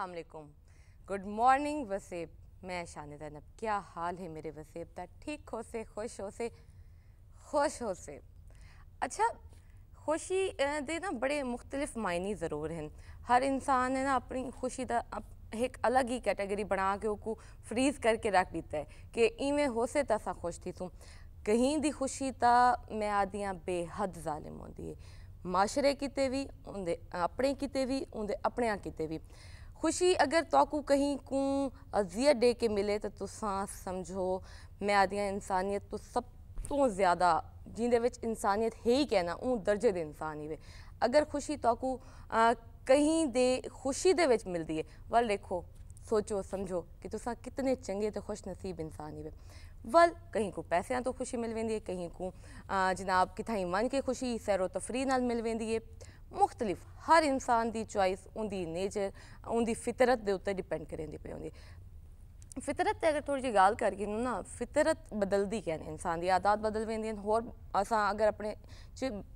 असलकुम good morning वसीब मैं शान जैनब क्या हाल है मेरे वसीब का ठीक हो से खुश हो से खुश हो से अच्छा खुशी दे ना बड़े मुख्तलिफ मायने ज़रूर हैं हर इंसान है ना अपनी खुशी का एक अलग ही कैटेगरी बना के उसको फ्रीज करके रख दीता है कि इवें हो से तो खुश थी तू कहीं दी खुशी तो मैं आदि बेहद जालिम होती है माशरे कि भी उनके अपने कि भी उनके अपने कि भी ख़ुशी अगर तोकू कहीं को अजियत डे के मिले तो तुसा समझो मैं आदि इंसानियत तो सब तो ज़्यादा जिंदे इंसानियत है ही कहना ऊँ दर्जे दे इंसान ही वे अगर खुशी तोकू कहीं दे खुशी दे विच मिलती है वल देखो सोचो समझो कि तुसा कितने चंगे तो खुश नसीब इंसान ही वे वल कहीं को पैसों तो खुशी मिल वेंदी है कहीं को जनाब कि मन के खुशी सैरो तफरी मिल वेंदी है मुख्तलिफ हर इंसान की चॉइस उनकी नेचर उनकी फितरत के उत्ते डिपेंड करी पे होंगी फितरत अगर थोड़ी जी गाल करके ना फितरत बदलती क्या इंसान की आदत बदल वेंदी और असा अगर अपने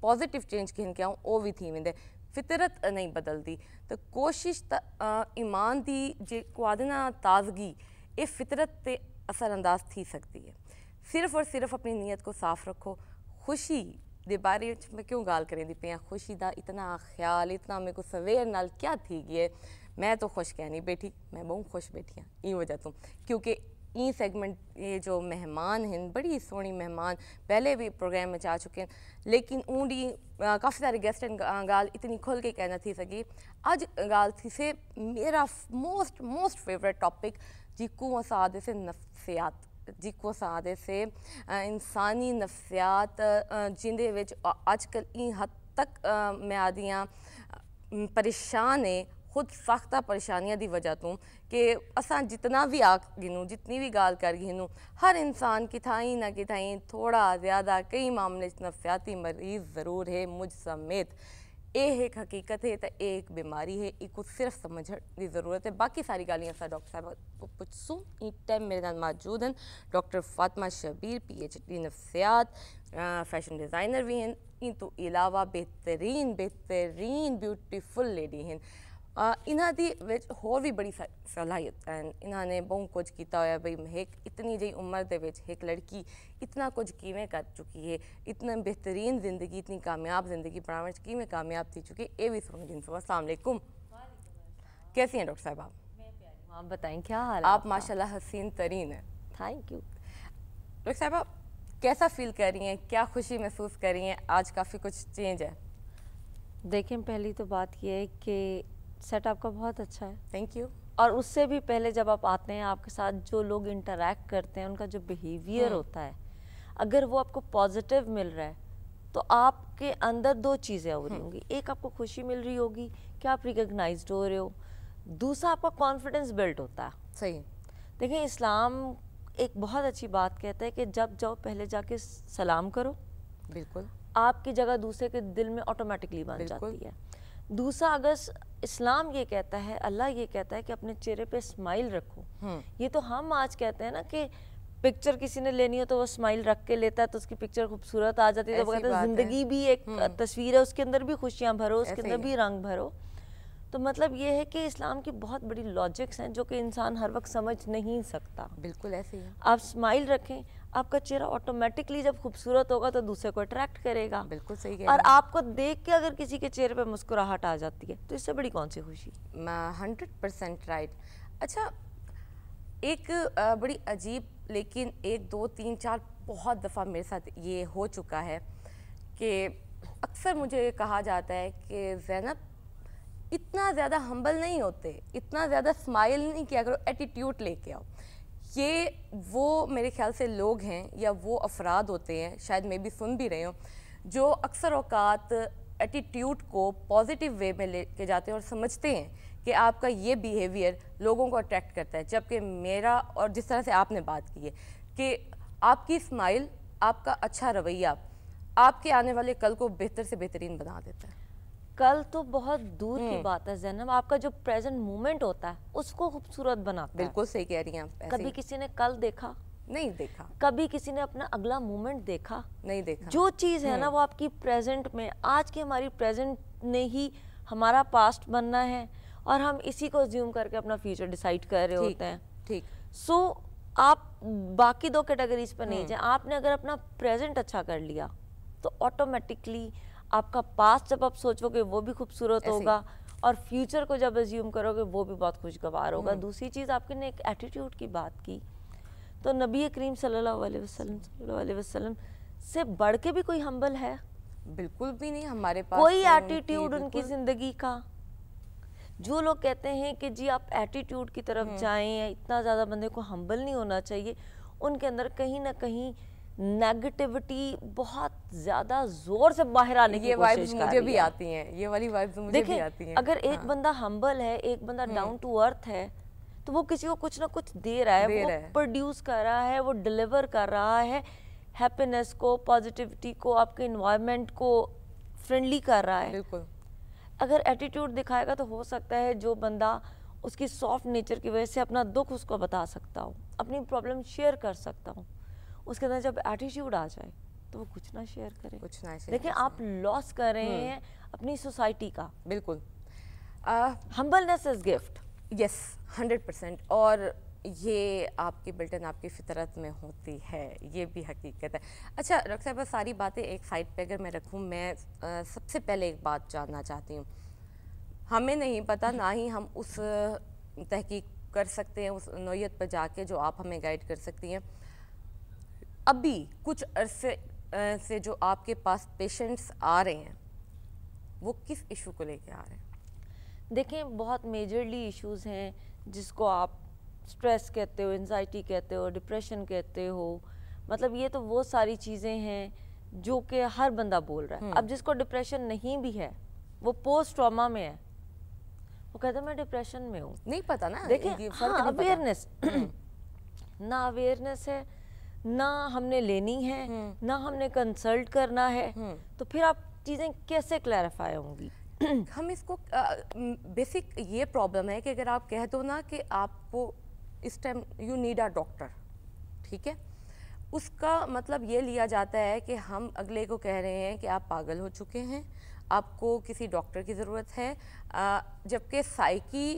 पॉजिटिव चेंज कह के आऊँ वो भी थी वेंदे फितरत नहीं बदलती तो कोशिश त ईमान की जे कुना ताजगी ये फितरत असरअंदाज थी सकती है सिर्फ़ और सिर्फ अपनी नीयत को साफ़ रखो खुशी दे बारे मैं क्यों गाल करें ਕਰੀਂਦੀ ਪਿਆ ਖੁਸ਼ੀ ਦਾ इतना ਖਿਆਲ ਇਤਨਾ ਮੇ ਕੋ ਸਵੇਰ ਨਾਲ ਕਿਆ ਥੀ ਗਈ मैं तो खुश कह नहीं बैठी मैं बहुत खुश बैठी हाँ ई वजह तो क्योंकि ई सेगमेंट ये जो मेहमान हैं बड़ी सोहनी मेहमान पहले भी प्रोग्राम में जा चुके हैं लेकिन ऊँडी काफ़ी सारे गेस्ट गाल इतनी खुल के कहना थी सकी अज गाल थी से मेरा मोस्ट मोस्ट फेवरेट टॉपिक जी कुआ से नफ्सियात जी को ਸਾਦੇ से इंसानी ਨਫਸਿਆਤ ਜਿੰਦੇ अजक हद तक ਇਹ परेशान है खुद सख्ता परेशानियों की वजह तो कि असा जितना भी आ गिनू जितनी भी गाल कर गिनू हर इंसान किथाई ना किथाई थोड़ा ज़्यादा कई मामले नफसियाती मरीज़ ज़रूर है मुझ समेत यह एक हकीकत है तो एक बीमारी है एक सिर्फ समझ की जरूरत है बाकी सारी गाली सा डॉक्टर साहब को पुछसू इन टाइम मेरे साथ मौजूद हैं doctor Fatima Shabbir P H D नफ्सियात फैशन डिज़ाइनर भी हैं इन तो अलावा बेहतरीन बेहतरीन ब्यूटीफुल लेडी हैं इन्हों की होर भी बड़ी सलाहियत हैं इन्होंने बहुत कुछ किया हो इतनी जी उम्र एक लड़की इतना कुछ किमें कर चुकी है इतना बेहतरीन जिंदगी इतनी कामयाब जिंदगी बनाने किमें कामयाब थी चुकी है ये भी सुन दिन सुबह सलामकुम कैसी हैं डॉक्टर साहब आप आप बताएं क्या हाल आप माशा हसीन तरीन हैं थैंक यू डॉक्टर साहब आप कैसा फील कर रही हैं क्या खुशी महसूस कर रही हैं आज काफ़ी कुछ चेंज है देखें पहली तो बात यह है कि सेट आपका बहुत अच्छा है थैंक यू और उससे भी पहले जब आप आते हैं आपके साथ जो लोग इंटरेक्ट करते हैं उनका जो बिहेवियर हम्म। होता है अगर वो आपको पॉजिटिव मिल रहा है तो आपके अंदर दो चीज़ें हो रही हम्म। होंगी एक आपको खुशी मिल रही होगी कि आप रिकग्नाइज हो रहे हो दूसरा आपका कॉन्फिडेंस बिल्ड होता है सही देखिए इस्लाम एक बहुत अच्छी बात कहता है कि जब जाओ पहले जाके सलाम करो बिल्कुल आपकी जगह दूसरे के दिल में ऑटोमेटिकली बन जाती है दूसरा अगर इस्लाम ये कहता है अल्लाह ये कहता है कि अपने चेहरे पे स्माइल रखो हम्म। ये तो हम आज कहते हैं ना कि पिक्चर किसी ने लेनी हो तो वो स्माइल रख के लेता है तो उसकी पिक्चर खूबसूरत आ जाती तो है तो कहते हैं जिंदगी भी एक हम्म। तस्वीर है उसके अंदर भी खुशियाँ भरो उसके अंदर भी रंग भरो तो मतलब ये है कि इस्लाम की बहुत बड़ी लॉजिक्स हैं जो कि इंसान हर वक्त समझ नहीं सकता बिल्कुल ऐसे ही आप स्माइल रखें आपका चेहरा ऑटोमेटिकली जब खूबसूरत होगा तो दूसरे को अट्रैक्ट करेगा बिल्कुल सही है और आपको देख के अगर किसी के चेहरे पर मुस्कुराहट आ जाती है तो इससे बड़ी कौन सी खुशी हंड्रेड परसेंट राइट अच्छा एक बड़ी अजीब लेकिन एक दो तीन चार बहुत दफ़ा मेरे साथ ये हो चुका है कि अक्सर मुझे कहा जाता है कि जैनब इतना ज़्यादा हम्बल नहीं होते इतना ज़्यादा स्माइल नहीं किया करो एटीट्यूड लेके आओ ये वो मेरे ख्याल से लोग हैं या वो अफराद होते हैं शायद मैं भी सुन भी रही हूँ जो अक्सर अवकात एटीट्यूड को पॉजिटिव वे में लेके जाते हैं और समझते हैं कि आपका ये बिहेवियर लोगों को अट्रैक्ट करता है जबकि मेरा और जिस तरह से आपने बात की है कि आपकी स्माइल आपका अच्छा रवैया आपके आने वाले कल को बेहतर से बेहतरीन बना देता है कल तो बहुत दूर की हम्म। बात है जैनब आपका जो प्रेजेंट मोमेंट होता है उसको खूबसूरत बनाता बिल्कुल सही कह रही हैं आप कभी किसी ने कल देखा नहीं देखा कभी किसी ने अपना अगला मोमेंट देखा नहीं देखा जो चीज़ है ना हम्म। वो आपकी प्रेजेंट में आज की हमारी प्रेजेंट ने ही हमारा पास्ट बनना है और हम इसी को ज्यूम करके अपना फ्यूचर डिसाइड कर रहे होते हैं ठीक सो so, आप बाकी दो कैटेगरीज पर नहीं हम्म। जाए आपने अगर अपना प्रेजेंट अच्छा कर लिया तो ऑटोमेटिकली आपका पास जब आप सोचोगे वो भी खूबसूरत होगा और फ्यूचर को जब एज्यूम करोगे वो भी बहुत खुशगवार होगा हम्म। दूसरी चीज़ आपके ने एक एटीट्यूड की बात की तो नबी करीम सल्लल्लाहु अलैहि वसल्लम से बढ़ के भी कोई हम्बल है बिल्कुल भी नहीं हमारे पास कोई एटीट्यूड तो उनकी ज़िंदगी का जो लोग कहते हैं कि जी आप एटीट्यूड की तरफ हम्म। जाएं या इतना ज़्यादा बंदे को हम्बल नहीं होना चाहिए उनके अंदर कहीं ना कहीं नेगेटिविटी बहुत ज्यादा जोर से बाहर आने की कोशिश मुझे भी आती हैं ये वाली वाइब्स मुझे भी आती हैं अगर एक हाँ। बंदा हम्बल है एक बंदा डाउन टू अर्थ है तो वो किसी को कुछ ना कुछ दे रहा है दे वो प्रोड्यूस कर रहा है वो डिलीवर कर रहा है हैप्पीनेस को पॉजिटिविटी को आपके इन्वायरमेंट को फ्रेंडली कर रहा है बिल्कुल अगर एटीट्यूड दिखाएगा तो हो सकता है जो बंदा उसकी सॉफ्ट नेचर की वजह से अपना दुख उसको बता सकता हो अपनी प्रॉब्लम शेयर कर सकता हूँ उसके अंदर जब एटीट्यूड आ जाए तो वो कुछ ना शेयर करें कुछ ना देखिए आप लॉस कर रहे हैं अपनी सोसाइटी का बिल्कुल humbleness is gift yes hundred percent और ये आपकी बिल्टन आपकी फितरत में होती है ये भी हकीकत है अच्छा डॉक्टर साहब सारी बातें एक साइड पे अगर मैं रखूँ मैं आ, सबसे पहले एक बात जानना चाहती हूँ हमें नहीं पता ना ही हम उस तहकीक कर सकते हैं उस नोयत पर जाके जो आप हमें गाइड कर सकती हैं अभी कुछ अरसे से जो आपके पास पेशेंट्स आ रहे हैं वो किस इशू को लेके आ रहे हैं देखें बहुत मेजरली इश्यूज हैं जिसको आप स्ट्रेस कहते हो एनजाइटी कहते हो डिप्रेशन कहते हो मतलब ये तो वो सारी चीज़ें हैं जो कि हर बंदा बोल रहा है हम्म। अब जिसको डिप्रेशन नहीं भी है वो पोस्ट ट्रॉमा में है वो हैं मैं डिप्रेशन में हूँ नहीं पता ना देखिए हाँ अवेयरनेस हम्म। ना अवेयरनेस है ना हमने लेनी है हम्म। ना हमने कंसल्ट करना है हम्म। तो फिर आप चीज़ें कैसे क्लैरिफाई होंगी हम इसको बेसिक ये प्रॉब्लम है कि अगर आप कह दो ना कि आपको इस time you need a doctor ठीक है उसका मतलब ये लिया जाता है कि हम अगले को कह रहे हैं कि आप पागल हो चुके हैं आपको किसी डॉक्टर की ज़रूरत है जबकि साइकी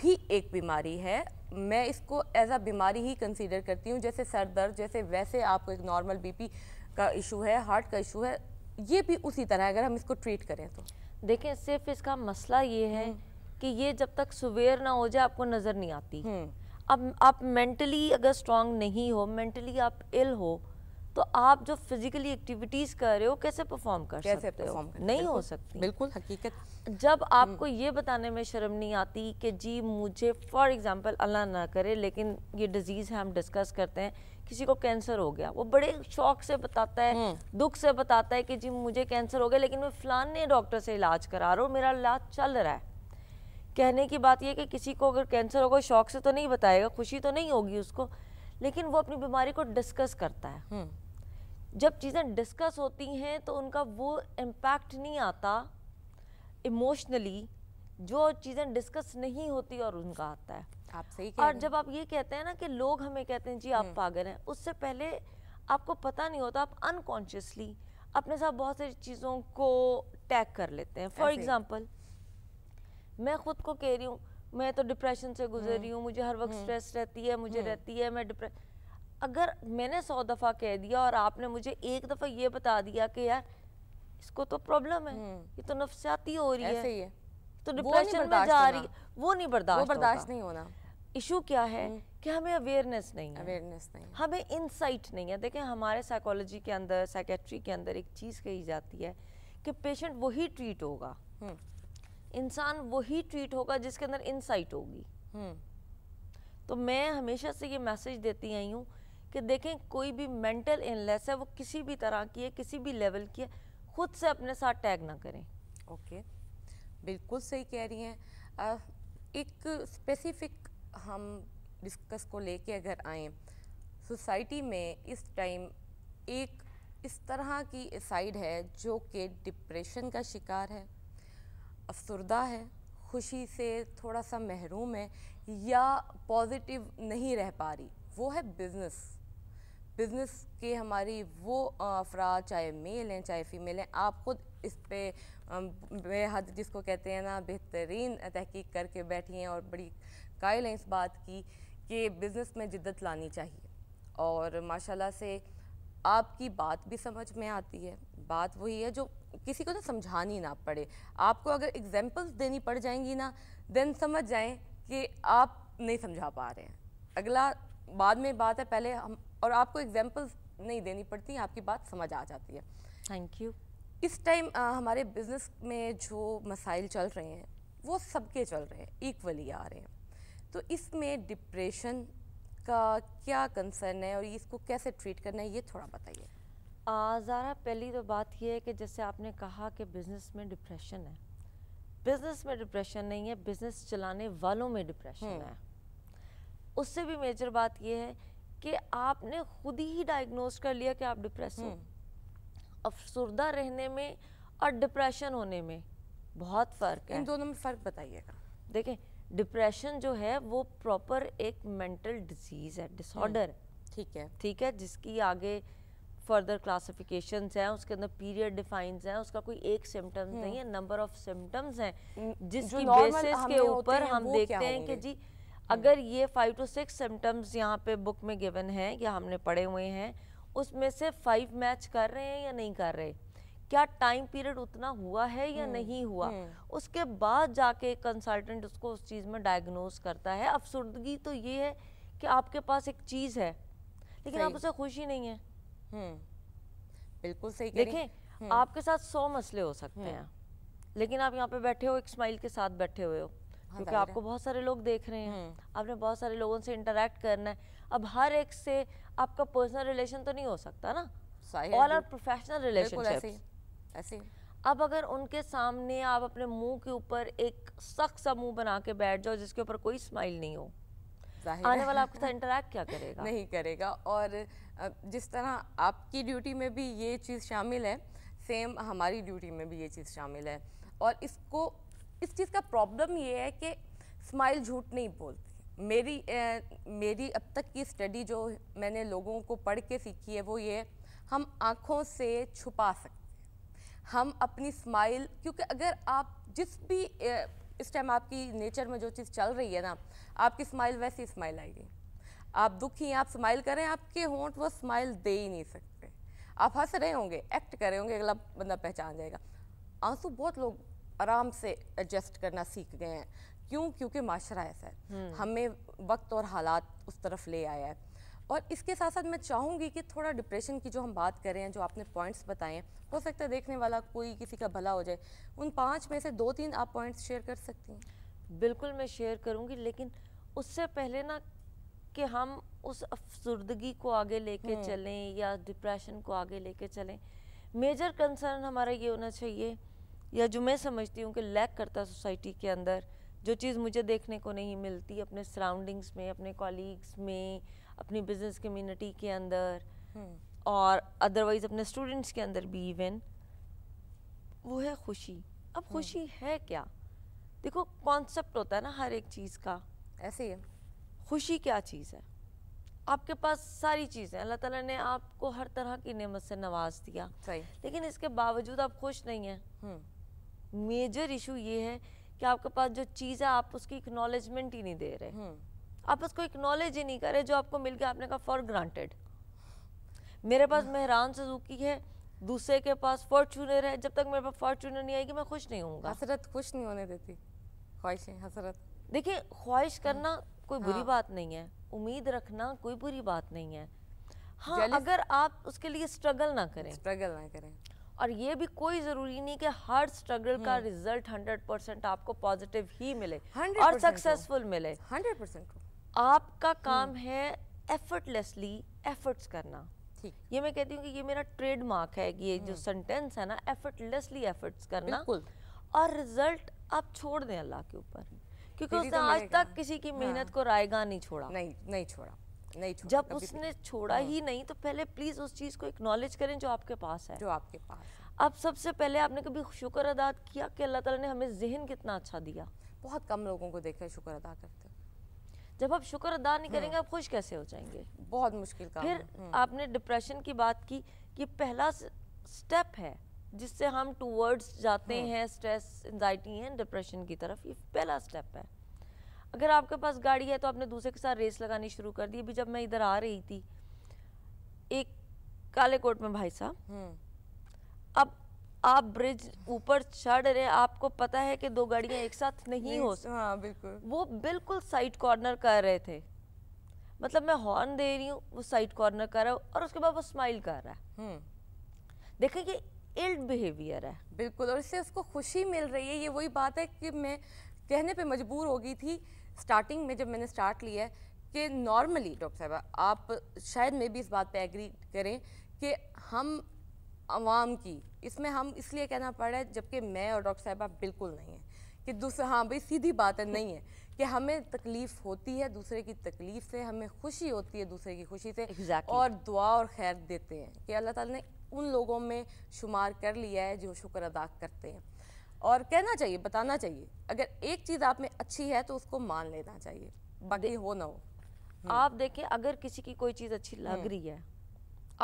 भी एक बीमारी है मैं इसको एज आ बीमारी ही कंसीडर करती हूँ जैसे सर दर्द जैसे वैसे आपको एक नॉर्मल बीपी का इशू है हार्ट का इशू है ये भी उसी तरह अगर हम इसको ट्रीट करें तो देखें सिर्फ इसका मसला ये है हम्म। कि ये जब तक सुवेर ना हो जाए आपको नज़र नहीं आती हम्म। अब आप मेंटली अगर स्ट्रांग नहीं हो मेंटली आप इल हो तो आप जो फिजिकली एक्टिविटीज कर रहे हो कैसे परफॉर्म कर कैसे सकते हो नहीं हो सकती बिल्कुल हकीकत जब आपको हम्म। ये बताने में शर्म नहीं आती कि जी मुझे फॉर एग्जांपल अल्लाह ना करे लेकिन ये डिजीज है हम डिस्कस करते हैं किसी को कैंसर हो गया वो बड़े शौक से बताता है हम्म। दुख से बताता है कि जी मुझे कैंसर हो गया लेकिन मैं फलाने डॉक्टर से इलाज करा रहा हूँ मेरा इलाज चल रहा है कहने की बात यह कि किसी को अगर कैंसर होगा शौक से तो नहीं बताएगा खुशी तो नहीं होगी उसको लेकिन वो अपनी बीमारी को डिस्कस करता है हम्म। जब चीज़ें डिस्कस होती हैं तो उनका वो इम्पैक्ट नहीं आता इमोशनली जो चीज़ें डिस्कस नहीं होती और उनका आता है आप सही और जब आप ये कहते हैं ना कि लोग हमें कहते हैं जी आप हम्म। पागल हैं उससे पहले आपको पता नहीं होता आप अनकॉन्शियसली अपने साथ बहुत सारी चीज़ों को टैग कर लेते हैं फॉर एग्ज़ाम्पल मैं खुद को कह रही हूँ मैं तो डिप्रेशन से गुजर हम्म। रही हूँ मुझे हर वक्त स्ट्रेस हम्म। रहती है मुझे रहती है मैं डिप्रेस अगर मैंने सौ दफ़ा कह दिया और आपने मुझे एक दफ़ा ये बता दिया कि यार इसको तो प्रॉब्लम है हम्म। ये तो नफसियाती हो रही है, है। तो डिप्रेशन में जा रही वो नहीं बर्दाश्त बर्दाश्त नहीं होना इशू क्या है हम्म। कि हमें अवेयरनेस नहीं है अवेयरनेस नहीं हमें इनसाइट नहीं है देखें हमारे साइकोलॉजी के अंदर साइकेट्री के अंदर एक चीज़ कही जाती है कि पेशेंट वही ट्रीट होगा हम्म। इंसान वही ट्रीट होगा जिसके अंदर इनसाइट होगी तो मैं हमेशा से ये मैसेज देती आई हूँ कि देखें कोई भी मेंटल इलनेस है वो किसी भी तरह की है किसी भी लेवल की है खुद से अपने साथ टैग ना करें ओके okay. बिल्कुल सही कह रही हैं एक स्पेसिफिक हम डिस्कस को लेके अगर आए सोसाइटी में इस टाइम एक इस तरह की साइड है जो कि डिप्रेशन का शिकार है अफसरदा है खुशी से थोड़ा सा महरूम है या पॉजिटिव नहीं रह पा रही वो है बिज़नेस बिज़नेस के हमारी वो अफराद चाहे मेल हैं चाहे फ़ीमेल हैं आप ख़ुद इस पर बेहद जिसको कहते हैं ना बेहतरीन तहकीक करके बैठी हैं और बड़ी कायल हैं इस बात की कि बिज़नेस में जिद्दत लानी चाहिए और माशाल्लाह से आपकी बात भी समझ में आती है बात वही है जो किसी को ना तो समझानी ना पड़े आपको अगर एग्जांपल्स देनी पड़ जाएंगी ना देन समझ जाएँ कि आप नहीं समझा पा रहे हैं अगला बाद में बात है पहले हम और आपको एग्जाम्पल्स नहीं देनी पड़ती आपकी बात समझ आ जाती है थैंक यू इस टाइम हमारे बिजनेस में जो मसाइल चल रहे हैं वो सबके चल रहे हैं इक्वली आ रहे हैं तो इसमें डिप्रेशन का क्या कंसर्न है और इसको कैसे ट्रीट करना है ये थोड़ा बताइए ज़ारा पहली तो बात यह है कि जैसे आपने कहा कि बिज़नेस में डिप्रेशन है बिज़नेस में डिप्रेशन नहीं है बिज़नेस चलाने वालों में डिप्रेशन हम्म। है उससे भी मेजर बात यह है कि आपने खुद ही डायग्नोज कर लिया कि आप डिप्रेस हो हम्म। अफसरदा रहने में और डिप्रेशन होने में बहुत फ़र्क है इन दोनों में फ़र्क बताइएगा देखें डिप्रेशन जो है वो प्रॉपर एक मेंटल डिजीज़ है डिसऑर्डर हम्म, ठीक है ठीक है जिसकी आगे फर्दर क्लासिफिकेशन है उसके अंदर पीरियड डिफाइन है उसका कोई एक सिम्टम्स नहीं है नंबर ऑफ सिम्टम्स हैं जिसकी बेसिस के ऊपर हम देखते हैं कि जी अगर ये फाइव टू सिक्स सिम्टम्स यहाँ पे बुक में गिवन है या हमने पढ़े हुए हैं उसमें से फाइव मैच कर रहे हैं या नहीं कर रहे क्या टाइम पीरियड उतना हुआ है या हम्म, नहीं हुआ हम्म। उसके बाद जाके कंसल्टेंट उसको उस चीज़ में डायग्नोज करता है अफसरदगी तो ये है कि आपके पास एक चीज़ है लेकिन आप उसे खुशी नहीं है हम्म, बिल्कुल सही देखें आपके साथ सौ मसले हो सकते हैं लेकिन आप यहाँ पे बैठे हो एक स्माइल के साथ बैठे हुए हो हाँ, क्योंकि आपको बहुत सारे लोग देख रहे हैं हम्म। आपने बहुत सारे लोगों से इंटरेक्ट करना है अब हर एक से आपका पर्सनल रिलेशन तो नहीं हो सकता ना ऑल आर प्रोफेशनल रिलेशन ऐसे अब अगर उनके सामने आप अपने मुंह के ऊपर एक सख्त सा मुंह बना के बैठ जाओ जिसके ऊपर कोई स्माइल नहीं हो आने वाला आपके साथ इंटरेक्ट क्या करेगा नहीं करेगा और जिस तरह आपकी ड्यूटी में भी ये चीज़ शामिल है सेम हमारी ड्यूटी में भी ये चीज़ शामिल है और इसको इस चीज़ का प्रॉब्लम ये है कि स्माइल झूठ नहीं बोलती मेरी ए, मेरी अब तक की स्टडी जो मैंने लोगों को पढ़ के सीखी है वो ये हम आँखों से छुपा सकते हैं हम अपनी स्माइल क्योंकि अगर आप जिस भी ए, इस टाइम आपकी नेचर में जो चीज़ चल रही है ना आपकी स्माइल वैसी स्माइल आएगी आप दुखी हैं आप स्माइल करें आपके होंठ वो स्माइल दे ही नहीं सकते आप हंस रहे होंगे एक्ट कर रहे होंगे अगला बंदा पहचान जाएगा आंसू बहुत लोग आराम से एडजस्ट करना सीख गए हैं क्यों क्योंकि माशरा ऐसा है हम्म। हमें वक्त और हालात उस तरफ ले आया है और इसके साथ साथ मैं चाहूँगी कि थोड़ा डिप्रेशन की जो हम बात कर रहे हैं जो आपने पॉइंट्स बताए हैं हो सकता है देखने वाला कोई किसी का भला हो जाए उन पाँच में से दो तीन आप पॉइंट्स शेयर कर सकती हैं बिल्कुल मैं शेयर करूँगी लेकिन उससे पहले ना कि हम उस अफसरदगी को आगे लेके हम्म। चलें या डिप्रेशन को आगे लेके चलें मेजर कंसर्न हमारा ये होना चाहिए या जो मैं समझती हूँ कि लैक करता सोसाइटी के अंदर जो चीज़ मुझे देखने को नहीं मिलती अपने सराउंडिंग्स में अपने कॉलीग्स में अपनी बिजनेस कम्युनिटी के अंदर हम्म। और अदरवाइज अपने स्टूडेंट्स के अंदर भी इवन वो है खुशी अब हम्म। खुशी है क्या देखो कॉन्सेप्ट होता है ना हर एक चीज़ का ऐसे ही खुशी क्या चीज़ है आपके पास सारी चीज़ें अल्लाह ताला ने आपको हर तरह की नेमत से नवाज दिया सही लेकिन इसके बावजूद आप खुश नहीं हैं हम्म। मेजर इशू ये है कि आपके पास जो चीज़ है आप उसकी इक्नॉलेजमेंट ही नहीं दे रहे हम्म। आप उसको इक्नॉलेज ही नहीं कर रहे जो आपको मिल गया आपने कहा फॉर ग्रांटेड मेरे पास मेहरान सुजुकी है दूसरे के पास फॉर्चूनर है जब तक मेरे पास फॉर्चूनर नहीं आएगी मैं खुश नहीं होऊंगा हसरत खुश नहीं होने देती ख्वाहिशें हसरत देखिए ख्वाहिश करना हाँ। कोई हाँ। बुरी बात नहीं है उम्मीद रखना कोई बुरी बात नहीं है हाँ अगर आप उसके लिए स्ट्रगल ना करें स्ट्रगल ना करें और ये भी कोई ज़रूरी नहीं कि हर स्ट्रगल का हम्म। रिजल्ट 100 परसेंट आपको पॉजिटिव ही मिले और सक्सेसफुल मिले 100 परसेंट आपका काम हम्म। है एफर्टलेसली एफर्ट्स करना ये मैं कहती हूँ कि ये मेरा ट्रेडमार्क है ये जो सेंटेंस हम्म। है ना एफर्टलेसली एफर्ट्स करना और रिजल्ट आप छोड़ दें अल्लाह के ऊपर क्योंकि उसने तो आज तक किसी की हाँ। मेहनत को रायगा नहीं छोड़ा नहीं नहीं छोड़ा नहीं जब उसने छोड़ा हाँ। ही नहीं तो पहले प्लीज उस चीज को एक्नॉलेज करें जो आपके पास है जो आपके पास अब सबसे पहले आपने कभी शुक्र अदा किया कि अल्लाह ताला ने हमें जहन कितना अच्छा दिया बहुत कम लोगों को देखा है शुक्र अदा करते जब आप शुक्र अदा नहीं करेंगे हाँ। आप खुश कैसे हो जाएंगे बहुत मुश्किल काम फिर हाँ। आपने डिप्रेशन की बात की कि पहला स्टेप है जिससे हम टूवर्ड्स जाते हैं स्ट्रेस एंजाइटी एंड डिप्रेशन की तरफ ये पहला स्टेप है अगर आपके पास गाड़ी है तो आपने दूसरे के साथ रेस लगानी शुरू कर दी अभी जब मैं इधर आ रही थी एक काले कोट में भाई साहब हम्म। अब आप ब्रिज ऊपर चढ़ रहे आपको पता है कि दो गाड़ियां एक साथ नहीं हो सकती हाँ, बिल्कुल वो बिल्कुल साइड कॉर्नर कर रहे थे मतलब मैं हॉर्न दे रही हूँ वो साइड कॉर्नर कर रहा है और उसके बाद वो स्माइल कर रहा है देखिए ये इल्ड बिहेवियर है बिल्कुल और इससे उसको खुशी मिल रही है ये वही बात है कि मैं कहने पे मजबूर हो गई थी स्टार्टिंग में जब मैंने स्टार्ट लिया है कि नॉर्मली डॉक्टर साहब आप शायद मे भी इस बात पे एग्री करें कि हम आवाम की इसमें हम इसलिए कहना पड़ रहा है जबकि मैं और डॉक्टर साहब बिल्कुल नहीं हैं कि दूसरा हाँ भाई सीधी बात है नहीं है कि हमें तकलीफ़ होती है दूसरे की तकलीफ़ से हमें खुशी होती है दूसरे की खुशी से exactly. और दुआ और खैर देते हैं कि अल्लाह ताला ने उन लोगों में शुमार कर लिया है जो शुक्र अदा करते हैं और कहना चाहिए बताना चाहिए अगर एक चीज़ आप में अच्छी है तो उसको मान लेना चाहिए बाकी हो ना हो हम्म। आप देखें अगर किसी की कोई चीज़ अच्छी लग हम्म। रही है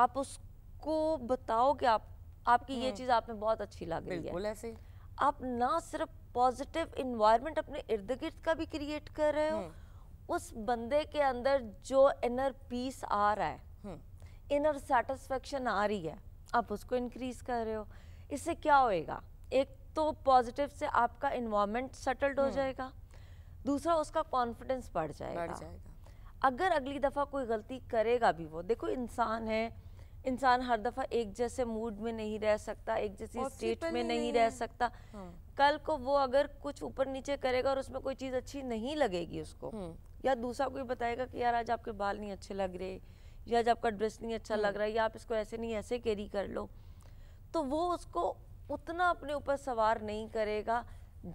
आप उसको बताओ कि आप आपकी ये हम्म। चीज़ आप में बहुत अच्छी लग रही है ऐसे आप ना सिर्फ पॉजिटिव इन्वायरमेंट अपने इर्द गिर्द का भी क्रिएट कर रहे हो उस बंदे के अंदर जो इनर पीस आ रहा है इनर सेटिस्फेक्शन आ रही है आप उसको इंक्रीज कर रहे हो इससे क्या होएगा एक तो पॉजिटिव से आपका इन्वामेंट सेटल्ड हो हम्म। जाएगा दूसरा उसका कॉन्फिडेंस बढ़ जाएगा बढ़ जाएगा अगर अगली दफ़ा कोई गलती करेगा भी वो देखो इंसान है इंसान हर दफ़ा एक जैसे मूड में नहीं रह सकता एक जैसी स्टेट में नहीं रह सकता हाँ। कल को वो अगर कुछ ऊपर नीचे करेगा और उसमें कोई चीज़ अच्छी नहीं लगेगी उसको हम्म। या दूसरा कोई बताएगा कि यार आज आपके बाल नहीं अच्छे लग रहे या आज आपका ड्रेस नहीं अच्छा हम्म। लग रहा है या आप इसको ऐसे नहीं ऐसे कैरी कर लो तो वो उसको उतना अपने ऊपर सवार नहीं करेगा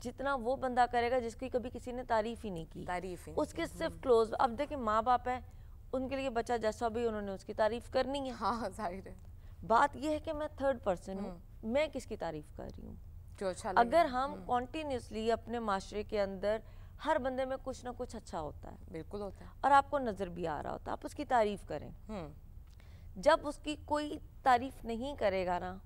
जितना वो बंदा करेगा जिसकी कभी किसी ने तारीफ ही नहीं की तारीफ ही उसके सिर्फ क्लोज अब देखिए माँ बाप है उनके लिए बच्चा जैसा भी उन्होंने उसकी तारीफ करनी है हाँ, हाँ जाहिर है बात यह है कि मैं थर्ड पर्सन हूँ हम्म। मैं किसकी तारीफ कर रही हूँ अच्छा अगर हम कॉन्टीन्यूसली हम्म। अपने माशरे के अंदर हर बंदे में कुछ ना कुछ अच्छा होता है बिल्कुल होता है और आपको नज़र भी आ रहा होता है आप उसकी तारीफ करें हम्म। जब उसकी कोई तारीफ नहीं करेगा ना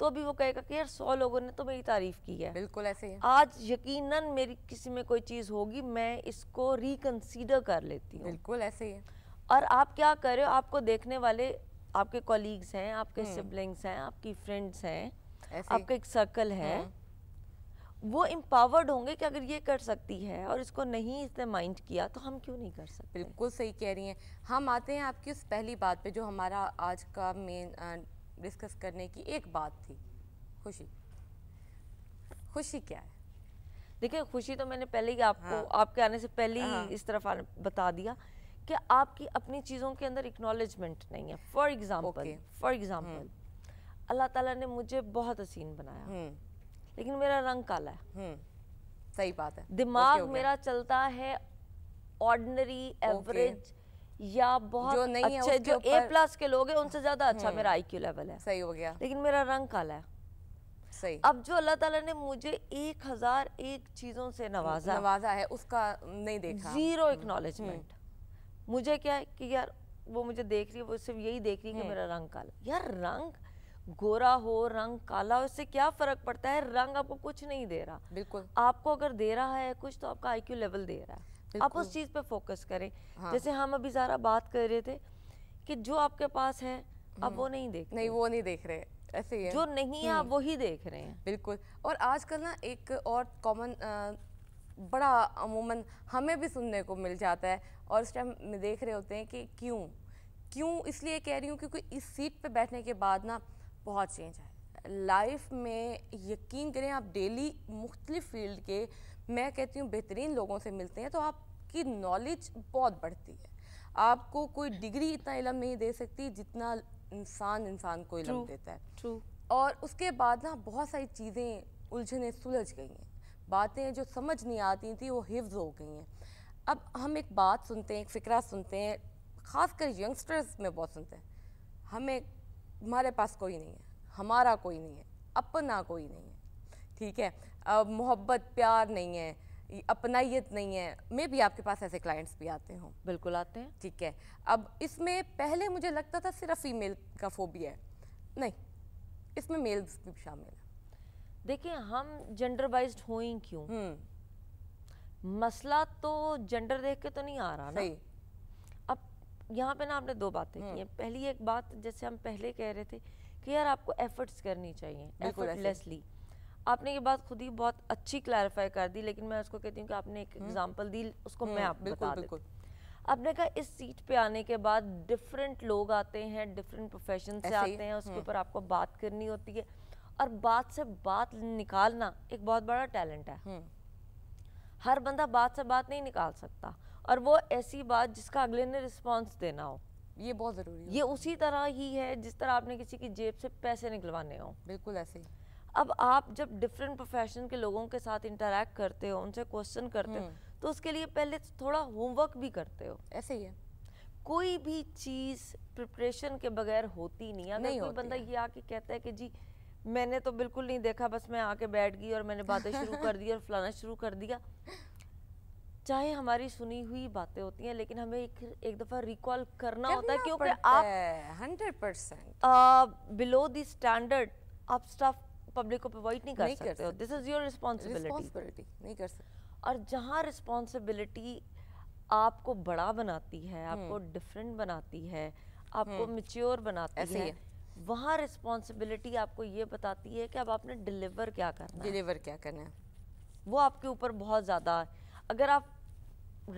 तो भी वो कहेगा कि यार सौ लोगों ने तो मेरी तारीफ की है बिल्कुल ऐसे ही आज यकीनन मेरी किसी में कोई चीज़ होगी मैं इसको रिकनसीडर कर लेती हूँ बिल्कुल ऐसे ही और आप क्या कर रहे हो आपको देखने वाले आपके कॉलीग्स हैं आपके सिबलिंग्स हम्म। हैं आपकी फ्रेंड्स हैं आपका एक सर्कल है हम्म। वो एम्पावर्ड होंगे कि अगर ये कर सकती है और इसको नहीं इसने माइंड किया तो हम क्यों नहीं कर सकते बिल्कुल सही कह रही हैं हम आते हैं आपकी उस पहली बात पे जो हमारा आज का मेन डिस्कस करने की एक बात थी खुशी खुशी क्या है देखिए खुशी तो मैंने पहले ही आपको हाँ। आपके आने से पहले ही हाँ। इस तरफ बता दिया कि आपकी अपनी चीज़ों के अंदर इक्नॉलेजमेंट नहीं है फॉर एग्जाम्पल फॉर एग्जाम्पल अल्लाह ताला ने मुझे बहुत हसीन बनाया हम्म। लेकिन मेरा रंग काला है हम्म। सही बात है दिमाग okay, okay. मेरा चलता है ऑर्डनरी एवरेज या बहुत जो नहीं अच्छे जो ए प्लस के लोग हैं उनसे ज्यादा अच्छा मेरा आईक्यू लेवल है सही हो गया लेकिन मेरा रंग काला है सही अब जो अल्लाह ताला ने मुझे एक हजार एक चीजों से नवाजा नवाजा है उसका नहीं देखा जीरो एक्नॉलेजमेंट हम्म, हम्म। मुझे क्या है कि यार वो मुझे देख रही है वो सिर्फ यही देख रही है कि हम्म। मेरा रंग काला यार रंग गोरा हो रंग काला हो इससे क्या फर्क पड़ता है रंग आपको कुछ नहीं दे रहा बिल्कुल आपको अगर दे रहा है कुछ तो आपका आईक्यू लेवल दे रहा है आप उस चीज़ पे फोकस करें हाँ। जैसे हम अभी ज़रा बात कर रहे थे कि जो आपके पास है आप हम्म। वो नहीं देख नहीं वो नहीं देख रहे ऐसे ही जो नहीं है आप हम्म। वही देख रहे हैं बिल्कुल और आजकल ना एक और कॉमन बड़ा अमूमन हमें भी सुनने को मिल जाता है और इस टाइम देख रहे होते हैं कि क्यों क्यों इसलिए कह रही हूँ क्योंकि इस सीट पे बैठने के बाद ना बहुत चेंज आए लाइफ में यकीन करें आप डेली मुख्तलिफ फील्ड के मैं कहती हूँ बेहतरीन लोगों से मिलते हैं तो आप आपकी नॉलेज बहुत बढ़ती है आपको कोई डिग्री इतना इलम नहीं दे सकती जितना इंसान इंसान को इलम देता है और उसके बाद ना बहुत सारी चीज़ें उलझने सुलझ गई हैं बातें जो समझ नहीं आती थी वो हिफ्ज हो गई हैं अब हम एक बात सुनते हैं एक फ़िक्रा सुनते हैं ख़ासकर यंगस्टर्स में बहुत सुनते हैं हमें हमारे पास कोई नहीं है हमारा कोई नहीं है अपना कोई नहीं है ठीक है अब मोहब्बत प्यार नहीं है अपनाइत नहीं है मे भी आपके पास ऐसे क्लाइंट्स भी आते हों बिल्कुल आते हैं ठीक है अब इसमें पहले मुझे लगता था सिर्फ फीमेल का फोबिया है नहीं इसमें मेल्स भी शामिल है देखिए हम जेंडर वाइज ही क्यों हम्म। मसला तो जेंडर देख के तो नहीं आ रहा ना अब यहाँ पे ना आपने दो बातें की हैं हम्म। पहली एक बात जैसे हम पहले कह रहे थे कि यार आपको एफर्ट्स करनी चाहिए एफर्टलेसली आपने ये बात खुद ही बहुत अच्छी क्लैरिफाई कर दी लेकिन मैं उसको कहती हूँ कि आपने एक एग्जांपल हम्म। दी उसको मैं हम्म, आप बिल्कुल बता बिल्कुल आपने कहा इस सीट पे आने के बाद डिफरेंट लोग आते हैं डिफरेंट प्रोफेशन से आते हैं उसके हम्म। ऊपर आपको बात करनी होती है और बात से बात निकालना एक बहुत बड़ा टैलेंट है हर बंदा बात से बात नहीं निकाल सकता और वो ऐसी बात जिसका अगले ने रिस्पॉन्स देना हो ये बहुत ज़रूरी है ये उसी तरह ही है जिस तरह आपने किसी की जेब से पैसे निकलवाने हो बिल्कुल ऐसे ही अब आप जब डिफरेंट प्रोफेशन के लोगों के साथ इंटरेक्ट करते हो उनसे क्वेश्चन करते हो हम्म। तो उसके लिए पहले थोड़ा होमवर्क भी करते हो ऐसे ही है कोई भी चीज प्रिपरेशन के बगैर होती नहीं अगर नहीं कोई बंदा ये आके कहता है कि जी मैंने तो बिल्कुल नहीं देखा बस मैं आके बैठ गई और मैंने बातें शुरू कर दी और फलाना शुरू कर दिया चाहे हमारी सुनी हुई बातें होती हैं लेकिन हमें एक एक दफ़ा रिकॉल करना करना होता है क्योंकि आप hundred percent below the standard आप स्टफ पब्लिक को प्रोवाइड नहीं कर नहीं सकते दिस इज योर रिस्पॉन्सिबिलिटी नहीं कर सकते और जहाँ रिस्पॉन्सिबिलिटी आपको बड़ा बनाती है आपको डिफरेंट हम्म। बनाती है आपको मेच्योर हम्म। बनाती ऐसे है, है। वहाँ रिस्पॉन्सिबिलिटी आपको ये बताती है कि अब आपने डिलीवर क्या करना डिलीवर क्या करना है वो आपके ऊपर बहुत ज़्यादा अगर आप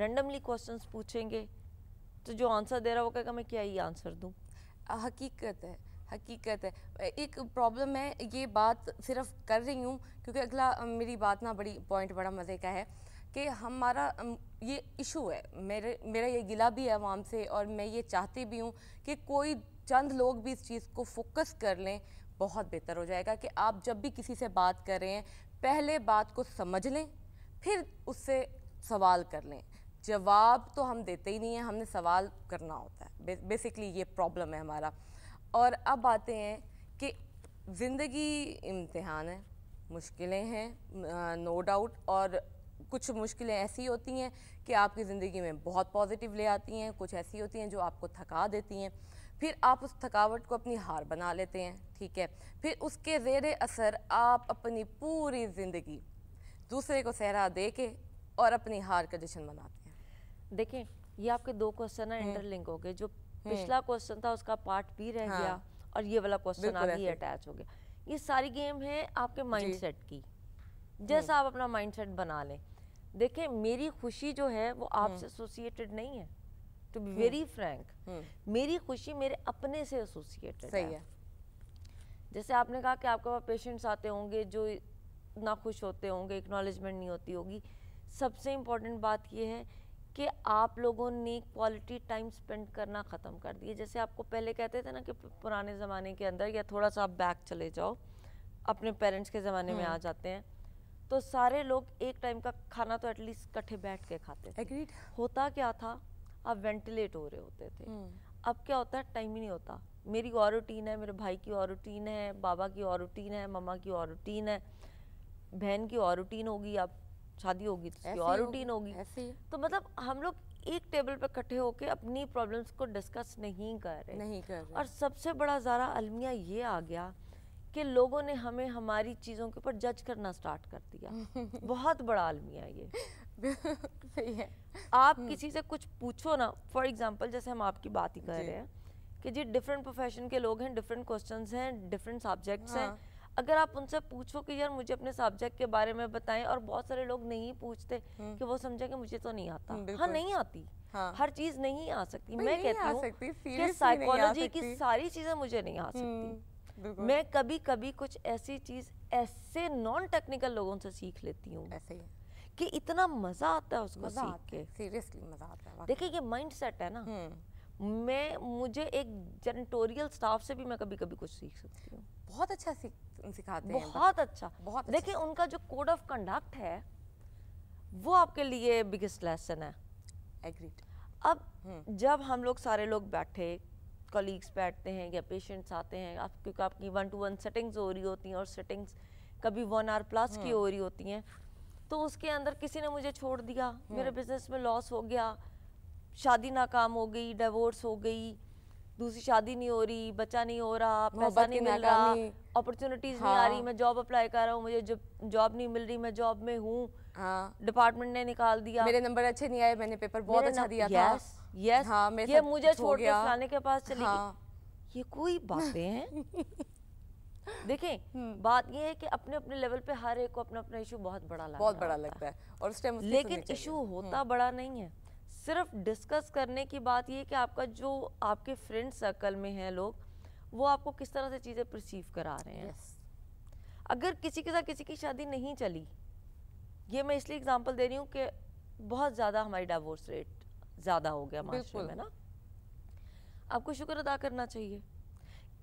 रेंडमली क्वेश्चंस पूछेंगे तो जो आंसर दे रहा होगा मैं क्या ही आंसर दूँ हकीकत है हकीकत है एक प्रॉब्लम है ये बात सिर्फ कर रही हूँ क्योंकि अगला मेरी बात ना बड़ी पॉइंट बड़ा मज़े का है कि हमारा ये इशू है मेरे मेरा ये गिला भी है आवाम से और मैं ये चाहती भी हूँ कि कोई चंद लोग भी इस चीज़ को फोकस कर लें बहुत बेहतर हो जाएगा कि आप जब भी किसी से बात कर रहे हैं पहले बात को समझ लें फिर उससे सवाल कर लें जवाब तो हम देते ही नहीं हैं हमने सवाल करना होता है बेसिकली ये प्रॉब्लम है हमारा और अब आते हैं कि ज़िंदगी इम्तहान है मुश्किलें हैं नो डाउट और कुछ मुश्किलें ऐसी होती हैं कि आपकी ज़िंदगी में बहुत पॉजिटिव ले आती हैं कुछ ऐसी होती हैं जो आपको थका देती हैं फिर आप उस थकावट को अपनी हार बना लेते हैं ठीक है फिर उसके ज़ेर असर आप अपनी पूरी ज़िंदगी दूसरे को सहरा दे के और अपनी हार का जश्न मनाते हैं देखें ये आपके दो क्वेश्चन इंटरलिंक हो गए जो पिछला क्वेश्चन था उसका पार्ट भी रह हाँ। गया और ये वाला क्वेश्चन आप ही अटैच हो गया ये सारी गेम है आपके माइंडसेट की जैसा हम्म। आप अपना माइंडसेट बना लें देखिए मेरी खुशी जो है वो आपसे एसोसिएटेड हम्म। नहीं है टू बी वेरी फ्रैंक मेरी खुशी मेरे अपने से एसोसिएटेड है।, है जैसे आपने कहा कि आपके पास पेशेंट्स आते होंगे जो ना खुश होते होंगे एक्नॉलेजमेंट नहीं होती होगी सबसे इम्पोर्टेंट बात यह है कि आप लोगों ने क्वालिटी टाइम स्पेंड करना ख़त्म कर दिए जैसे आपको पहले कहते थे ना कि पुराने ज़माने के अंदर या थोड़ा सा आप बैक चले जाओ अपने पेरेंट्स के ज़माने में आ हम्म। जाते हैं तो सारे लोग एक टाइम का खाना तो एटलीस्ट कट्ठे बैठ के खाते थे Agreed. होता क्या था आप वेंटिलेट हो रहे होते थे हम्म। अब क्या होता है टाइम ही नहीं होता मेरी और रूटीन है मेरे भाई की और रूटीन है बाबा की और रूटीन है मम्मा की और रूटीन है बहन की और रूटीन होगी अब शादी होगी तो रूटीन होगी तो मतलब हम लोग एक टेबल पर इकट्ठे होके अपनी प्रॉब्लम्स को डिस्कस नहीं कर रहे नहीं कर रहे और सबसे बड़ा ज़रा अलमिया ये आ गया कि लोगों ने हमें हमारी चीज़ों के ऊपर जज करना स्टार्ट कर दिया बहुत बड़ा अलमिया ये सही है आप हम्म। किसी से कुछ पूछो ना फॉर एग्जांपल जैसे हम आपकी बात ही कर रहे हैं कि जी डिफरेंट प्रोफेशन के लोग हैं डिफरेंट क्वेश्चन हैं डिफरेंट सब्जेक्ट्स हाँ। हैं अगर आप उनसे पूछो कि यार मुझे अपने सब्जेक्ट के बारे में बताएं और बहुत सारे लोग नहीं पूछते हम्म। कि वो समझे कि मुझे तो नहीं आता हम्म, हाँ नहीं आती हाँ। हर चीज नहीं आ सकती मैं कहती हूँ साइकोलॉजी की सारी चीजें मुझे नहीं आ सकती हम्म, मैं कभी कभी कुछ ऐसी चीज ऐसे नॉन टेक्निकल लोगों से सीख लेती हूँ कि इतना मजा आता है उसको सीख के सीरियसली मजा आता है देखिए ये माइंड सेट है ना मैं मुझे एक जनटोरियल स्टाफ से भी मैं कभी कभी कुछ सीख सकती हूँ बहुत अच्छा सिखाते हैं बहुत अच्छा बहुत देखिए अच्छा। उनका जो कोड ऑफ कंडक्ट है वो आपके लिए बिगेस्ट लेसन है एग्रीड अब हम्म। जब हम लोग सारे लोग बैठे कलीग्स बैठते हैं या पेशेंट्स आते हैं आप क्योंकि आपकी वन टू वन सेटिंग्स हो रही होती हैं और सेटिंग्स कभी वन आर प्लस की हम्म। हो रही होती हैं तो उसके अंदर किसी ने मुझे छोड़ दिया मेरे बिजनेस हम्म। में लॉस हो गया शादी नाकाम हो गई डिवोर्स हो गई दूसरी शादी नहीं हो रही बच्चा नहीं हो रहा पैसा नहीं मिल रहा अपॉर्चुनिटीज हाँ। नहीं आ रही हाँ। मैं जॉब अप्लाई कर रहा हूँ मुझे जॉब नहीं मिल रही मैं जॉब में हूँ हाँ। डिपार्टमेंट ने निकाल दिया मेरे नंबर अच्छे नहीं आए मैंने पेपर बहुत अच्छा दिया था यस हाँ, ये मुझे छोड़ के के पास चले हाँ। ये कोई बातें हैं देखें हम्म। बात ये है कि अपने अपने लेवल पे हर एक को अपना अपना इशू बहुत बड़ा लगता बहुत बड़ा लगता है और उस टाइम लेकिन इशू होता हम्म। बड़ा नहीं है सिर्फ डिस्कस करने की बात यह कि आपका जो आपके फ्रेंड सर्कल में हैं लोग वो आपको किस तरह से चीज़ें परसीव करा रहे हैं yes. अगर किसी के साथ किसी की शादी नहीं चली ये मैं इसलिए एग्जांपल दे रही हूँ कि बहुत ज़्यादा हमारी डाइवोर्स रेट ज़्यादा हो गया माशरे में ना आपको शुक्र अदा करना चाहिए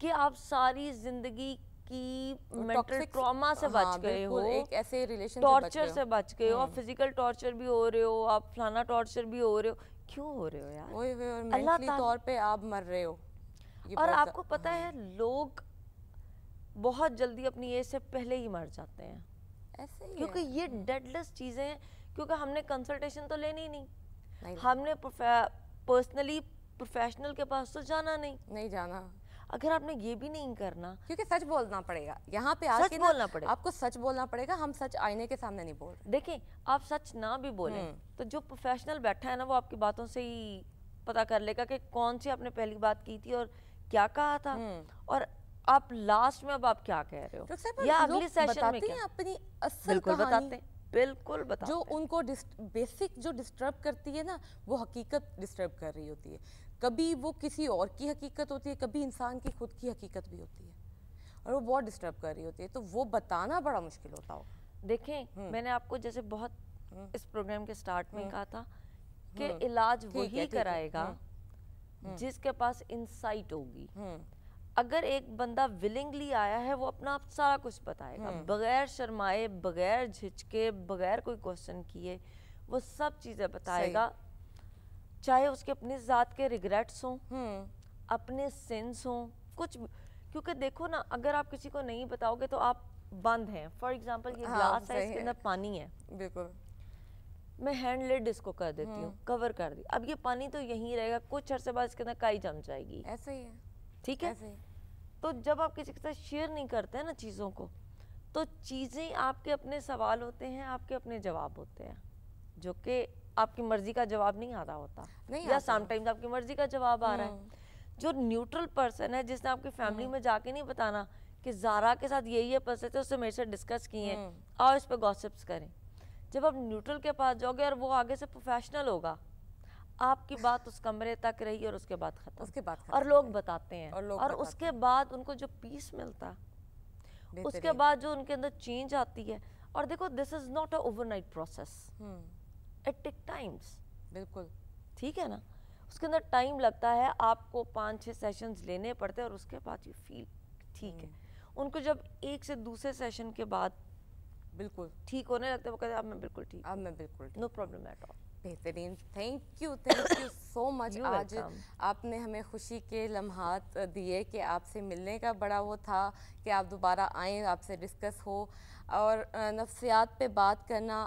कि आप सारी ज़िंदगी कि मेंटल ट्रॉमा से हाँ, बच गए हो एक ऐसे रिलेशन टॉर्चर से बच गए हो आप फिजिकल हाँ। टॉर्चर भी हो रहे हो आप फलाना टॉर्चर भी हो रहे हो क्यों हो रहे हो यार ओए तौर पे आप मर रहे हो और आपको पता है हाँ। लोग बहुत जल्दी अपनी एज से पहले ही मर जाते हैं ऐसे ही क्योंकि ये डेडलेस हम्म। चीज़ें हैं क्योंकि हमने कंसल्टेशन तो लेनी नहीं, नहीं हमने पर्सनली प्रोफेशनल के पास तो जाना नहीं नहीं जाना अगर आपने ये भी नहीं करना क्योंकि सच बोलना पड़ेगा यहाँ पे आके बोलना पड़ेगा आपको सच बोलना पड़ेगा हम सच आईने के सामने नहीं बोल देखें आप सच ना भी बोले हम्म। तो जो प्रोफेशनल बैठा है ना वो आपकी बातों से ही पता कर लेगा कि कौन सी आपने पहली बात की थी और क्या कहा था हम्म। और आप लास्ट में अब आप क्या कह रहे हो तो या अगले सेशन में क्या? अपनी असल बिल्कुल बताते हैं बिल्कुल बताते जो उनको बेसिक जो डिस्टर्ब करती है ना वो हकीकत डिस्टर्ब कर रही होती है कभी वो किसी और की हकीकत होती है कभी इंसान की खुद की हकीकत भी होती है और वो बहुत डिस्टर्ब कर रही होती है तो वो बताना बड़ा मुश्किल होता हो देखें हम्म। मैंने आपको जैसे बहुत हम्म। इस प्रोग्राम के स्टार्ट में हम्म। कहा था कि इलाज वही कराएगा जिसके पास इंसाइट होगी अगर एक बंदा विलिंगली आया है वो अपना आप सारा कुछ बताएगा बगैर शर्माए बगैर झिझके बगैर कोई क्वेश्चन किए वो सब चीज़ें बताएगा चाहे उसके अपने ज़ात के रिग्रेट्स हों हम्म। अपने सेंस हों कुछ क्योंकि देखो ना अगर आप किसी को नहीं बताओगे तो आप बंद हैं फॉर एग्जाम्पल ये ग्लास हाँ, है इसके अंदर पानी है बिल्कुल मैं हैंड लिड इसको कर देती हूँ कवर हम्म। कर दी अब ये पानी तो यहीं रहेगा कुछ अरसे बाद इसके अंदर काई जम जाएगी ऐसे ही है ठीक है तो जब आप किसी के साथ शेयर नहीं करते हैं ना चीज़ों को तो चीज़ें आपके अपने सवाल होते हैं आपके अपने जवाब होते हैं जो कि आपकी मर्जी का जवाब नहीं आ रहा होता नहीं या समटाइम्स आपकी मर्जी का जवाब आ रहा है हम्म। जो न्यूट्रल पर्सन है जिसने आपकी फैमिली हम्म। में जाके नहीं बताना कि जारा के साथ यही है पर्सन थे उससे मेरे साथ डिस्कस किए हैं और हम्म। इस पर गॉसिप्स करें जब आप न्यूट्रल के पास जाओगे और वो आगे से प्रोफेशनल होगा आपकी बात उस कमरे तक रही और उसके बाद खत्म उसके बाद और लोग बताते हैं और, और बताते उसके बाद उनको जो पीस मिलता उसके बाद जो उनके अंदर चेंज आती है और देखो this is not a overnight process it take times बिल्कुल ठीक है ना उसके अंदर टाइम लगता है आपको पाँच छः सेशंस लेने पड़ते हैं और उसके बाद यू फील ठीक है हम्म। उनको जब एक से दूसरे सेशन के बाद बिल्कुल ठीक होने लगते वो कहते अब मैं बिल्कुल ठीक अब मैं बिल्कुल नो प्रॉब्लम एट ऑल बेहतरीन thank you thank you so much आज आपने हमें खुशी के लम्हात दिए कि आपसे मिलने का बड़ा वो था कि आप दोबारा आएँ आपसे डिस्कस हो और नफ्सियात पे बात करना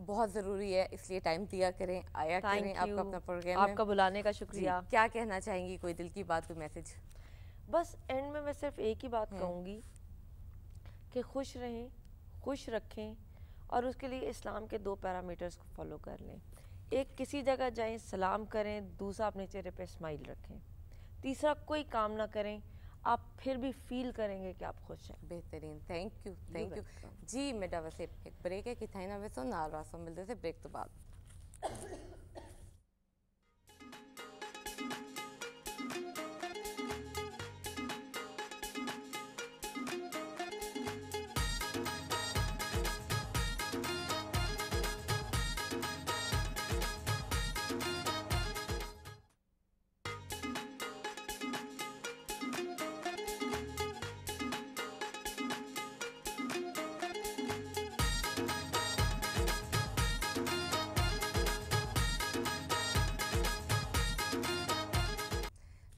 बहुत ज़रूरी है इसलिए टाइम दिया करें आया करें you. आपका अपना प्रोग्राम आपका बुलाने का शुक्रिया क्या कहना चाहेंगी कोई दिल की बात कोई मैसेज बस एंड में मैं सिर्फ एक ही बात हम्म। कहूँगी कि खुश रहें खुश रखें और उसके लिए इस्लाम के दो पैरामीटर्स को फॉलो कर लें एक किसी जगह जाएं सलाम करें दूसरा अपने चेहरे पे स्माइल रखें तीसरा कोई काम ना करें आप फिर भी फील करेंगे कि आप खुश हैं बेहतरीन थैंक यू थैंक यू जी मेडा वैसे एक ब्रेक है कि ना वैसे नाल रासो मिलते थे ब्रेक तो बाद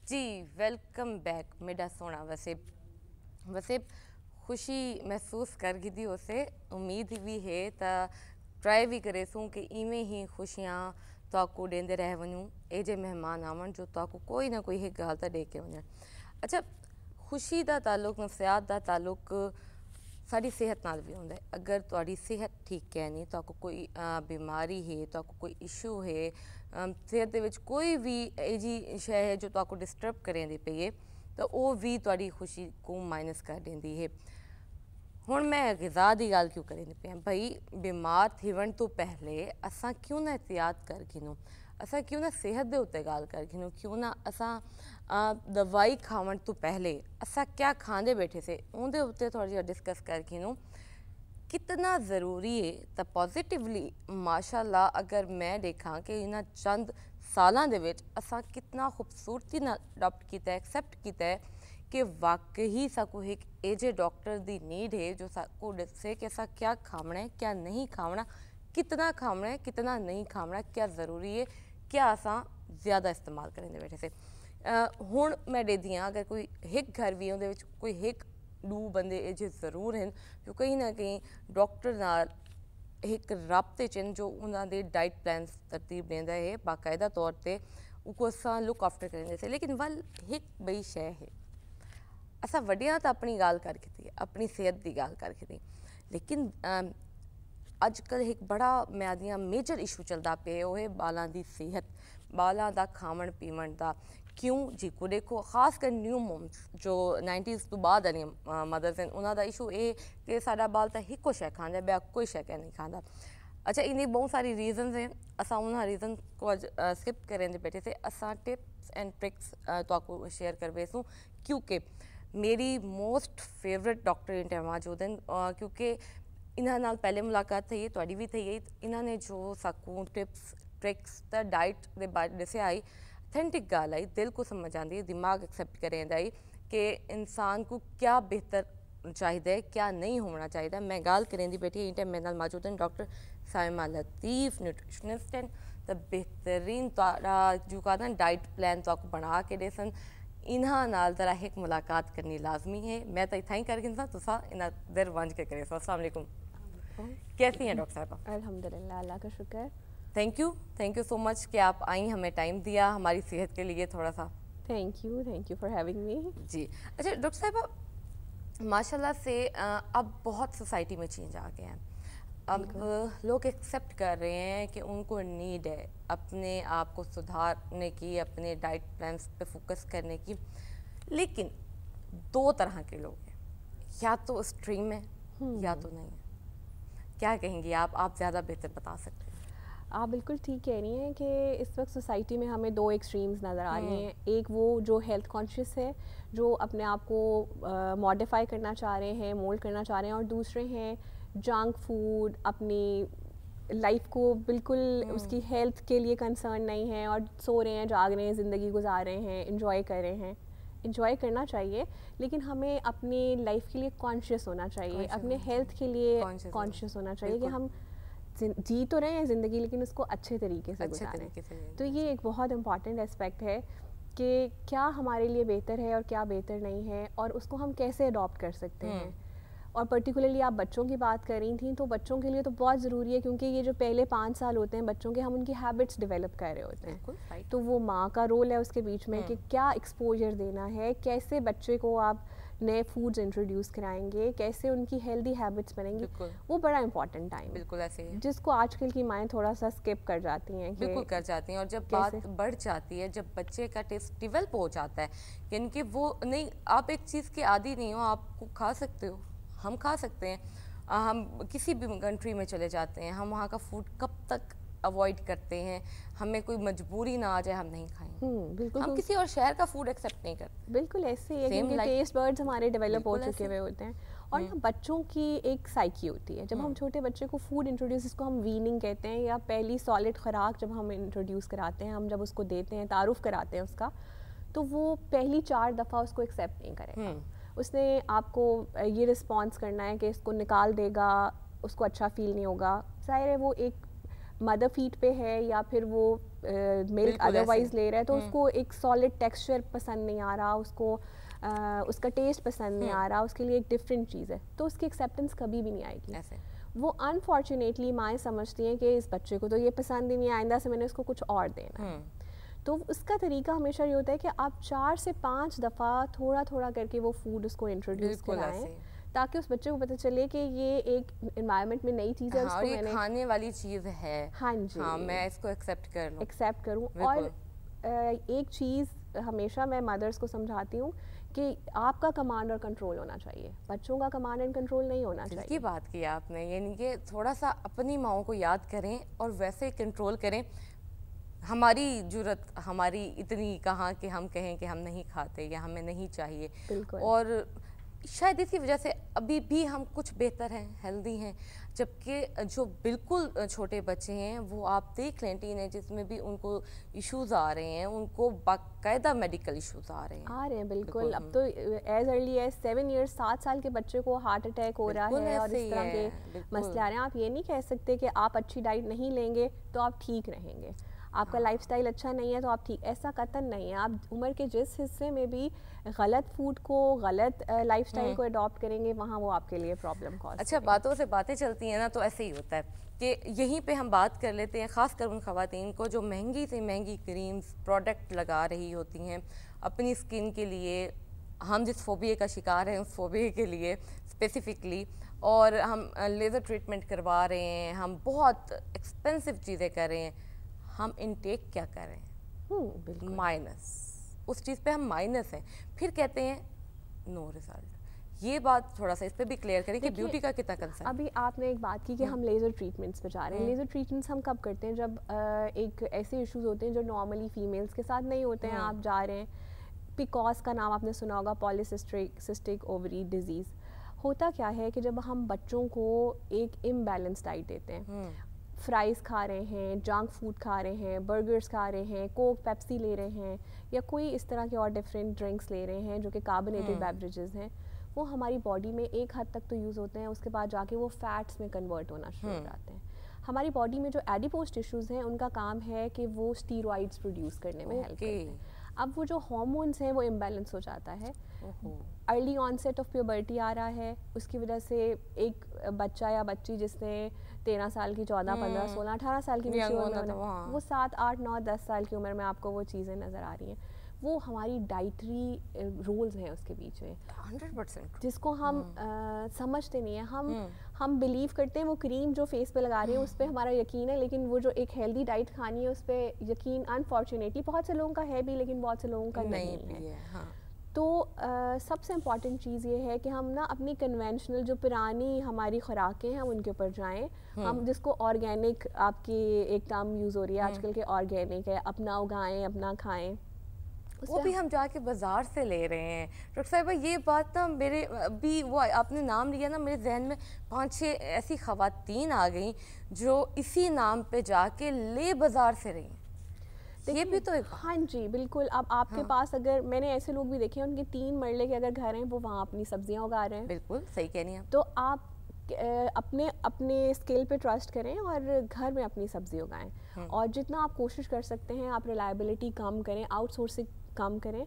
जी वेलकम बैक मेरा सोना वसीब वसीब ख़ुशी महसूस करगी उसे उम्मीद भी है तो ट्राई भी करे सूँ कि इवें ही ख़ुशियाँ तो देंदे रह वञूं एजे मेहमान आवन जो तो कोई ना कोई एक गाल तो दे के वन अच्छा ख़ुशी का ताल्लुक नफसियात का ताल्लुक साड़ी सेहत नाल भी होंगे अगर थोड़ी सेहत ठीक है नहीं तो कोई बीमारी है तो कोई इशू है ਸਿਹਤ ਦੇ ਵਿੱਚ ਕੋਈ ਵੀ ਇਹ ਜੀ ਸ਼ੈ ਹੈ ਜੋ ਤੁਹਾਨੂੰ ਡਿਸਟਰਬ ਕਰੇਂਦੀ ਪਈ ਹੈ ਤਾਂ ਉਹ ਵੀ ਤੁਹਾਡੀ ਖੁਸ਼ੀ ਨੂੰ ਮਾਈਨਸ ਕਰ ਦਿੰਦੀ ਹੈ ਹੁਣ ਮੈਂ ਗਿਜ਼ਾ ਦੀ ਗੱਲ ਕਿਉਂ ਕਰੇਂਦੀ ਪਈ ਭਾਈ ਬਿਮਾਰ ਥਿਵਣ ਤੋਂ ਪਹਿਲੇ ਅਸਾਂ ਕਿਉਂ ਨਾ ਇhtiyat ਕਰ ਕਿਨੂੰ ਅਸਾਂ ਕਿਉਂ ਨਾ ਸਿਹਤ ਦੇ ਉੱਤੇ ਗੱਲ ਕਰ ਕਿਨੂੰ ਕਿਉਂ ਨਾ ਅਸਾਂ ਦਵਾਈ ਖਾਵਣ ਤੋਂ ਪਹਿਲੇ ਅਸਾਂ ਕਿਆ ਖਾਂਦੇ ਬੈਠੇ ਸੇ ਉਹਦੇ ਉੱਤੇ ਥੋੜਾ ਜਿਹਾ ਡਿਸਕਸ ਕਰ ਕਿਨੂੰ कितना ज़रूरी है तो पॉजिटिवली माशा अगर मैं देखा कि इन्हों चंद सालों के असा कितना खूबसूरती अडोप्ट किया एक्सैप्ट किया कि वाकई सको एक एजे डॉक्टर की नीड है जो साको दसे कि असा क्या खावना है क्या नहीं खावना कितना खावना है कितना नहीं खावना क्या ज़रूरी है क्या असा ज़्यादा इस्तेमाल करें बैठे से हूँ मैं देदी हाँ अगर कोई एक घर भी कोई एक डू बंदे अहिड़े ज़रूर हैं जो कहीं ना कहीं डॉक्टर न एक राब्ते च जो उन्होंने डाइट प्लान तरतीब ॾींदा है बाकायदा तौर पर उको असा लुक आफ्टर कर लेकिन वल एक बई शह है असां वॾियां तो अपनी गाल कर कीती अपनी सेहत की गाल कर कीती लेकिन अजक एक बड़ा म्यादियां मेजर इशू चलता पे ओह् है बालां की सेहत बाला का खावन पीवन का क्यों जी को देखो ਕਰ ਨਿਊ ਮਮਸ ਜੋ 90s ਤੋਂ ਬਾਅਦ ਵਾਲੀ मदरस उन्होंने इशू ये कि ਇਹ बाल तो एक ਤਾਂ ਇੱਕੋ है बया कोई शे ਸ਼ੈ ਨਹੀਂ अच्छा इन बहुत सारी रीजनस हैं अस उन रीजन को अज स्किप करें बैठे से अस टिप्स एंड ट्रिक्स तो आपको शेयर करवेसूँ क्योंकि मेरी मोस्ट फेवरेट डॉक्टर इंटर मौजूद हैं क्योंकि इन्होंने पहले मुलाकात थी है थोड़ी भी थी है इन्होंने जो सकूँ टिप्स ट्रिक्स तो डाइट के बारे दसिया आई ऑथेंटिक गाल आई दिल को सम्झ आंदी दिमाग़ एक्सैप्ट कर कि इंसान को क्या बेहतर चाहिए क्या नहीं होना चाहिए मैं गाल करें दी बैठी टाइम मेरे मौजूद हैं डॉक्टर साइमा लतीफ़ न्यूट्रिशनिस्ट हैं तो बेहतरीन जो कहते हैं डाइट प्लान तो आपको बना के दे सन इन्हों एक मुलाकात करनी लाजमी है मैं तो इतना ही करके सर तुसा इन देर वज के करे सो असलम कैसी हैं डॉक्टर साहब अलहमदिल्ला अल्लाह का शुक्र thank you thank you so much कि आप आई हमें टाइम दिया हमारी सेहत के लिए थोड़ा सा thank you thank you for having me जी अच्छा डॉक्टर साहब माशाल्लाह से अब बहुत सोसाइटी में चेंज आ गए हैं अब लोग एक्सेप्ट कर रहे हैं कि उनको नीड है अपने आप को सुधारने की अपने डाइट प्लान्स पे फोकस करने की लेकिन दो तरह के लोग हैं या तो स्ट्रीम है या हम्म। तो नहीं है क्या कहेंगी आप आप ज़्यादा बेहतर बता सकते हैं आप बिल्कुल ठीक कह रही हैं कि इस वक्त सोसाइटी में हमें दो एक्सट्रीम्स नज़र आ रही हम्म। हैं एक वो जो हेल्थ कॉन्शियस है जो अपने आप को मॉडिफाई करना चाह रहे हैं मोल्ड करना चाह रहे हैं और दूसरे हैं जंक फूड अपनी लाइफ को बिल्कुल हम्म। उसकी हेल्थ के लिए कंसर्न नहीं है और सो रहे हैं जाग रहे हैं ज़िंदगी गुजार रहे हैं इन्जॉय कर रहे हैं इन्जॉय करना चाहिए लेकिन हमें अपनी लाइफ के लिए कॉन्शियस होना चाहिए अपने हेल्थ के लिए कॉन्शियस होना चाहिए कि हम जी तो रहे हैं ज़िंदगी लेकिन उसको अच्छे तरीके से अच्छे तरीके से तो ये एक बहुत इम्पॉर्टेंट एस्पेक्ट है कि क्या हमारे लिए बेहतर है और क्या बेहतर नहीं है और उसको हम कैसे अडॉप्ट कर सकते हम्म। हैं और पर्टिकुलरली आप बच्चों की बात कर रही थी तो बच्चों के लिए तो बहुत ज़रूरी है क्योंकि ये जो पहले पाँच साल होते हैं बच्चों के हम उनकी हैबिट्स डेवलप कर रहे होते हैं तो वो माँ का रोल है उसके बीच में हम्म। कि क्या एक्सपोजर देना है कैसे बच्चे को आप नए फूड्स इंट्रोड्यूस कराएंगे कैसे उनकी हेल्दी हैबिट्स बनेंगी वो बड़ा इंपॉर्टेंट टाइम बिल्कुल ऐसे ही जिसको आजकल की माएँ थोड़ा सा स्किप कर जाती हैं बिल्कुल कर जाती हैं और जब बात बढ़ जाती है जब बच्चे का टेस्ट डिवेल्प हो जाता है यानी कि वो नहीं आप एक चीज़ के आदि नहीं हो आपको खा सकते हो हम खा सकते हैं हम किसी भी कंट्री में चले जाते हैं हम वहाँ का फूड कब तक अवॉइड करते हैं हमें कोई मजबूरी ना आ जाए हम नहीं खाएंगे हम्म, हम किसी और शहर का फूड एक्सेप्ट नहीं करते बिल्कुल ऐसे ही है क्योंकि टेस्ट बर्ड्स हमारे डेवलप हो चुके हुए होते हैं और हम्म। ना बच्चों की एक साइकी होती है जब हम हम्म। छोटे बच्चे को फूड इंट्रोड्यूस इसको हम वीनिंग कहते हैं या पहली सॉलिड खुराक जब हम इंट्रोड्यूस कराते हैं हम जब उसको देते हैं तारुफ कराते हैं उसका तो वो पहली चार दफ़ा उसको एक्सेप्ट नहीं करेगा उसने आपको ये रिस्पॉन्स करना है कि इसको निकाल देगा उसको अच्छा फील नहीं होगा ज़ाहिर है वो एक मदर फीट पे है या फिर वो मिल्क अदरवाइज ले रहा है तो हम्म। उसको एक सॉलिड टेक्सचर पसंद नहीं आ रहा उसको आ, उसका टेस्ट पसंद नहीं आ हम्म। रहा उसके लिए एक डिफरेंट चीज़ है तो उसकी एक्सेप्टेंस कभी भी नहीं आएगी वो अनफॉर्चुनेटली माएँ समझती हैं कि इस बच्चे को तो ये पसंद ही नहीं आइंदा से मैंने उसको कुछ और देना है हम्म। तो उसका तरीका हमेशा ये होता है कि आप चार से पाँच दफ़ा थोड़ा थोड़ा करके वो फूड उसको इंट्रोड्यूस कराएं ताकि उस बच्चे को पता चले कि ये एक इन्वायरमेंट में नई चीज़ है हाँ, उसको मैंने खाने वाली चीज़ है हाँ जी हाँ मैं इसको एक्सेप्ट कर लूँ एक्सेप्ट करूँ और एक चीज़ हमेशा मैं मदर्स को समझाती हूँ कि आपका कमांड और कंट्रोल होना चाहिए बच्चों का कमांड एंड कंट्रोल नहीं होना चाहिए की बात की आपने यानी कि थोड़ा सा अपनी माओ को याद करें और वैसे कंट्रोल करें हमारी जरूरत हमारी इतनी कहाँ कि हम कहें कि हम नहीं खाते या हमें नहीं चाहिए और शायद इसी वजह से अभी भी हम कुछ बेहतर हैं हेल्दी हैं जबकि जो बिल्कुल छोटे बच्चे हैं वो आप देख लें टीन एजेस में भी उनको इश्यूज आ रहे हैं उनको बाकायदा मेडिकल इश्यूज आ रहे हैं आ रहे हैं बिल्कुल, बिल्कुल अब तो age early age seven years सात साल के बच्चे को हार्ट अटैक हो रहा है और इस तरह के मसले आ रहे हैं आप ये नहीं कह सकते कि आप अच्छी डाइट नहीं लेंगे तो आप ठीक रहेंगे आपका लाइफ अच्छा नहीं है तो आप ठीक ऐसा कतन नहीं है आप उम्र के जिस हिस्से में भी गलत फूड को गलत लाइफ हम्म। को अडॉप्ट करेंगे वहाँ वो आपके लिए प्रॉब्लम कॉज अच्छा बातों से बातें चलती हैं ना तो ऐसे ही होता है कि यहीं पे हम बात कर लेते हैं ख़ास उन खातन को जो महंगी से महंगी क्रीम्स प्रोडक्ट लगा रही होती हैं अपनी स्किन के लिए हम जिस फोबिए का शिकार हैं उस फोबिए के लिए स्पेसिफ़िकली और हम लेज़र ट्रीटमेंट करवा रहे हैं हम बहुत एक्सपेंसिव चीज़ें कर रहे हैं हम इनटेक क्या कर रहे हैं माइनस हम्म, उस चीज़ पे हम माइनस हैं फिर कहते हैं नो रिजल्ट ये बात थोड़ा सा इस पर भी क्लियर करें कि ब्यूटी का कितना कंसर्न अभी आपने एक बात की कि हम्म। हम लेज़र ट्रीटमेंट्स पे जा रहे हैं लेज़र हम्म। ट्रीटमेंट्स हम कब करते हैं जब एक ऐसे इश्यूज होते हैं जो नॉर्मली फीमेल्स के साथ नहीं होते हैं आप जा रहे हैं पिकॉज का नाम आपने सुना होगा पॉलीसिस्टिक सिस्टिक ओवरी डिजीज़ होता क्या है कि जब हम बच्चों को एक इम्बेलेंस डाइट देते हैं फ्राइज़ खा रहे हैं जंक फूड खा रहे हैं बर्गर्स खा रहे हैं कोक पेप्सी ले रहे हैं या कोई इस तरह के और डिफरेंट ड्रिंक्स ले रहे हैं जो कि कार्बोनेटेड हम्म। बेवरेजेस हैं वो हमारी बॉडी में एक हद तक तो यूज़ होते हैं उसके बाद जाके वो फैट्स में कन्वर्ट होना शुरू हो हम्म। जाते हैं हमारी बॉडी में जो एडिपोज टिश्यूज़ हैं उनका काम है कि वो स्टीरोइड्स प्रोड्यूस करने में हेल्प करते हैं अब वो जो हॉर्मोन्स हैं वो इम्बेलेंस हो जाता है अर्ली ऑनसेट ऑफ प्योबर्टी आ रहा है उसकी वजह से एक बच्चा या बच्ची जिसने तेरह साल की चौदह पंद्रह हम्म। सोलह अठारह साल की तो हाँ। वो सात आठ नौ दस साल की उम्र में आपको वो चीज़ें नज़र आ रही हैं वो हमारी डाइटरी रोल्स हैं उसके बीच में हंड्रेड परसेंट जिसको हम आ, हम्म। समझते नहीं है हम हम्म। हम बिलीव करते हैं वो क्रीम जो फेस पे लगा रहे हैं उस पर हमारा यकीन है लेकिन वो जो एक हेल्दी डाइट खानी है उस पर यकीन अनफॉर्चुनेटली बहुत से लोगों का है भी लेकिन बहुत से लोगों का नहीं, नहीं है, है हाँ। तो सबसे इम्पॉर्टेंट चीज़ ये है कि हम ना अपनी कन्वेंशनल जो पुरानी हमारी खुराकें हैं हम उनके ऊपर जाएं हम हम्म। जिसको ऑर्गेनिक आपकी एक टर्म यूज़ हो रही है हम्म। आजकल के ऑर्गेनिक है अपना उगाएं अपना खाएं वो भी हम जाके बाज़ार से ले रहे हैं डॉक्टर साहब ये बात ना मेरे भी वो आपने नाम लिया ना मेरे जहन में पाँच छः ऐसी खातन आ गई जो इसी नाम पे जाके ले बाज़ार से रही ये भी तो एक हाँ, हाँ जी बिल्कुल अब आपके हाँ। पास अगर मैंने ऐसे लोग भी देखे हैं उनके तीन मरले के अगर घर हैं वो वहाँ अपनी सब्जियाँ उगा रहे हैं बिल्कुल सही कह रही हैं तो आप अपने अपने स्केल पे ट्रस्ट करें और घर में अपनी सब्जी उगाएं और जितना आप कोशिश कर सकते हैं आप रिलायबिलिटी कम करें आउटसोर्सिंग कम करें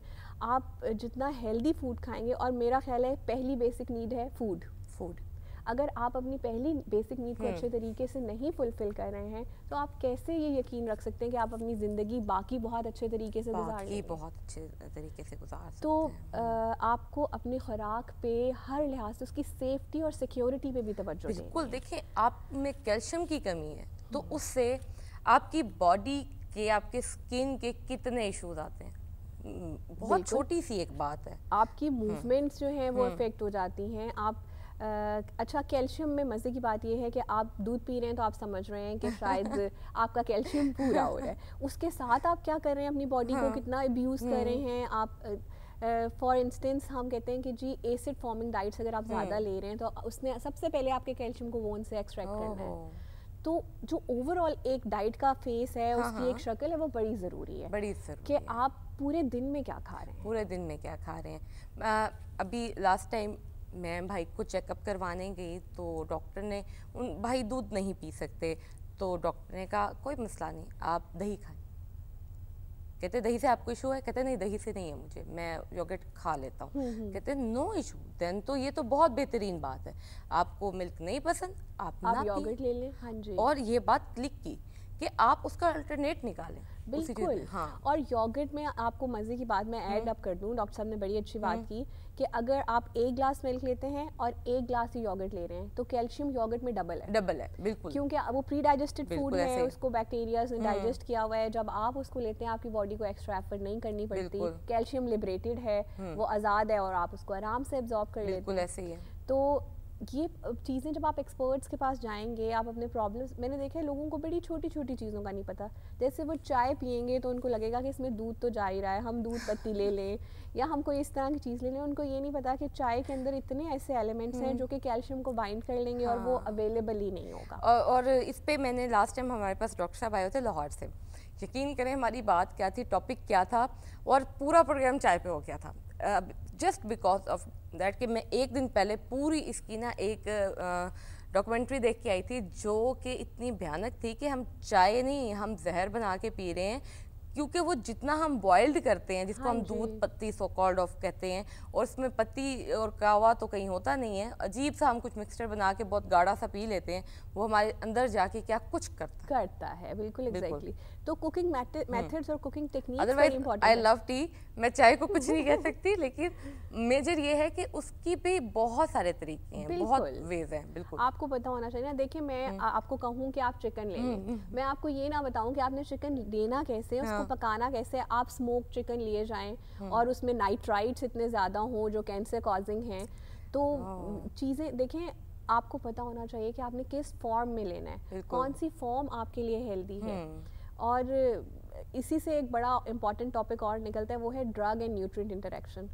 आप जितना हेल्दी फूड खाएंगे और मेरा ख्याल है पहली बेसिक नीड है फूड फूड अगर आप अपनी पहली बेसिक नीड को हम्म। अच्छे तरीके से नहीं फुलफिल कर रहे हैं तो आप कैसे ये यकीन रख सकते हैं कि आप अपनी ज़िंदगी बाकी बहुत अच्छे तरीके से गुजार बहुत अच्छे तरीके से गुजार तो आ, आपको अपनी खुराक पे हर लिहाज से उसकी सेफ्टी और सिक्योरिटी पे भी तवज्जो बिल्कुल देखिए आप में कैल्शियम की कमी है तो हम्म। उससे आपकी बॉडी के आपके स्किन के कितने इश्यूज आते हैं हम्म, बहुत छोटी सी एक बात है आपकी मूवमेंट्स जो हैं वो इफेक्ट हो जाती हैं आप अच्छा कैल्शियम में मज़े की बात यह है कि आप दूध पी रहे हैं तो आप समझ रहे हैं कि शायद आपका कैल्शियम पूरा हो रहा है उसके साथ आप क्या कर रहे हैं अपनी बॉडी हाँ। को कितना अब्यूज़ कर रहे हम्म। हैं आप फॉर uh, इंस्टेंस हम कहते हैं कि जी एसिड फॉर्मिंग डाइट्स अगर आप ज़्यादा हम्म। ले रहे हैं तो उसने सबसे पहले आपके कैल्शियम को वोन से एक्सट्रैक्ट करना है तो जो ओवरऑल एक डाइट का फेस है हाँ, उसकी हाँ, एक शक्ल है वो बड़ी ज़रूरी है बड़ी ज़रूरी कि आप पूरे दिन में क्या खा रहे हैं पूरे दिन में क्या खा रहे हैं आ, अभी लास्ट टाइम मैं भाई को चेकअप करवाने गई तो डॉक्टर ने उन भाई दूध नहीं पी सकते तो डॉक्टर ने कहा कोई मसला नहीं आप दही खाएं कहते दही से आपको इशू है कहते नहीं दही से नहीं है मुझे मैं योगर्ट खा लेता हूँ हम्म, हम्म। कहते नो इशू देन तो ये तो बहुत बेहतरीन बात है आपको मिल्क नहीं पसंद आप, आप ना पी। ले ले, हाँ जी और ये बात क्लिक की कि आप उसका अल्टरनेट निकालें बिल्कुल हाँ और योगर्ट में आपको मज़े की बात मैं ऐड अप हम्म। कर दूं डॉक्टर साहब ने बड़ी अच्छी बात की कि अगर आप एक ग्लास मिल्क लेते हैं और एक ग्लास ही योगर्ट ले रहे हैं तो कैल्शियम योगर्ट में डबल है डबल है बिल्कुल क्योंकि वो प्री डाइजेस्टेड फूड है उसको बैक्टीरिया ने डाइजेस्ट हम्म। किया हुआ है जब आप उसको लेते हैं आपकी बॉडी को एक्स्ट्रा एफर्ट नहीं करनी पड़ती कैल्शियम लिबरेटेड है हम्म। वो आज़ाद है और आप उसको आराम से एब्जॉर्ब कर लेते हैं तो ये चीज़ें जब आप एक्सपर्ट्स के पास जाएंगे आप अपने प्रॉब्लम्स मैंने देखा है लोगों को बड़ी छोटी छोटी चीज़ों का नहीं पता जैसे वो चाय पियेंगे तो उनको लगेगा कि इसमें दूध तो जा ही रहा है हम दूध पत्ती ले लें या हम कोई इस तरह की चीज़ ले लें उनको ये नहीं पता कि चाय के अंदर इतने ऐसे एलिमेंट्स हैं हम्म। जो कि कैल्शियम को बाइंड कर लेंगे हाँ। और वो अवेलेबल हाँ। ही नहीं होगा और, और इस पर मैंने लास्ट टाइम हमारे पास डॉक्टर साहब आए थे लाहौर से यकीन करें हमारी बात क्या थी टॉपिक क्या था और पूरा प्रोग्राम चाय पे हो गया था जस्ट बिकॉज ऑफ दैट कि मैं एक दिन पहले पूरी इसकी ना एक डॉक्यूमेंट्री देख के आई थी जो कि इतनी भयानक थी कि हम चाय नहीं हम जहर बना के पी रहे हैं क्योंकि वो जितना हम बॉइल्ड करते हैं जिसको हाँ हम दूध पत्ती सो कॉल्ड ऑफ कहते हैं और उसमें पत्ती और कावा तो कहीं होता नहीं है अजीब सा हम कुछ मिक्सचर बना के बहुत गाढ़ा सा पी लेते हैं वो हमारे अंदर जाके क्या कुछ करता करता है बिल्कुल एग्जैक्टली तो कुकिंग मेथड्स हम्म। और cooking techniques otherwise I love tea मैं चाय को कुछ नहीं कह सकती लेकिन मेजर ये है कि उसकी भी बहुत सारे तरीके हैं बहुत वेज हैं बिल्कुल आपको पता होना चाहिए ना देखिए मैं हम्म। आपको कहूँ कि आप चिकन ले लें हम्म, मैं आपको ये ना बताऊँ कि आपने चिकन लेना कैसे है उसको हाँ। पकाना कैसे आप स्मोक चिकन लिए जाएं और उसमें नाइट्राइट्स इतने ज़्यादा हों जो कैंसर कॉजिंग हैं तो हाँ। चीज़ें देखें आपको पता होना चाहिए कि आपने किस फॉर्म में लेना है कौन सी फॉर्म आपके लिए हेल्दी है और इसी से एक बड़ा इम्पॉर्टेंट टॉपिक और निकलता है वो है ड्रग एंड न्यूट्रिएंट इंटरेक्शन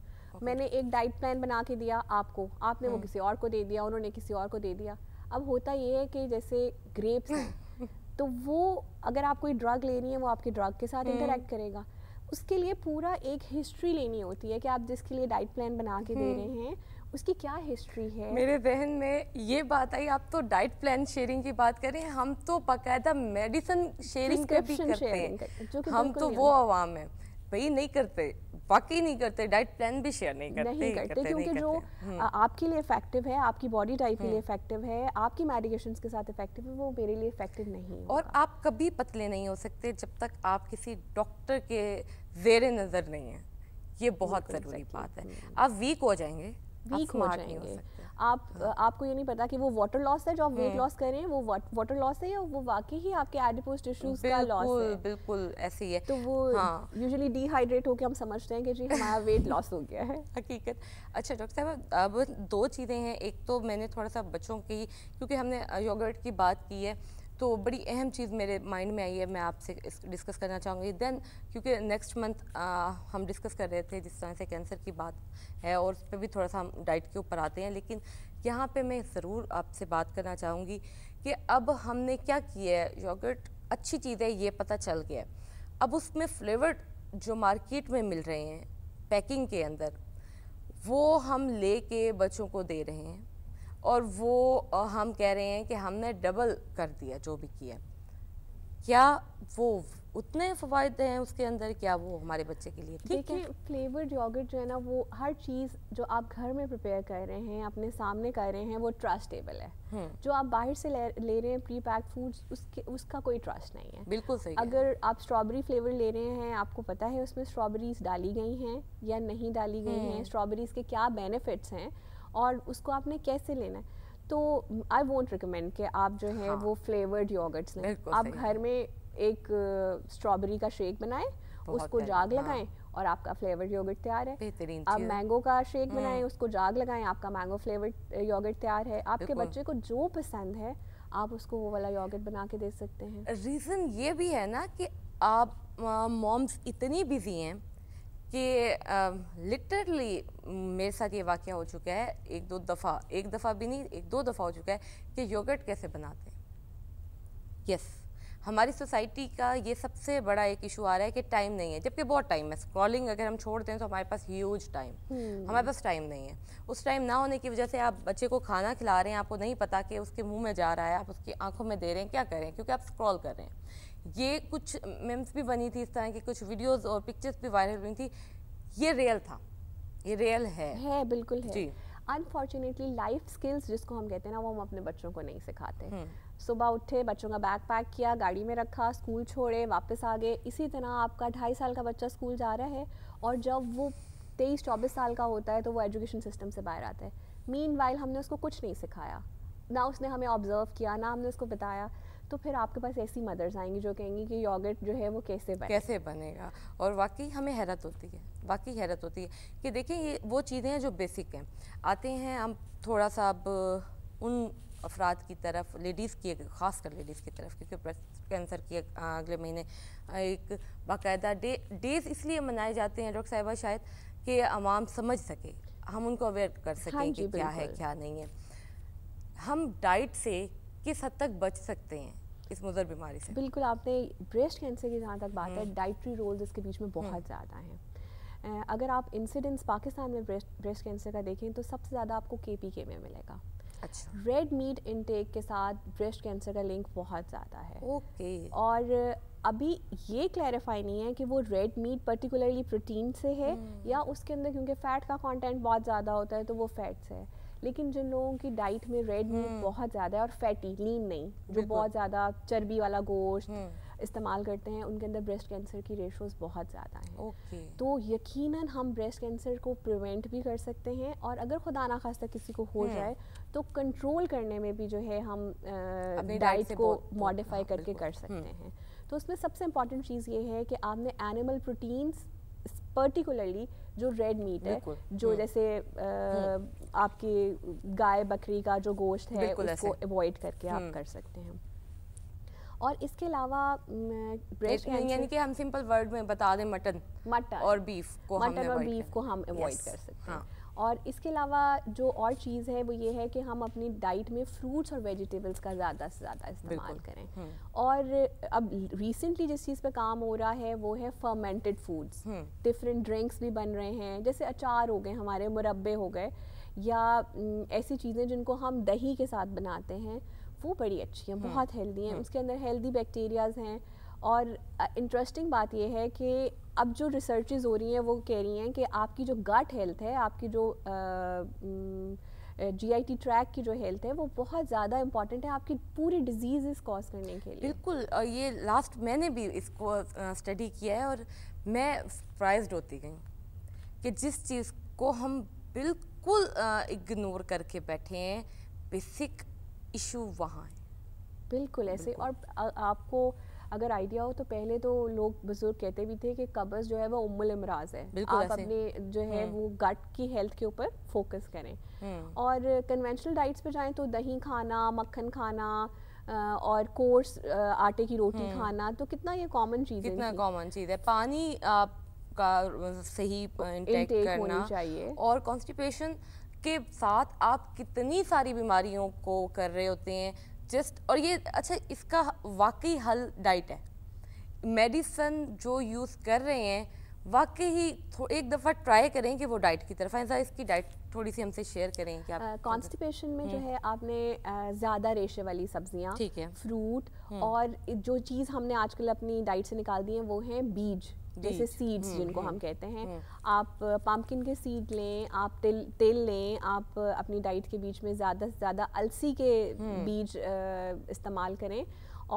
मैंने एक डाइट प्लान बना के दिया आपको आपने वो हम्म. किसी और को दे दिया उन्होंने किसी और को दे दिया अब होता ये है कि जैसे ग्रेप्स तो वो अगर आप कोई ड्रग लेनी है वो आपके ड्रग के साथ इंटरेक्ट हम्म. करेगा उसके लिए पूरा एक हिस्ट्री लेनी होती है कि आप जिसके लिए डाइट प्लान बना के दे हम्म. रहे हैं उसकी क्या हिस्ट्री है मेरे बहन में ये बात आई आप तो डाइट प्लान शेयरिंग की बात कर रहे हैं हम तो बाकायदा मेडिसिन शेयरिंग पे भी करते हैं हम तो वो आवाम है भाई नहीं करते वाकई नहीं करते डाइट प्लान भी शेयर नहीं करते नहीं करते, करते क्योंकि जो हम्म। आपके लिए इफेक्टिव है आपकी बॉडी टाइप के लिए इफेक्टिव हम्म। है आपकी मेडिकेशन के साथ इफेक्टिव है वो मेरे लिए इफेक्टिव नहीं और आप कभी पतले नहीं हो सकते जब तक आप किसी डॉक्टर के जेर नज़र नहीं है ये बहुत ज़रूरी बात है हम्म। आप वीक हो जाएंगे वीक हो जाएंगे आप हाँ। आपको ये नहीं पता कि वो वाटर लॉस है जो आप वेट लॉस हम्म। कर रहे हैं वो वाटर लॉस है या वो वाकई ही आपके एडिपोज टिश्यूज का लॉस है बिल्कुल ऐसे ही है तो वो यूजुअली डिहाइड्रेट होकर हम समझते हैं कि जी हमारा वेट लॉस हो गया है हकीकत अच्छा डॉक्टर साहब अब दो चीज़ें हैं एक तो मैंने थोड़ा सा बच्चों की क्योंकि हमने योगर्ट की बात की है तो बड़ी अहम चीज़ मेरे माइंड में आई है मैं आपसे डिस्कस करना चाहूँगी देन क्योंकि नेक्स्ट मंथ हम डिस्कस कर रहे थे जिस तरह से कैंसर की बात है और उस पर भी थोड़ा सा हम डाइट के ऊपर आते हैं लेकिन यहाँ पे मैं ज़रूर आपसे बात करना चाहूँगी कि अब हमने क्या किया है योगर्ट अच्छी चीज़ है ये पता चल गया है अब उसमें फ्लेवर्ड जो मार्केट में मिल रहे हैं पैकिंग के अंदर वो हम ले के बच्चों को दे रहे हैं और वो हम कह रहे हैं कि हमने डबल कर दिया जो भी किया क्या वो उतने फ़वाद हैं उसके अंदर क्या वो हमारे बच्चे के लिए ठीक है फ्लेवर्ड योगर्ट जो है ना वो हर चीज़ जो आप घर में प्रिपेयर कर रहे हैं अपने सामने कर रहे हैं वो ट्रस्टेबल है हम्म। जो आप बाहर से ले, ले रहे हैं प्री पैक फूड्स उसके उसका कोई ट्रस्ट नहीं है बिल्कुल सही अगर आप स्ट्रॉबेरी फ्लेवर ले रहे हैं आपको पता है उसमें स्ट्रॉबेरीज डाली गई हैं या नहीं डाली गई हैं स्ट्रॉबेरीज हम्म। के क्या बेनिफिट्स हैं और उसको आपने कैसे लेना है तो आई वॉन्ट रिकमेंड कि आप जो है हाँ। वो फ्लेवर्ड योगर्ट्स लें आप घर में एक स्ट्रॉबेरी का शेक बनाएं उसको जाग हाँ। लगाएं और आपका फ्लेवर्ड योगर्ट तैयार है आप मैंगो का शेक हम्म। बनाएं उसको जाग लगाएं आपका मैंगो फ्लेवर्ड योगर्ट तैयार है आपके बच्चे को जो पसंद है आप उसको वो वाला योगर्ट बना के दे सकते हैं रीज़न ये भी है ना कि आप मॉम्स इतनी बिजी हैं कि लिटरली मेरे साथ ये वाक़ हो चुका है एक दो दफ़ा एक दफ़ा भी नहीं एक दो दफ़ा हो चुका है कि योगर्ट कैसे बनाते हैं यस yes. हमारी सोसाइटी का ये सबसे बड़ा एक इशू आ रहा है कि टाइम नहीं है जबकि बहुत टाइम है स्क्रॉलिंग अगर हम छोड़ते हैं तो हमारे पास ह्यूज टाइम हमारे पास टाइम नहीं है उस टाइम ना होने की वजह से आप बच्चे को खाना खिला रहे हैं आपको नहीं पता कि उसके मुंह में जा रहा है आप उसकी आंखों में दे रहे हैं क्या करें क्योंकि आप स्क्रॉल कर रहे हैं ये कुछ मेम्स भी बनी थी इस तरह की कुछ वीडियोज़ और पिक्चर्स भी वायरल हुई थी ये रियल था ये रियल है है बिल्कुल है जी अनफॉर्चुनेटली लाइफ स्किल्स जिसको हम कहते हैं ना वो हम अपने बच्चों को नहीं सिखाते हम्म। सुबह उठे बच्चों का बैग पैक किया गाड़ी में रखा स्कूल छोड़े वापस आ गए इसी तरह आपका ढाई साल का बच्चा स्कूल जा रहा है और जब वो तेईस चौबीस साल का होता है तो वो एजुकेशन सिस्टम से बाहर आता है मीन वाइल हमने उसको कुछ नहीं सिखाया ना उसने हमें ऑब्जर्व किया ना हमने उसको बताया तो फिर आपके पास ऐसी मदर्स आएंगी जो कहेंगी कि योगर्ट जो है वो कैसे बने कैसे बनेगा और वाकई हमें हैरत होती है वाकई हैरत होती है कि देखिए ये वो चीज़ें हैं जो बेसिक हैं आते हैं हम थोड़ा सा अब उन अफराद की तरफ लेडीज़ की ख़ास कर लेडीज़ की तरफ क्योंकि ब्रेस्ट कैंसर की अगले महीने एक बाकायदा डे डेज़ इसलिए मनाए जाते हैं डॉक्टर साहिबा शायद कि आवाम समझ सके हम उनको अवेयर कर सकें हाँ कि क्या है क्या नहीं है हम डाइट से किस हद तक बच सकते हैं इस मुजर बीमारी से बिल्कुल आपने ब्रेस्ट कैंसर की जहाँ तक बात है डाइटरी हम्म। रोल्स इसके बीच में बहुत हम्म। ज़्यादा हैं अगर आप इंसिडेंस पाकिस्तान में ब्रेस्ट ब्रेस्ट कैंसर का देखें तो सबसे ज़्यादा आपको के पी के में मिलेगा अच्छा रेड मीट इनटेक के साथ ब्रेस्ट कैंसर का लिंक बहुत ज़्यादा है ओके okay. और अभी ये क्लैरिफाई नहीं है कि वो रेड मीट पर्टिकुलरली प्रोटीन से है hmm. या उसके अंदर क्योंकि फ़ैट का कंटेंट बहुत ज़्यादा होता है तो वो फैट से है लेकिन जिन लोगों की डाइट में रेड मीट hmm. बहुत ज़्यादा है और फैटी लीन नहीं जो बहुत ज़्यादा चर्बी वाला गोश्त hmm. इस्तेमाल करते हैं उनके अंदर ब्रेस्ट कैंसर की रेशोज बहुत ज़्यादा हैं okay. तो यकीनन हम ब्रेस्ट कैंसर को प्रिवेंट भी कर सकते हैं और अगर खुदा ना खास्ता किसी को हो hmm. जाए तो कंट्रोल करने में भी जो है हम डाइट को मॉडिफाई हाँ, करके कर सकते हम्म। हैं तो उसमें सबसे इम्पॉर्टेंट चीज़ ये है कि आपने एनिमल प्रोटीन्स पर्टिकुलरली जो रेड मीट है जो हम्म। जैसे हम्म। आपके गाय बकरी का जो गोश्त है उसको अवॉइड करके आप कर सकते हैं और इसके अलावा यानी कि हम सिंपल वर्ड में बता दें मटन मटन और बीफ को मटन और बीफ को हम अवॉइड कर सकते हैं हाँ। और इसके अलावा जो और चीज़ है वो ये है कि हम अपनी डाइट में फ्रूट्स और वेजिटेबल्स का ज़्यादा से ज़्यादा इस्तेमाल करें हम्म। और अब रिसेंटली जिस चीज़ पे काम हो रहा है वो है फर्मेंटेड फूड्स डिफरेंट ड्रिंक्स भी बन रहे हैं जैसे अचार हो गए हमारे मुरबे हो गए या ऐसी चीज़ें जिनको हम दही के साथ बनाते हैं वो बड़ी अच्छी हैं हम्म। बहुत हेल्दी हैं हम्म। उसके अंदर हेल्दी बैक्टीरियाज़ हैं और इंटरेस्टिंग बात यह है कि अब जो रिसर्चेज हो रही हैं वो कह रही हैं कि आपकी जो गट हेल्थ है आपकी जो जी आई टी ट्रैक की जो हेल्थ है वो बहुत ज़्यादा इंपॉर्टेंट है आपकी पूरी डिजीज़ कॉज करने के लिए बिल्कुल और ये लास्ट मैंने भी इसको स्टडी किया है और मैं सरप्राइज होती गई कि जिस चीज़ को हम बिल्कुल इग्नोर करके बैठे हैं बेसिक इशू वहाँ है बिल्कुल ऐसे बिल्कुल। और आ, आपको अगर आइडिया हो तो पहले तो लोग बुजुर्ग कहते भी थे कि कब्ज़ जो है वो उम्मल अमराज है आप अपने जो है हम्म। वो गट की हेल्थ के ऊपर फोकस करें हम्म। और कन्वेंशनल डाइट्स पर जाएं तो दही खाना मक्खन खाना और कोर्स आटे की रोटी हम्म। खाना तो कितना ये कॉमन चीज़ है कितना कॉमन चीज़ है पानी आपका सही इंटेक करना चाहिए और कॉन्स्टिपेशन के साथ आप कितनी सारी बीमारियों को कर रहे होते हैं जस्ट और ये अच्छा इसका वाकई हल डाइट है मेडिसन जो यूज़ कर रहे हैं वाकई ही एक दफ़ा ट्राई करें कि वो डाइट की तरफ ऐसा इसकी डाइट थोड़ी सी हमसे शेयर करें कि आप कॉन्स्टिपेशन में जो हम्म। है आपने ज़्यादा रेशे वाली सब्जियां ठीक है फ्रूट हम्म। और जो चीज़ हमने आजकल अपनी डाइट से निकाल दी है वो हैं बीज जैसे सीड्स हम्म, जिनको हम्म, हम कहते हैं हम्म। आप पामकिन के सीड लें आप तिल तेल लें आप अपनी डाइट के बीच में ज़्यादा से ज़्यादा अलसी के बीज इस्तेमाल करें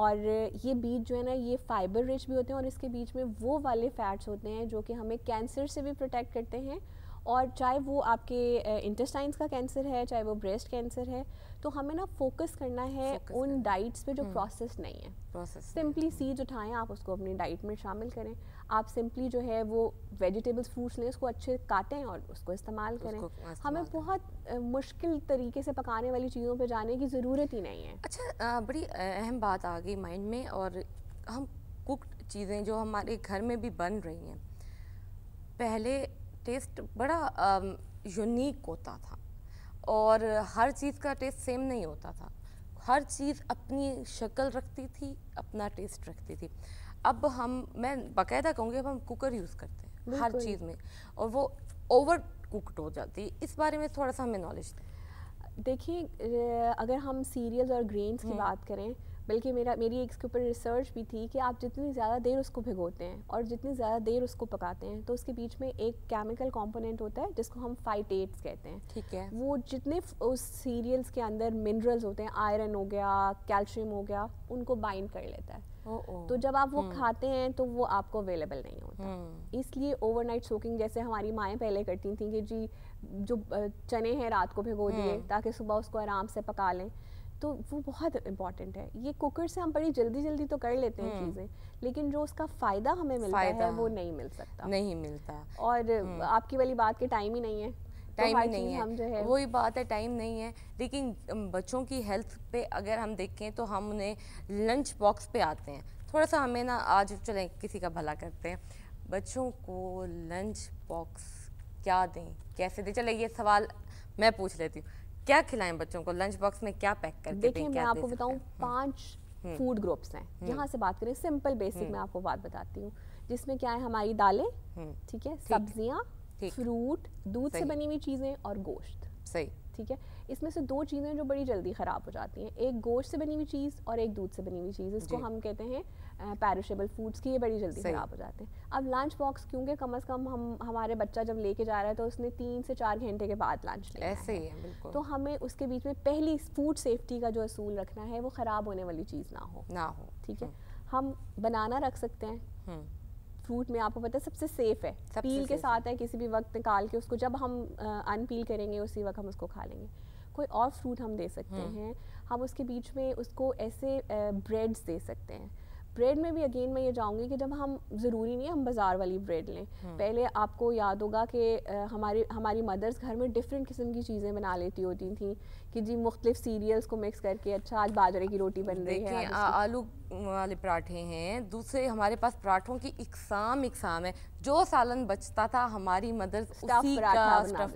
और ये बीज जो है ना ये फाइबर रिच भी होते हैं और इसके बीच में वो वाले फैट्स होते हैं जो कि हमें कैंसर से भी प्रोटेक्ट करते हैं और चाहे वो आपके इंटेस्टाइंस का कैंसर है चाहे वो ब्रेस्ट कैंसर है तो हमें ना फोकस करना है फोकस उन डाइट्स पे जो प्रोसेस नहीं है सिंपली सीज उठाएं आप उसको अपनी डाइट में शामिल करें आप सिंपली जो है वो वेजिटेबल्स फ्रूट्स लें उसको अच्छे काटें और उसको इस्तेमाल करें उसको हमें बहुत मुश्किल तरीके से पकाने वाली चीज़ों पर जाने की ज़रूरत ही नहीं है अच्छा बड़ी अहम बात आ गई माइंड में और हम कुकड चीज़ें जो हमारे घर में भी बन रही हैं पहले टेस्ट बड़ा यूनिक होता था और हर चीज़ का टेस्ट सेम नहीं होता था हर चीज़ अपनी शक्ल रखती थी अपना टेस्ट रखती थी अब हम मैं बाकायदा कहूँगी अब हम कुकर यूज़ करते हैं हर चीज़ में और वो ओवर कुकड हो जाती है इस बारे में थोड़ा सा हमें नॉलेज देखिए अगर हम सीरियल्स और ग्रेन्स की हम्म। बात करें बल्कि मेरा मेरी इसके ऊपर रिसर्च भी थी कि आप जितनी ज़्यादा देर उसको भिगोते हैं और जितनी ज़्यादा देर उसको पकाते हैं तो उसके बीच में एक केमिकल कंपोनेंट होता है जिसको हम फाइटेट्स कहते हैं ठीक है वो जितने उस सीरियल्स के अंदर मिनरल्स होते हैं आयरन हो गया कैल्शियम हो गया उनको बाइंड कर लेता है तो जब आप वो hmm. खाते हैं तो वो आपको अवेलेबल नहीं होता hmm. इसलिए ओवरनाइट सोकिंग जैसे हमारी माएँ पहले करती थी कि जी जो चने हैं रात को भिगो दिए hmm. ताकि सुबह उसको आराम से पका लें तो वो बहुत इम्पॉर्टेंट है ये कुकर से हम बड़ी जल्दी जल्दी तो कर लेते हैं चीज़ें लेकिन जो उसका फ़ायदा हमें मिलता है वो नहीं मिल सकता नहीं मिलता और आपकी वाली बात के टाइम ही नहीं है टाइम तो नहीं है वही बात है टाइम नहीं है लेकिन बच्चों की हेल्थ पे अगर हम देखें तो हम उन्हें लंच बॉक्स पे आते हैं थोड़ा सा हमें ना आज चलें किसी का भला करते हैं बच्चों को लंच बॉक्स क्या दें कैसे दें चले ये सवाल मैं पूछ लेती हूँ क्या खिलाएं बच्चों को लंच बॉक्स में क्या पैक करके देखिए मैं आपको बताऊँ पाँच फूड ग्रुप्स हैं हम्म। हम्म। हम्म। यहाँ से बात करें सिंपल बेसिक मैं आपको बात बताती हूँ जिसमें क्या है हमारी दालें ठीक है सब्जियाँ फ्रूट दूध से बनी हुई चीज़ें और गोश्त सही ठीक है इसमें से दो चीज़ें जो बड़ी जल्दी ख़राब हो जाती हैं एक गोश्त से बनी हुई चीज़ और एक दूध से बनी हुई चीज़ इसको हम कहते हैं पैरिशेबल फूड्स की ये बड़ी जल्दी ख़राब हो जाते हैं अब लंच बॉक्स क्योंकि कम अज़ कम हम हमारे बच्चा जब लेके जा रहा है तो उसने तीन से चार घंटे के बाद लंच लेना ऐसे ही है तो हमें उसके बीच में पहली फूड सेफ्टी का जो असूल रखना है वो ख़राब होने वाली चीज़ ना हो ना हो ठीक है हम्म। हम बनाना रख सकते हैं हम्म। फ्रूट में आपको पता है सबसे सेफ है सबसे पील के साथ है किसी भी वक्त निकाल के उसको जब हम अनपील करेंगे उसी वक्त हम उसको खा लेंगे कोई और फ्रूट हम दे सकते हम्म। हैं हम उसके बीच में उसको ऐसे ब्रेड्स दे सकते हैं ब्रेड में भी अगेन मैं ये चाहूँगी कि जब हम ज़रूरी नहीं हम बाज़ार वाली ब्रेड लें हम्म। पहले आपको याद होगा कि हमारे हमारी मदर्स घर में डिफरेंट किस्म की चीज़ें बना लेती होती थी कि जी मुख्तलिफ सीरियल्स को मिक्स करके अच्छा आज बाजरे की रोटी बन रही है आलू वाले पराठे हैं दूसरे हमारे पास पराठों की इकसाम इकसाम है जो सालन बचता था हमारी मदर्स उसी का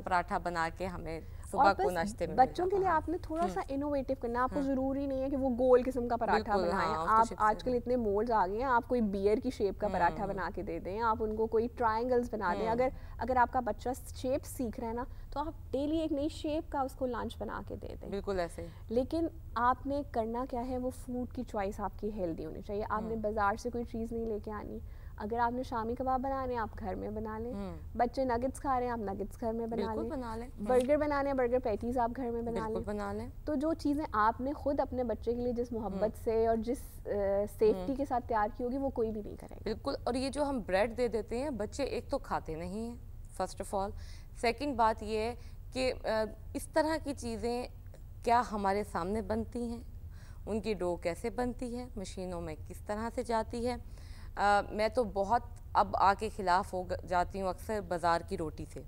पराठा बना के हमें सुबह को नाश्ते में बच्चों के लिए हाँ। आपने थोड़ा हम्म। सा इनोवेटिव करना आपको हम्म। जरूरी नहीं है कि वो गोल किस्म का पराठा बनाए हाँ, आप आजकल इतने मोल्ड आ गए हैं आप कोई बियर की शेप का पराठा हम्म। बना के दे दें आप उनको कोई ट्राइंगल्स बना दें अगर अगर आपका बच्चा शेप सीख रहा है ना तो आप डेली एक नई शेप का उसको लंच बना के दे दें बिल्कुल ऐसे लेकिन आपने करना क्या है वो फूड की चॉइस आपकी हेल्दी होनी चाहिए आपने बाजार से कोई चीज़ नहीं लेके आनी अगर आपने शामी कबाब बनाने हैं आप घर में बना लें हम्म। बच्चे नगेट्स खा रहे हैं आप नगेट्स घर में बना लें बना लें बर्गर बनाने हैं बर्गर पैटीज आप घर में बना लें बना लें तो जो चीज़ें आपने खुद अपने बच्चे के लिए जिस हम्म। मोहब्बत से और जिस सेफ्टी हम्म। के साथ तैयार की होगी वो कोई भी नहीं करेगा बिल्कुल और ये जो हम ब्रेड दे देते हैं बच्चे एक तो खाते नहीं हैं फर्स्ट ऑफ ऑल सेकेंड बात ये है कि इस तरह की चीज़ें क्या हमारे सामने बनती हैं उनकी डो कैसे बनती है मशीनों में किस तरह से जाती है आ, मैं तो बहुत अब आके ख़िलाफ़ हो जाती हूँ अक्सर बाज़ार की रोटी से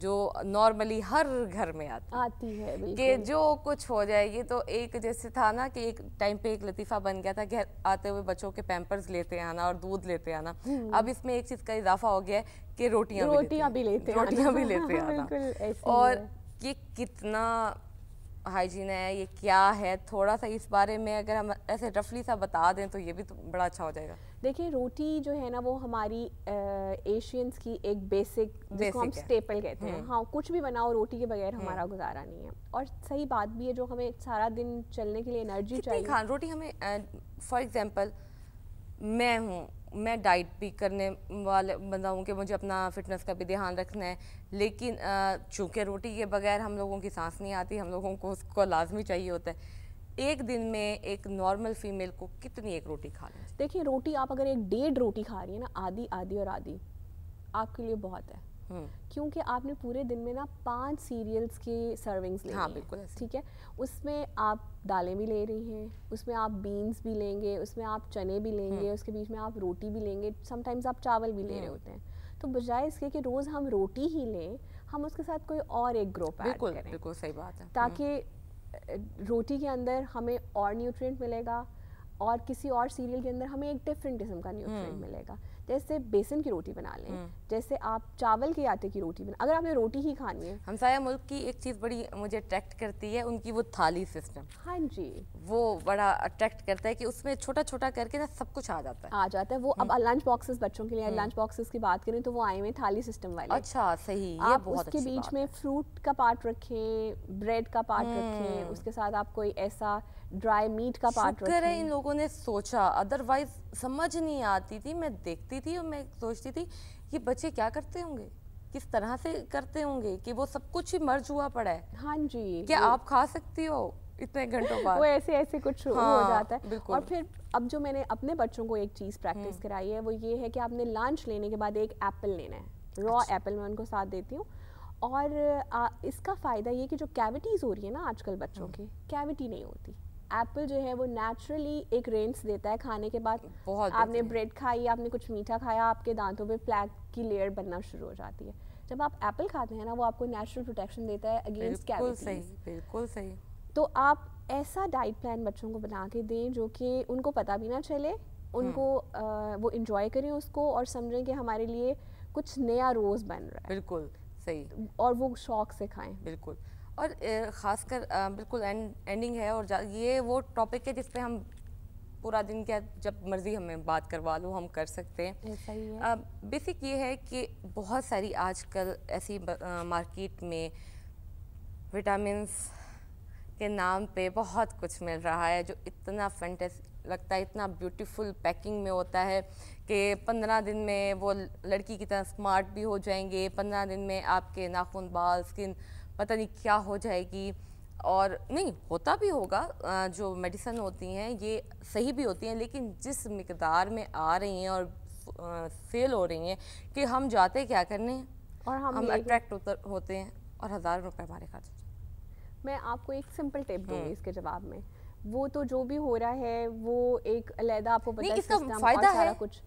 जो नॉर्मली हर घर में आती आती है कि जो कुछ हो जाए ये तो एक जैसे था ना कि एक टाइम पे एक लतीफ़ा बन गया था घर आते हुए बच्चों के पैम्पर्स लेते आना और दूध लेते आना हम्म। अब इसमें एक चीज़ का इजाफा हो गया है कि रोटियाँ रोटियाँ भी लेते रोटियाँ भी लेते हैं और ये कितना हाइजीन है ये क्या है थोड़ा सा इस बारे में अगर हम ऐसे रफली सा बता दें तो ये भी तो बड़ा अच्छा हो जाएगा देखिए रोटी जो है ना वो हमारी एशियंस की एक बेसिक जिसको हम स्टेपल कहते हैं हम्म। हाँ कुछ भी बनाओ रोटी के बगैर हम्म। हमारा गुजारा नहीं है और सही बात भी है जो हमें सारा दिन चलने के लिए एनर्जी चाहिए हाँ रोटी हमें फॉर एग्जाम्पल मैं हूँ मैं डाइट भी करने वाले बंदा हूँ कि मुझे अपना फिटनेस का भी ध्यान रखना है लेकिन चूँकि रोटी के बगैर हम लोगों की सांस नहीं आती हम लोगों को उसको लाजमी चाहिए होता है एक दिन में एक नॉर्मल फीमेल को कितनी एक रोटी खा लें देखिए रोटी आप अगर एक डेढ़ रोटी खा रही है ना आधी आधी और आधी आपके लिए बहुत है हम्म। क्योंकि आपने पूरे दिन में ना पांच सीरियल्स के सर्विंग्स ले हाँ बिल्कुल ठीक है उसमें आप दालें भी ले रही हैं उसमें आप बीन्स भी लेंगे उसमें आप चने भी लेंगे हम्म। उसके बीच में आप रोटी भी लेंगे समटाइम्स आप चावल भी ले रहे हम्म। होते हैं तो बजाय इसके कि रोज़ हम रोटी ही लें हम उसके साथ कोई और एक ग्रुप बिल्कुल बिल्कुल सही बात है ताकि रोटी के अंदर हमें और न्यूट्रिएंट मिलेगा और किसी और सीरियल के अंदर हमें एक डिफरेंट किस्म का न्यूट्रिएंट हम्म। मिलेगा जैसे बेसन की रोटी बना लें हम्म। जैसे आप चावल के आटे की रोटी बना अगर आपने रोटी ही खानी है हमसाया मुल्क की एक चीज़ बड़ी मुझे अट्रैक्ट करती है उनकी वो थाली सिस्टम हाँ जी वो बड़ा अट्रैक्ट करता है कि उसमें छोटा छोटा करके ना सब कुछ आ जाता है आ जाता है वो अब लंच हम्म। बॉक्सेस बच्चों के लिए लंच हम्म। बॉक्सेस की बात करें तो वो आए हुए थाली सिस्टम वाले अच्छा सही आप उसके बीच में फ्रूट का पार्ट रखें ब्रेड का पार्ट रखें उसके साथ आप कोई ऐसा ड्राई मीट का पार्ट रखा है इन लोगों ने सोचा अदरवाइज समझ नहीं आती थी मैं देखती थी और मैं सोचती थी ये बच्चे क्या करते होंगे किस तरह से करते होंगे कि वो सब कुछ ही मर्ज हुआ पड़ा है हाँ जी क्या आप खा सकती हो इतने घंटों बाद वो ऐसे ऐसे कुछ हाँ, हो जाता है और फिर अब जो मैंने अपने बच्चों को एक चीज़ प्रैक्टिस हम्म। कराई है वो ये है कि आपने लंच लेने के बाद एक एप्पल लेना है रॉ एप्पल अच्छा। मैं उनको साथ देती हूँ और आ, इसका फ़ायदा ये कि जो कैविटीज़ हो रही है ना आजकल बच्चों की हम्म। कैविटी नहीं होती एप्पल जो है वो नेचुरली एक रेंज देता है खाने के बाद बहुत आपने ब्रेड खाई आपने कुछ मीठा खाया आपके दांतों पे प्लैक की लेयर बनना शुरू हो जाती है जब आप एप्पल खाते हैं ना वो आपको नेचुरल प्रोटेक्शन देता है अगेंस्ट बिल्कुल सही बिल्कुल सही तो आप ऐसा डाइट प्लान बच्चों को बना के दें जो कि उनको पता भी ना चले उनको आ, हम्म। वो इंजॉय करें उसको और समझें कि हमारे लिए कुछ नया रोज़ बन रहा है बिल्कुल सही और वो शौक से खाएं बिल्कुल और ख़ासकर बिल्कुल एंड एंडिंग है और ये वो टॉपिक है जिस हम पूरा दिन क्या जब मर्ज़ी हमें बात करवा लो हम कर सकते हैं है बेसिक ये है कि बहुत सारी आजकल ऐसी मार्केट में विटामिन के नाम पे बहुत कुछ मिल रहा है जो इतना फेंटेस लगता है इतना ब्यूटीफुल पैकिंग में होता है कि पंद्रह दिन में वो लड़की की तरह स्मार्ट भी हो जाएंगे पंद्रह दिन में आपके नाखून बाल स्किन पता नहीं क्या हो जाएगी और नहीं होता भी होगा जो मेडिसन होती हैं ये सही भी होती हैं लेकिन जिस मकदार में आ रही हैं और फेल हो रही हैं कि हम जाते क्या करने हैं और हम, हम अट्रैक्ट होते हैं और हज़ार रुपए हमारे खर्च हो मैं आपको एक सिंपल टिप दूँगी इसके जवाब में वो तो जो भी हो रहा है वो एक अलहदा आपको पता फायदा है कुछ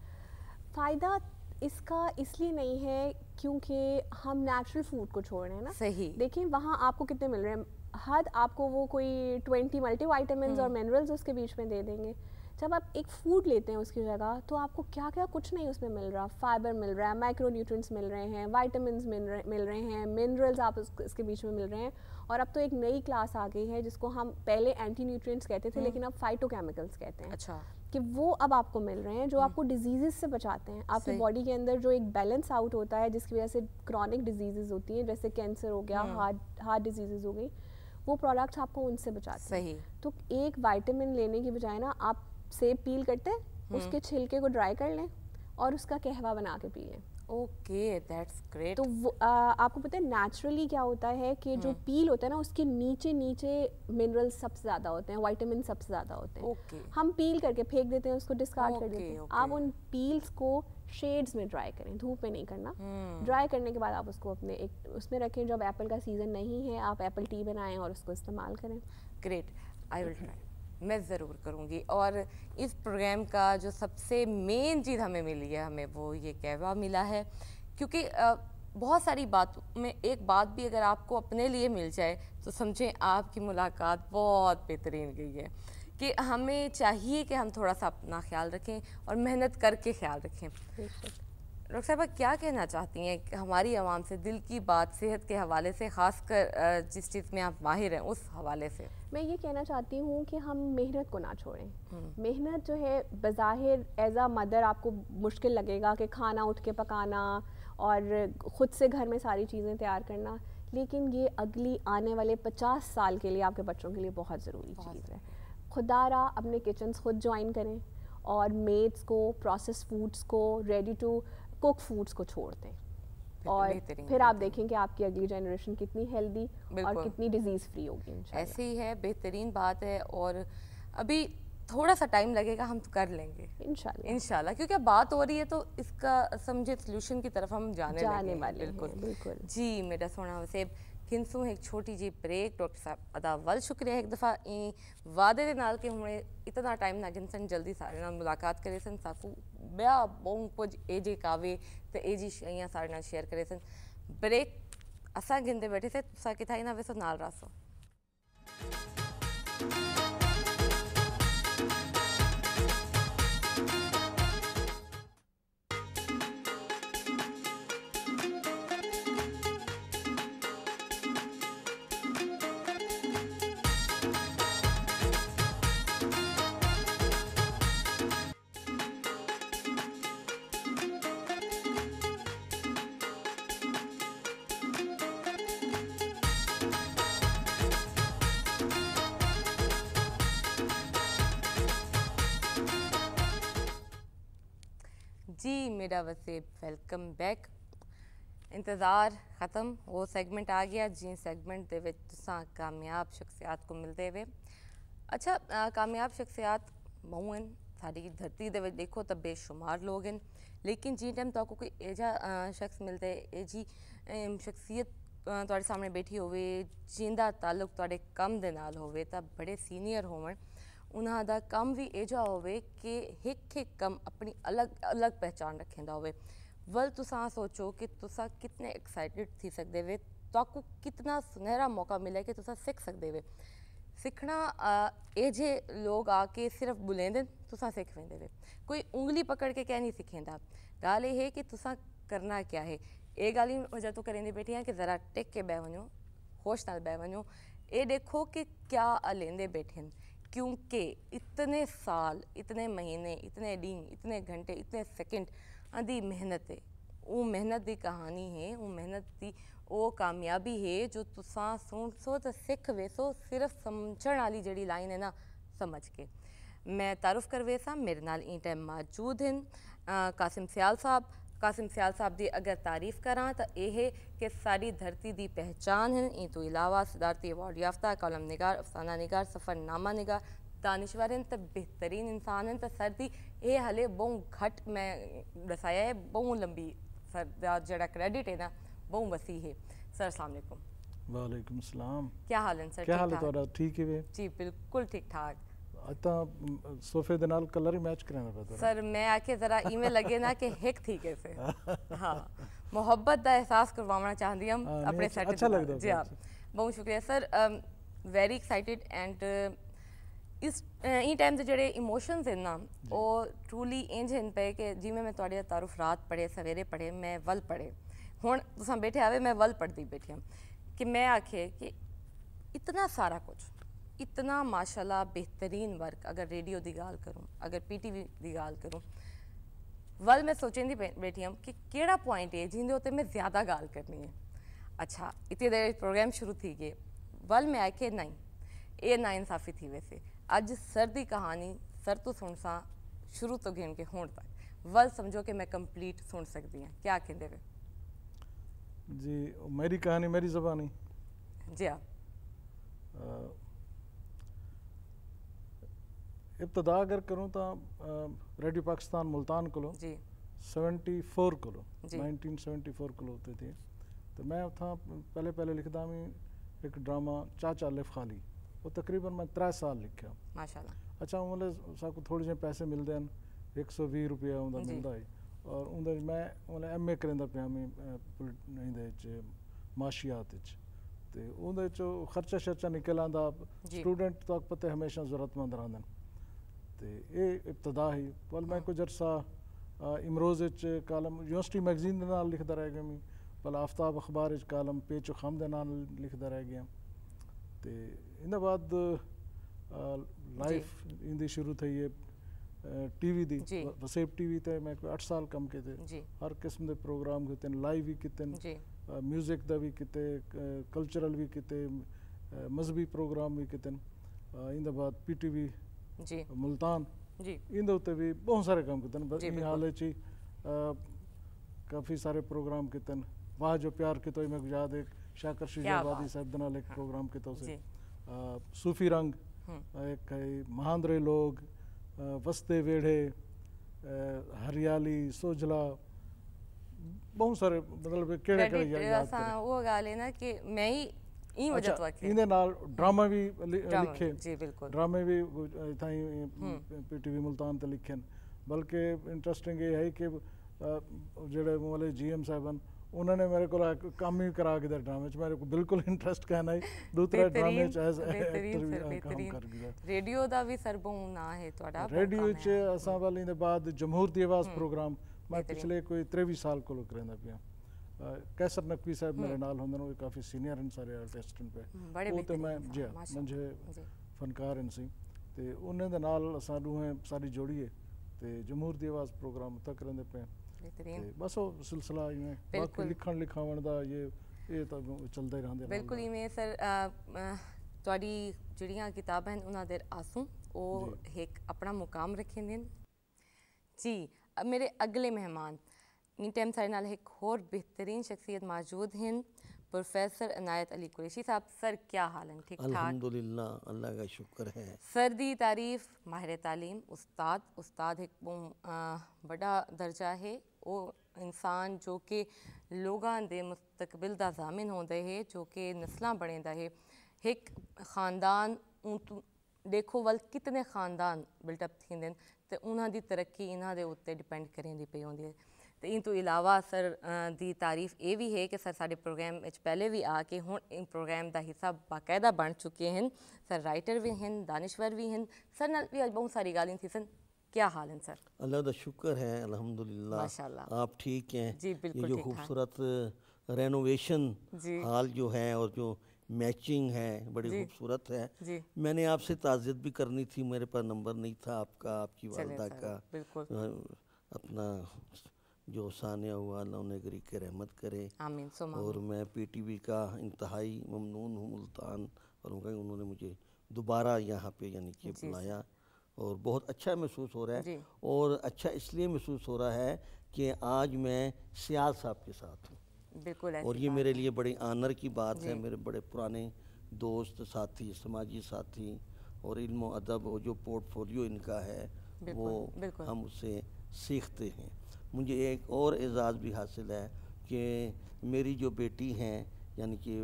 फ़ायदा इसका इसलिए नहीं है क्योंकि हम नेचुरल फूड को छोड़ रहे हैं ना सही देखिए वहाँ आपको कितने मिल रहे हैं हद आपको वो कोई ट्वेंटी मल्टी वाइटामिन और मिनरल्स हम्म। उसके बीच में दे देंगे जब आप एक फूड लेते हैं उसकी जगह तो आपको क्या क्या कुछ नहीं उसमें मिल रहा फाइबर मिल रहा है माइक्रो मिल रहे हैं वाइटामिन मिल रहे मिल रहे हैं मिनरल्स आप उसके बीच में मिल रहे हैं और अब तो एक नई क्लास आ गई है जिसको हम पहले एंटी न्यूट्रिएंट्स कहते थे हम्म। लेकिन अब फाइटोकेमिकल्स कहते हैं अच्छा कि वो अब आपको मिल रहे हैं जो हम्म। आपको डिजीजेस से बचाते हैं आपकी बॉडी के अंदर जो एक बैलेंस आउट होता है जिसकी वजह से क्रॉनिक डिजीजेज होती हैं जैसे कैंसर हो गया हार्ट हार्ट डिजीजेज हो गई वो प्रोडक्ट्स आपको उनसे बचाते हैं तो एक वाइटामिन लेने की बजाय ना आप सेब पील करते हम्म। उसके छिलके को ड्राई कर लें और उसका कहवा बना के पी लें ओके दैट्स ग्रेट तो आ, आपको पता है नेचुरली क्या होता है कि जो पील हम्म। होता है ना उसके नीचे नीचे मिनरल्स सबसे ज़्यादा होते हैं वाइटामिन सबसे ज़्यादा होते हैं okay. हम पील करके फेंक देते हैं उसको डिस्कार्ड okay, कर देते हैं okay. आप उन पील्स को शेड्स में ड्राई करें धूप में नहीं करना ड्राई हम्म। करने के बाद आप उसको अपने एक उसमें रखें जब एप्पल का सीज़न नहीं है आप एप्पल टी बनाएं और उसको इस्तेमाल करें ग्रेट आई विल ट्राई मैं ज़रूर करूँगी और इस प्रोग्राम का जो सबसे मेन चीज़ हमें मिली है हमें वो ये कहवा मिला है क्योंकि बहुत सारी बात में एक बात भी अगर आपको अपने लिए मिल जाए तो समझें आपकी मुलाकात बहुत बेहतरीन गई है कि हमें चाहिए कि हम थोड़ा सा अपना ख्याल रखें और मेहनत करके ख्याल रखें डॉक्टर साहब क्या कहना चाहती हैं हमारी आवाम से दिल की बात सेहत के हवाले से ख़ास कर जिस चीज़ में आप माहिर हैं उस हवाले से मैं ये कहना चाहती हूँ कि हम मेहनत को ना छोड़ें हम्म। मेहनत जो है बज़ाहिर एज आ मदर आपको मुश्किल लगेगा कि खाना उठ के पकाना और ख़ुद से घर में सारी चीज़ें तैयार करना लेकिन ये अगली आने वाले पचास साल के लिए आपके बच्चों के लिए बहुत ज़रूरी चीज़ है खुदारा अपने किचन खुद ज्वाइन करें और मेड्स को प्रोसेस फूड्स को रेडी टू कुक फूड्स को छोड़ दें और फिर आप देखें कि आपकी अगली जनरेशन कितनी हेल्दी और कितनी डिजीज फ्री होगी ऐसे ही है बेहतरीन बात है और अभी थोड़ा सा टाइम लगेगा हम तो कर लेंगे इंशाल्लाह इंशाल्लाह क्योंकि बात हो रही है तो इसका समझे सोल्यूशन की तरफ हम जाने जाने वाले बिल्कुल बिल्कुल जी मेरा सोना वसेब किंसू एक छोटी जी ब्रेक डॉक्टर साहब अदा वल शुक्रिया एक दफ़ा वादे के नाल के हमें इतना टाइम ना किन सन जल्दी सारे ना मुलाकात करे सन साकू ॿिया ॿियूं कुझु एजे कावे त एजी शयूं असां सां शेयर करे सघनि ब्रेक असां गिनते वेठे से तुसां किथां ई न वेसो नाल रासो से वेलकम बैक इंतज़ार ख़त्म वो सैगमेंट आ गया जी सैगमेंट के कामयाब शख्सियात को मिलते हुए अच्छा कामयाब शख्सियात हैं साड़ी धरती दे देखो तो बेशुमार लोग हैं लेकिन जी टाइम तो कोई एजा शख्स मिलते ए जी शख्सियत थोड़े सामने बैठी होवे जिंदा ताल्लुक थोड़े कम के नाल हो बड़े सीनियर होवन उन्होंने कम भी यहाँ हो कम अपनी अलग अलग पहचान रखेंदा हो वल तुसा सोचो कि तुसा कितने एक्साइटेड थी सकते वे तो कितना सुनहरा मौका मिले कि तुसा सीख सकते वे सीखना ये लोग आके सिर्फ बुलेंद तुसा सीख वेंदे वे कोई उंगली पकड़ के कह नहीं सीखेंदा गाल यह है कि तुसा करना क्या है ये गाल वजह तो करेंदे बैठी हाँ कि जरा टेक के बह वो होश न बह वो ये देखो कि क्या लेंदे बैठे हैं क्योंकि इतने साल इतने महीने इतने दिन इतने घंटे इतने सेकंड आदि मेहनत है वो मेहनत की कहानी है वो मेहनत की वो कामयाबी है जो तुसा सुन सो तो सिख वेसो सिर्फ समझण वाली जड़ी लाइन है ना समझ के मैं तारुफ करवेसा मेरे नाल इन टाइम मौजूद हैं कासिम सियाल साहब ਕਾਸਿਮ ਸਿਆਲ ਸਾਹਿਬ ਦੀ ਅਗਰ ਤਾਰੀਫ ਕਰਾਂ ਤਾਂ ਇਹ कि सारी धरती की पहचान है ਇਹ तो इलावा सिदारती ਅਵਾਰਡ याफ्ता ਕਾਲਮ निगार अफसाना निगार ਸਫਰਨਾਮਾ ਨਿਗਾਰ दानश्वर हैं तो बेहतरीन इंसान हैं तो सर्दी ये हले बहु घट मैं दसाया है बहु लंबी सर जरा क्रेडिट है ना बहु वसी है सर सलामकुम वालेकुम क्या हाल है सर क्या हाल है ठीक है जी बिल्कुल ठीक ठाक ਤਾਂ ਸੋਫੇ ਦੇ ਨਾਲ ਕਲਰ ਹੀ ਮੈਚ ਕਰਨਾ ਪੈਂਦਾ ਸਰ ਮੈਂ ਆ ਕੇ ਜ਼ਰਾ ਇਵੇਂ ਲੱਗੇ ਨਾ ਕਿ ਹਿੱਕ ਥੀ ਸੇ ਹਾਂ ਮੁਹੱਬਤ ਦਾ ਅਹਿਸਾਸ ਕਰਵਾਉਣਾ ਚਾਹੁੰਦੀ ਹਾਂ ਆਪਣੇ ਸੈਟ ਅੱਛਾ ਲੱਗਦਾ ਜੀ ਬਹੁਤ ਸ਼ੁਕਰੀਆ ਸਰ ਵੈਰੀ ਐਕਸਾਈਟਿਡ ਐਂਡ ਇਸ ਇਹ ਟਾਈਮ ਦੇ ਜਿਹੜੇ ਇਮੋਸ਼ਨਸ ਹਨ ਨਾ ਉਹ ਟਰੂਲੀ ਇੰਜ ਹਨ ਪਏ ਕਿ ਜਿਵੇਂ ਮੈਂ ਤੁਹਾਡੇ ਤਾਰਫ ਰਾਤ ਪੜੇ ਸਵੇਰੇ ਪੜੇ ਮੈਂ ਵੱਲ ਪੜੇ ਹੁਣ ਤੁਸੀਂ ਬੈਠੇ ਆਵੇ ਮੈਂ ਵੱਲ ਪੜਦੀ ਬੈਠੀ ਹਾਂ ਕਿ ਮੈਂ ਆਖੇ ਕਿ ਇਤਨਾ ਸਾਰਾ ਕੁਝ इतना माशाल्लाह बेहतरीन वर्क अगर रेडियो की गाल करूँ अगर पी टी वी की गाल करूँ वल मैं सोचेंदी बैठी हम कि कड़ा पॉइंट है जिंद उ मैं ज़्यादा गाल करनी है अच्छा इतनी देर प्रोग्राम शुरू थी गए वल मैं आए के नहीं ना इंसाफी थी वैसे अज सर की कहानी सर तो सुन सा शुरू तो घेन के हूँ तक वल समझो कि मैं कंप्लीट सुन सकती हूँ क्या कहते वे जी मेरी कहानी मेरी जबानी जी हाँ ਇਬਤਦਾ ਅਗਰ ਕਰੂੰ ਤਾਂ ਰੇਡੀਓ ਪਾਕਿਸਤਾਨ ਮਲਤਾਨ ਕੋਲੋਂ ਜੀ 74 ਕੋਲੋਂ 1974 ਕੋਲੋਂ ਹੁੰਦੇ ਥੇ तो मैं उथा पहले पहले लिखता में एक ड्रामा चाचा लिफ खाली वो तकरीबन मैं त्रै साल लिखा अच्छा मतलब सबको थोड़े जे पैसे मिलते हैं एक सौ भी रुपया उनका मिलता है और उन मैं मतलब एम ए करा पाया माशियात तो उनके खर्चा शर्चा निकल आता स्टूडेंट तक तो पता हमेशा जरूरतमंद रहा ਤੇ ਇਹ ਇਬਤਦਾ ਹੀ ਵਲ ਮੈਂ ਕੁਝ ਅਰਸਾ ਇਮਰੋਜ਼ ਵਿੱਚ ਕਾਲਮ ਯੂਨੀਵਰਸਿਟੀ ਮੈਗਜ਼ੀਨ ਦੇ ਨਾਲ ਲਿਖਦਾ ਰਹਿ ਗਿਆ ਮੈਂ ਵਲ ਆਫਤਾਬ ਅਖਬਾਰ ਵਿੱਚ ਕਾਲਮ ਪੇਚੋ ਖਮ ਦੇ ਨਾਲ ਲਿਖਦਾ ਰਹਿ ਗਿਆ ਤੇ ਇਹਨਾਂ ਬਾਅਦ ਲਾਈਫ ਇੰਦੀ ਸ਼ੁਰੂ ਥਈ ਹੈ ਟੀਵੀ ਦੀ ਵਸੇਬ ਟੀਵੀ ਤੇ ਮੈਂ ਕੋਈ 8 ਸਾਲ ਕੰਮ ਕੀਤੇ ਹਰ ਕਿਸਮ ਦੇ ਪ੍ਰੋਗਰਾਮ ਕੀਤੇ ਲਾਈਵ ਵੀ ਕੀਤੇ ਮਿਊਜ਼ਿਕ ਦਾ ਵੀ ਕੀਤੇ ਕਲਚਰਲ ਵੀ ਕੀਤੇ ਮਜ਼ਬੀ ਪ੍ਰੋਗਰਾਮ ਵੀ ਕੀਤੇ ਇਹਨਾਂ ਬਾਅਦ ਪੀਟੀਵੀ जी मुल्तान जी इन उत्ते भी बहुत सारे काम कितन बस हाल च काफी सारे प्रोग्राम कितन वाह जो प्यार के तो मैं एक शाकर शिजाबादी साहब दना एक हाँ। प्रोग्राम के से सूफी रंग हम्म। एक कई महान्द्रे लोग वस्ते वेढ़े हरियाली सोजला बहुत सारे मतलब केड़े केड़े यार वो गाले ना कि मैं ही मुल्तान लिखन बल्कि इंट्रस्टिंग ये है कि जो जी ड्रामे बिल्कुल इंट्रस्ट कहना है दूसरे ड्रामे रेडियो प्रोग्राम मैं पिछले कोई त्रेवी साल को करंदा पिया कैसर नकवी साहब मेरे नाल होंगे ना काफ़ी सीनियर न सारे आर्टिस्ट पे ਉਹ ਤੇ ਮੈਂ ਜੀ ਮੰਝੇ ਫਨਕਾਰ ਹਨ ਸੀ ਤੇ ਉਹਨਾਂ ਦੇ ਨਾਲ ਅਸਾਂ ਦੋਹੇ ਸਾਰੀ ਜੋੜੀ ਹੈ ਤੇ ਜਮਹੂਰ ਦੀ ਆਵਾਜ਼ ਪ੍ਰੋਗਰਾਮ ਤੱਕ ਰਹਿੰਦੇ ਪਏ ਬਸ ਉਹ ਸਿਲਸਿਲਾ ਇਵੇਂ ਬਾਕੀ ਲਿਖਣ ਲਿਖਾਵਣ ਦਾ ਇਹ ਇਹ ਤਾਂ ਚੱਲਦੇ ਰਹਿੰਦੇ ਬਿਲਕੁਲ ਇਵੇਂ ਸਰ ਤੁਹਾਡੀ ਜਿਹੜੀਆਂ ਕਿਤਾਬਾਂ ਹਨ ਉਹਨਾਂ ਦੇ ਆਸੂ ਉਹ ਇੱਕ ਆਪਣਾ ਮੁਕਾਮ ਰੱਖੇ ਨੇ ਜੀ ਮੇਰੇ ਅਗਲੇ ਮਹਿਮਾਨ इन टाइम सारे नाल एक होर बेहतरीन शख्सियत मौजूद हैं प्रोफेसर अनायत अली कुरैशी साहब सर क्या हाल है ठीक ठाक अल्हम्दुलिल्लाह अल्लाह का शुक्र है सर दी तारीफ माहिर तालीम उस्ताद उस्ताद एक बड़ा दर्जा है वो इंसान जो कि लोगों के मुस्तबिल का जामिन होता है जो कि नस्ल बनेगा है एक खानदान देखो वल कितने खानदान बिल्टअप थी उन्होंने तरक्की इन्होंने उत्ते डिपेंड करें पी होती ਤੇ ਇਹ ਤੋਂ ਇਲਾਵਾ ਸਰ ਦੀ ਤਾਰੀਫ ਇਹ ਵੀ ਹੈ ਕਿ ਸਰ ਸਾਡੇ ਪ੍ਰੋਗਰਾਮ ਵਿੱਚ ਪਹਿਲੇ ਵੀ ਆ ਕੇ ਹੁਣ ਇਹ ਪ੍ਰੋਗਰਾਮ ਦਾ ਹਿੱਸਾ ਬਾਕਾਇਦਾ ਬਣ ਚੁੱਕੇ ਹਨ ਸਰ ਰਾਈਟਰ ਵੀ ਹਨ ਦਾਨਿਸ਼ਵਰ ਵੀ ਹਨ ਸਰ ਨਾਲ ਵੀ ਅੱਜ ਬਹੁਤ ਸਾਰੀ ਸੀ ਸਰ क्या हाल है सर अल्लाह का शुक्र है अल्हम्दुलिल्लाह आप ठीक हैं जी बिल्कुल ये जो खूबसूरत रेनोवेशन हाल जो है और जो मैचिंग है बड़ी खूबसूरत है जी। मैंने आपसे ताज़ियत भी करनी थी मेरे पास नंबर नहीं था आपका आपकी वालदा का अपना जो सानिया हुआ अल्लाह उन्हें गरीब के रहमत करे आमीन और मैं पी टी वी का इंतहाई ममनून हूँ मुल्तान और उन्होंने मुझे दोबारा यहाँ पे यानी कि बुलाया और बहुत अच्छा महसूस हो रहा है और अच्छा इसलिए महसूस हो रहा है कि आज मैं सियाल साहब के साथ हूँ बिल्कुल और ये मेरे लिए बड़ी आनर की बात है मेरे बड़े पुराने दोस्त साथी समाजी साथी और इल्म अदब और जो पोर्टफोलियो इनका है वो हम उससे सीखते हैं मुझे एक और एजाज़ भी हासिल है कि मेरी जो बेटी हैं यानी कि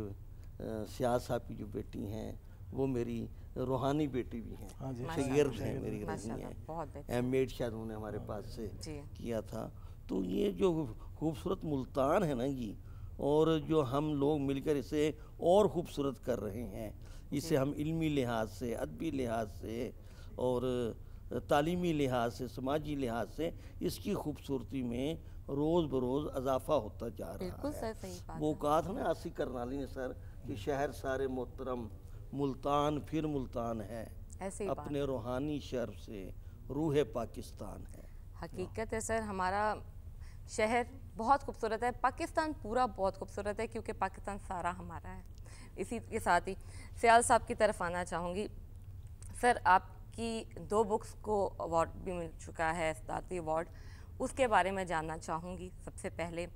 सियाज साहब की जो बेटी हैं वो मेरी रूहानी बेटी भी हैं शगर्फ हाँ हैं मेरी रही हैं एम एड शायद उन्होंने हमारे हाँ पास से किया था तो ये जो खूबसूरत मुल्तान है ना जी और जो हम लोग मिलकर इसे और खूबसूरत कर रहे हैं इसे हम इल्मी लिहाज से अदबी लिहाज से और तालीमी लिहाज से समाजी लिहाज से इसकी खूबसूरती में रोज़ बरोज़ अजाफा होता जा रहा है वो कहा था ना आसिक करनाली ने सर कि शहर सारे मोहतरम मुल्तान फिर मुल्तान है अपने रूहानी शर्फ से रूह पाकिस्तान है हकीकत है सर हमारा शहर बहुत खूबसूरत है पाकिस्तान पूरा बहुत खूबसूरत है क्योंकि पाकिस्तान सारा हमारा है इसी के साथ ही सियाल साहब की तरफ आना चाहूँगी सर आप कि दो बुक्स को अवार्ड भी मिल चुका है दातवी अवार्ड उसके बारे में जानना चाहूँगी सबसे पहले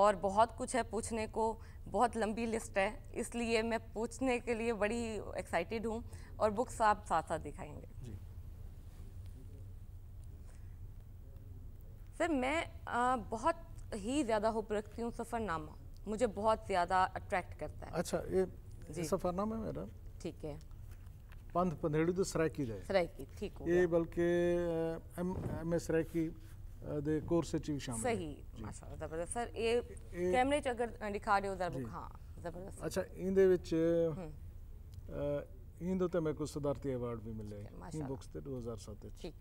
और बहुत कुछ है पूछने को बहुत लंबी लिस्ट है इसलिए मैं पूछने के लिए बड़ी एक्साइटेड हूँ और बुक्स आप साथ साथ दिखाएंगे जी। सर मैं आ, बहुत ही ज़्यादा होप रखती हूँ सफ़रनामा मुझे बहुत ज़्यादा अट्रैक्ट करता है अच्छा ये, ये सफ़रनामा मेरा ठीक है पंथ पंधेड़ी तो सरायकी जाए सरायकी ठीक हो ये बल्कि एम एम एस सरायकी दे कोर्स च शामिल सही अच्छा, जबरदस्त सर ये कैमरे च अगर दिखा रहे हो जरा हां जबरदस्त अच्छा इंदे विच हम्म। इंदो ते मैं को सदारती अवार्ड भी मिले इन बुक्स ते 2007 च ठीक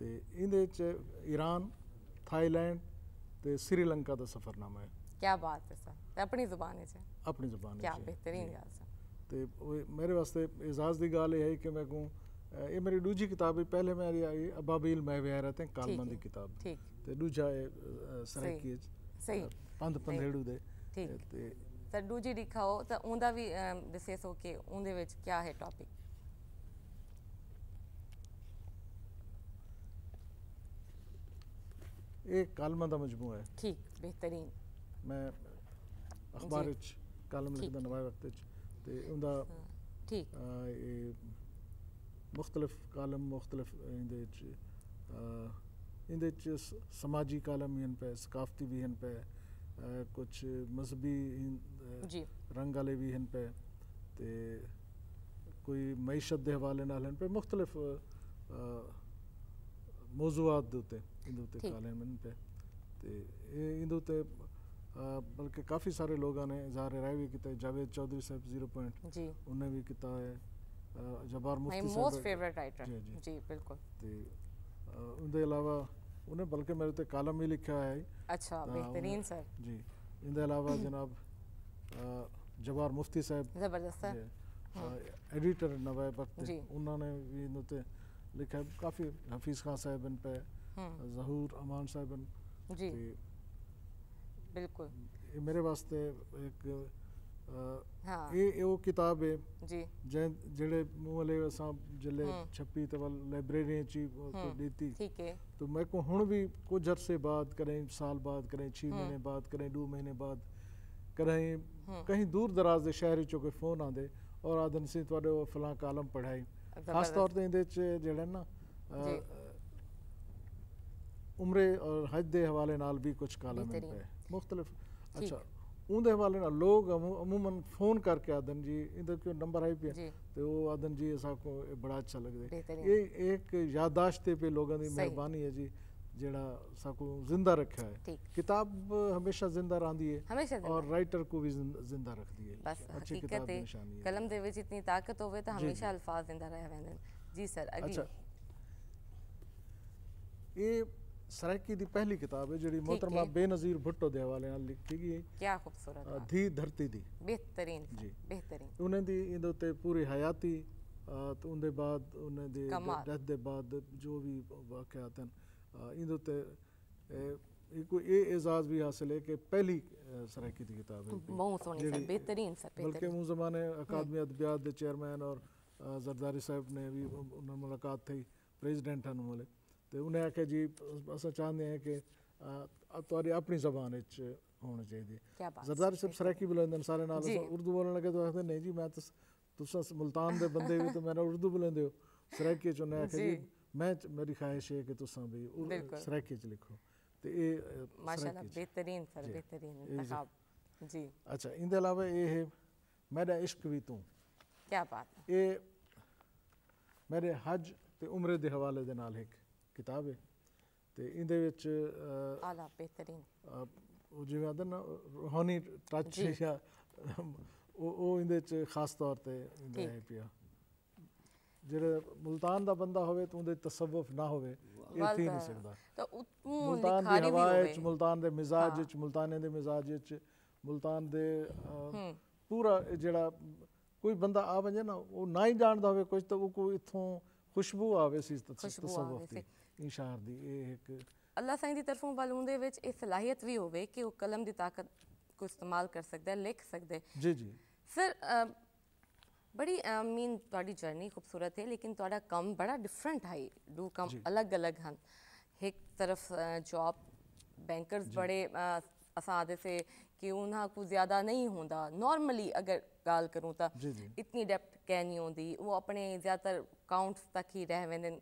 ते इंदे च ईरान थाईलैंड ते श्रीलंका दा सफरनामा है क्या बात है सर अपनी जुबान है अपनी जुबान है क्या बेहतरीन गल ਤੇ ਮੇਰੇ ਵਾਸਤੇ ਇਜਾਜ਼ ਦੀ ਗੱਲ ਇਹ ਹੈ ਕਿ ਮੈਂ ਕਹੂੰ ਇਹ ਮੇਰੀ ਦੂਜੀ ਕਿਤਾਬ ਹੈ ਪਹਿਲੇ ਮੇਰੀ ਆਈ ਅਬਾਬੀਲ ਮੈਂ ਵਿਆਹ ਤੇ ਕਾਲਮਨ ਦੀ ਕਿਤਾਬ ਤੇ ਦੂਜਾ ਹੈ ਸਰਕੀ ਸਹੀ ਪੰਦ ਪੰਦੇੜੂ ਦੇ ਤੇ ਤਾਂ ਦੂਜੀ ਦਿਖਾਓ ਤਾਂ ਉਹਦਾ ਵੀ ਡਿਸਕਸ ਹੋ ਕੇ ਉਹਦੇ ਵਿੱਚ ਕੀ ਹੈ ਟੌਪਿਕ ਇਹ ਕਾਲਮਾਂ ਦਾ ਮਜਮੂਆ ਹੈ ਠੀਕ ਬਿਹਤਰੀਨ ਮੈਂ ਅਖਬਾਰ ਵਿੱਚ ਕਾਲਮ ਲਿਖਦਾ ਨਵਾਂ ਵਕਤ ਵਿੱਚ ਤੇ ਉਹਦਾ ਠੀਕ ਇਹ ਮੁxtਲਫ ਕਾਲਮ ਮੁxtਲਫ ਇਹਦੇ ਵਿੱਚ ਇਹਦੇ ਵਿੱਚ ਸਮਾਜੀ ਕਾਲਮ ਹਨ ਪੈ ਸਕਾਫਤੀ ਵੀ ਹਨ ਪੈ ਕੁਝ ਮਜ਼ਬੀ ਜੀ ਰੰਗ ਵਾਲੇ ਵੀ ਹਨ ਪੈ ਤੇ ਕੋਈ ਮਈਸ਼ਤ ਦੇ ਹਵਾਲੇ ਨਾਲ ਹਨ ਪੈ ਮੁxtਲਫ ਮੌਜ਼ੂਆਤ ਦੇ ਉੱਤੇ ਇਹਦੇ ਉੱਤੇ ਕਾਲਮ ਹਨ ਪੈ ਤੇ ਇਹ ਇਹਦੇ ਉੱਤੇ અ બલકે કાફી سارے લોગાને ઝારે રાયવી કીતે જાવેદ ચૌધરી સાહેબ 0. જી ઉને ભી કીતા હે જબાર મુફતી સાહેબ માય મોસ્ટ ફેવરિટ રાઇટર જી જી બિલકુલ ઉનદે અલાવા ઉને બલકે મેરેતે કલમ મે લિખાયા હે અચ્છા બેહતરીન સર જી ઇનદે અલાવા جناب જબાર મુફતી સાહેબ જબરદસ્ત ઓર એડિટર નવાબ અબ્દુલ ઉન્નાને ભી ઉનતે લિખાયા કાફી હફીઝ ખાન સાહેબન પર ઝહૂર અમાન સાહેબન જી बिल्कुल मेरे वास्ते एक हाँ। ये वो किताब है जी जेड़े मुले असा जले हम्म। छपी त लाइब्रेरी ची हम्म। को देती ठीक है तो मैं को हुन भी कुछ अरसे बाद करें साल बाद करें 6 हम्म। महीने बाद करें 2 महीने बाद करें कहीं दूर दराज के शहर चो के फोन आंदे और आदन से वो फला कॉलम पढ़ाई खास तौर ते इंदे च जेड़ा ना उम्र और हज दे हवाले नाल भी कुछ कॉलम है मुख्तलिफ अच्छा ਉਹਦੇ ਹਵਾਲੇ ਨਾਲ ਲੋਕ ਅਮੂਮਨ ਫੋਨ ਕਰਕੇ ਆਦਨ ਜੀ ਇਹਦਾ ਕਿਉਂ ਨੰਬਰ ਆਈ ਪਿਆ ਤੇ ਉਹ ਆਦਨ ਜੀ ਅਸਾਂ ਕੋ ਬੜਾ ਅੱਛਾ ਲੱਗਦੇ ਇਹ ਇੱਕ ਯਾਦਾਸ਼ਤ ਤੇ ਲੋਕਾਂ ਦੀ ਮਿਹਰਬਾਨੀ ਹੈ ਜੀ ਜਿਹੜਾ ਸਾਕੋ ਜ਼ਿੰਦਾ ਰੱਖਿਆ ਹੈ ਕਿਤਾਬ ਹਮੇਸ਼ਾ ਜ਼ਿੰਦਾ ਰਹਿੰਦੀ ਹੈ ਹਮੇਸ਼ਾ ਔਰ ਰਾਈਟਰ ਕੋ ਵੀ ਜ਼ਿੰਦਾ ਰੱਖਦੀ ਹੈ ਬਸ ਅੱਛੀ ਕਿਤਾਬ ਦੀ ਨਿਸ਼ਾਨੀ ਹੈ ਕਲਮ ਦੇ ਵਿੱਚ ਇਤਨੀ ਤਾਕਤ ਹੋਵੇ ਤਾਂ ਹਮੇਸ਼ਾ ਅਲਫਾਜ਼ ਜ਼ਿੰਦਾ ਰਹਿ ਜਾਂਦੇ ਜੀ ਸਰ ਅਗਲੀ ਅੱਛਾ ਇਹ ਸਰਾਇਕੀ ਦੀ ਪਹਿਲੀ ਕਿਤਾਬ ਹੈ ਜਿਹੜੀ ਮੋਹਤਰਮਾ ਬੇਨਜ਼ੀਰ ਭੁੱਟੋ ਦੇ ਹਵਾਲੇ ਨਾਲ ਲਿਖੀ ਗਈ ਕੀ ਖੂਬਸੂਰਤ ਧੀ ਧਰਤੀ ਦੀ ਬਿਹਤਰੀਨ ਜੀ ਬਿਹਤਰੀਨ ਉਹਨਾਂ ਦੀ ਇਹਦੇ ਉੱਤੇ ਪੂਰੀ ਹਯਾਤੀ ਤੇ ਉਹਦੇ ਬਾਅਦ ਉਹਨਾਂ ਦੇ ਡੈਥ ਦੇ ਬਾਅਦ ਜੋ ਵੀ ਵਾਕਿਆਤ ਹਨ ਇਹਦੇ ਉੱਤੇ को ये एजाज़ भी हासिल है कि पहली सराकी की किताब है बेहतरीन बल्कि मुँह जमाने अकादमी अदबियात के चेयरमैन और जरदारी साहब ने भी उन्होंने मुलाकात थी प्रेजिडेंट हैं मुलिक तो उन्हें आख्या जी अस चाहते हैं कि तुरी अपनी जबान होनी चाहिए जरदारी सिर्फ सराकी बुलांदे न सारे नाल उर्दू बोलने लगे तो आखदे नहीं जी मैं तुस तुस मुल्तान के बंदे भी तो मैंने उर्दू बुलांदे हो सराकी उन्हें आख्या जी मैं मेरी ख्वाहिश है कि तुसा भी सराकी च लिखो तो ये बेहतरीन जी अच्छा इन अलावा ये है मेरा इश्क भी तू क्या बात ये मेरे हज ते उम्र के हवाले के नाल एक ਕਿਤਾਬ ਹੈ ਤੇ ਇਹਦੇ ਵਿੱਚ ਆਲਾ ਬਿਹਤਰੀਨ ਉਹ ਜਿਵੇਂ ਆਦਰ ਨਾ ਰੋਹਾਨੀ ਟੱਚ ਜਾਂ ਉਹ ਉਹ ਇਹਦੇ ਵਿੱਚ ਖਾਸ ਤੌਰ ਤੇ ਇਹਦਾ ਹੈ ਪਿਆ ਜਿਹੜਾ ਮਲਤਾਨ ਦਾ ਬੰਦਾ ਹੋਵੇ ਤਾਂ ਉਹਦੇ ਤਸਵਫ ਨਾ ਹੋਵੇ ਇਹ ਤੀ ਨਹੀਂ ਸਕਦਾ ਤਾਂ ਉਤੋਂ ਲਿਖਾਰੀ ਵੀ ਹੋਵੇ ਮਲਤਾਨ ਦੇ ਮਿਜ਼ਾਜ ਵਿੱਚ ਮਲਤਾਨੇ ਦੇ ਮਿਜ਼ਾਜ ਵਿੱਚ ਮਲਤਾਨ ਦੇ ਪੂਰਾ ਜਿਹੜਾ ਕੋਈ ਬੰਦਾ ਆ ਵੰਜੇ ਨਾ ਉਹ ਨਾ ਹੀ ਜਾਣਦਾ ਹੋਵੇ ਕੁਝ ਤਾਂ ਉਹ ਕੋਈ ਇਥੋਂ ਖੁਸ਼ਬੂ ਆਵੇ ਸੀ ਤਸਵਫ ਦੀ इशार दी ਇਹ एक अल्लाह ਸਾਈਂ ਦੀ तरफों ਬਾਲੂਨ ਦੇ ਵਿੱਚ ਇਹ ਸਲਾਹੀਅਤ ਵੀ ਹੋਵੇ ਕਿ ਉਹ ਕਲਮ को इस्तेमाल कर सद लिख सद जी जी सर आ, बड़ी आई मीन थोड़ी जर्नी खूबसूरत है लेकिन थोड़ा कम बड़ा डिफरेंट है डू कम अलग अलग हैं एक तरफ जॉब बैंकर्स बड़े असादे से कि उन्हें को ज़्यादा नहीं होता नॉर्मली अगर गाल करूँ तो इतनी डेप्थ कह नहीं होती वो अपने ज़्यादातर काउंट्स तक ही रह वेंदे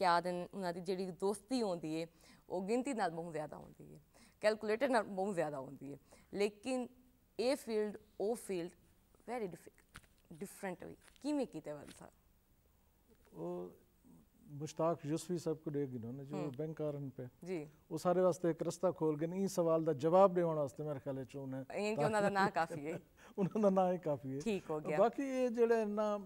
ਪਿਆਰ ਉਹਨਾਂ ਦੀ ਜਿਹੜੀ ਦੋਸਤੀ ਹੁੰਦੀ ਹੈ ਉਹ ਗਿਣਤੀ ਨਾਲ ਬਹੁਤ ਜ਼ਿਆਦਾ ਹੁੰਦੀ ਹੈ ਕੈਲਕੂਲੇਟਰ ਨਾਲ ਬਹੁਤ ਜ਼ਿਆਦਾ ਹੁੰਦੀ ਹੈ ਲੇਕਿਨ ਇਹ ਫੀਲਡ ਉਹ ਫੀਲਡ ਵੈਰੀ ਡਿਫਰੈਂਟ ਵੀ ਕਿਵੇਂ ਕੀਤੇ ਵਲ ਸਰ ਉਹ ਮੁਸ਼ਤਾਕ ਯੂਸਫੀ ਸਾਹਿਬ ਕੋ ਦੇਖ ਗਿਨੋ ਨਾ ਜੋ ਬੈਂਕਾਰਨ ਪੇ ਜੀ ਉਹ ਸਾਰੇ ਵਾਸਤੇ ਇੱਕ ਰਸਤਾ ਖੋਲ ਗਏ ਨੇ ਇਹ ਸਵਾਲ ਦਾ ਜਵਾਬ ਦੇਣ ਵਾਸਤੇ ਮੇਰੇ ਖਿਆਲੇ ਚ ਉਹਨੇ ਇਹ ਕਿ ਉਹਨਾਂ ਦਾ ਨਾਂ ਕਾਫੀ ਹੈ ਉਹਨਾਂ ਦਾ ਨਾਂ ਹੀ ਕਾਫੀ ਹੈ ਠੀਕ ਹੋ ਗਿਆ ਬਾਕੀ ਇਹ ਜਿਹੜੇ ਨਾ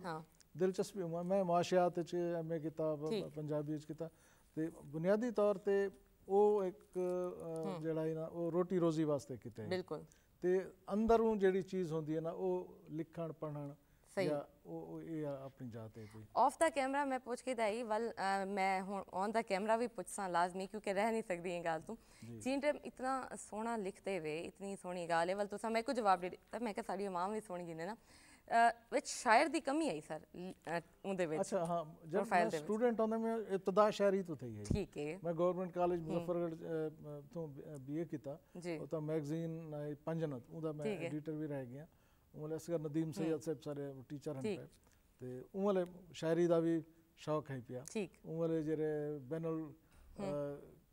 दिलचस्पी मैं माशियात एम ए किताब पंजाबी किता तो बुनियादी तौर पर वो एक हम्म। जो रोटी रोजी वास्ते कित अंदरों जी चीज़ होंगी है ना वो लिखण पढ़न ऑफ द कैमरा मैं पूछ के दई वल आ, मैं ऑन द कैमरा भी पुछसा लाजमी क्योंकि रह नहीं सकती गाल तू जी टेम इतना सोहना लिखते वे इतनी सोहनी गल है वल तुसा मैं कुछ जवाब दे मैं क्या साड़ी माँ भी सोहनी जी ने ना ਵਿੱਚ ਸ਼ਾਇਰ ਦੀ ਕਮੀ ਆਈ ਸਰ ਉਹਦੇ ਵਿੱਚ ਅੱਛਾ ਹਾਂ ਜਦੋਂ ਮੈਂ ਸਟੂਡੈਂਟ ਹੁੰਦਾ ਮੈਂ ਇਤਦਾ ਸ਼ਾਇਰੀ ਤੋਂ ਥਈ ਹੈ ਠੀਕ ਹੈ ਮੈਂ ਗਵਰਨਮੈਂਟ ਕਾਲਜ ਮੁਜ਼ਫਰਗੜ ਤੋਂ ਬੀਏ ਕੀਤਾ ਉਹ ਤਾਂ ਮੈਗਜ਼ੀਨ ਪੰਜਨਤ ਉਹਦਾ ਮੈਂ ਐਡੀਟਰ ਵੀ ਰਹਿ ਗਿਆ ਉਮਲ ਅਸਗਰ ਨਦੀਮ ਸੈਦ ਸਾਹਿਬ ਸਾਰੇ ਟੀਚਰ ਹਨ ਤੇ ਉਮਲ ਸ਼ਾਇਰੀ ਦਾ ਵੀ ਸ਼ੌਕ ਹੈ ਪਿਆ ਉਮਲ ਜਿਹੜੇ ਬੈਨਲ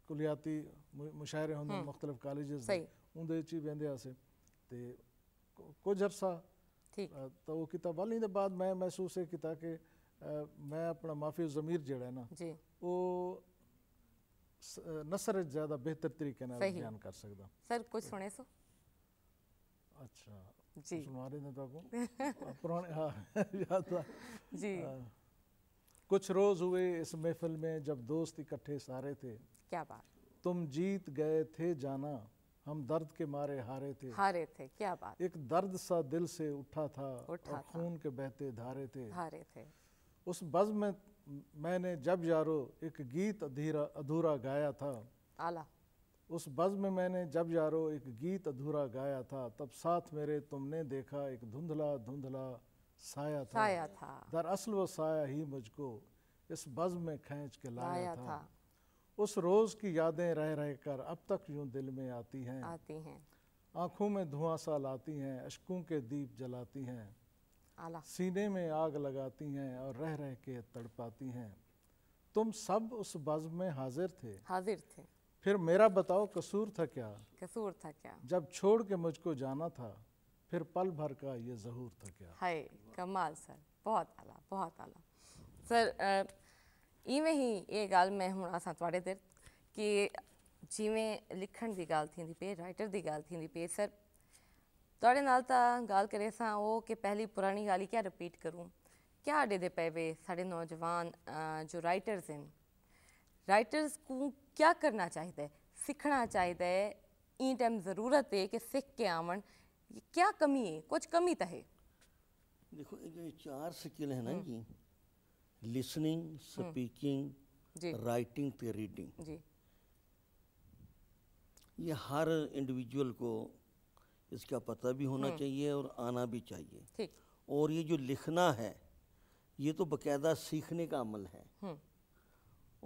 ਕੁਲਿਆਤੀ ਮੁਸ਼ਾਇਰੇ ਹੁੰਦੇ ਮੁxtਲਫ ਕਾਲਜਸ ਦੇ ਉਹਦੇ ਚ ਹੀ ਬੰਦੇ ਆਸੇ ਤੇ ਕੁਝ ਅਰਸਾ तो वो किताब वाली के बाद मैं महसूस है किता कि मैं अपना माफी जमीर जड़ा है ना वो नसर ज्यादा बेहतर तरीके ਨਾਲ ਬਿਆਨ ਕਰ ਸਕਦਾ ਸਰ ਕੁਝ ਸੁਣੇ ਸੋ ਅੱਛਾ ਜੀ ਸੁਣਾ ਰਹੇ ਨੇ ਤੁਹਾਨੂੰ याद था ਯਾਦ ਆ कुछ रोज हुए इस महफिल में जब दोस्त इकट्ठे सारे थे क्या बात तुम जीत गए थे जाना हम दर्द के मारे हारे थे हारे थे क्या बात एक दर्द सा दिल से उठा था उठा और खून के बहते धारे थे धारे थे उस बज में मैंने जब यारो एक गीत अधीरा अधूरा गाया था आला उस बज में मैंने जब यारो एक गीत अधूरा गाया था तब साथ मेरे तुमने देखा एक धुंधला धुंधला साया था साया था दरअसल वो साया ही मुझको इस बज में खींच के लाया, लाया था, था। उस रोज की यादें रह रहकर अब तक यूं दिल में आती हैं आती हैं आंखों में धुआं सा लाती हैं अशकों के दीप जलाती हैं सीने में आग लगाती हैं और रह रह के तड़पाती हैं तुम सब उस बज में हाजिर थे हाजिर थे फिर मेरा बताओ कसूर था क्या कसूर था क्या जब छोड़ के मुझको जाना था फिर पल भर का ये जहूर था क्या हाय कमाल सर बहुत आला बहुत आला सर इवें ही ये गल मैं हूँ असा थोड़े देर कि जिमें लिखण की गल थी पे राइटर की गल थी पे सर थोड़े नाल गल करे सो कि पहली पुरानी गल क्या रिपीट करूँ क्या डे दे पे वे साढ़े नौजवान जो राइटर्स हैं राइटर्स को क्या करना चाहिए सीखना चाहिए इन टाइम जरूरत है कि सीख के आवन क्या कमी है कुछ कमी तो है देखो एक चार स्किल है ना जी hmm. Listening hmm. Speaking writing पे रीडिंग ये हर इंडिविजुअल को इसका पता भी होना हम्म। चाहिए और आना भी चाहिए और ये जो लिखना है ये तो बकायदा सीखने का अमल है हम्म।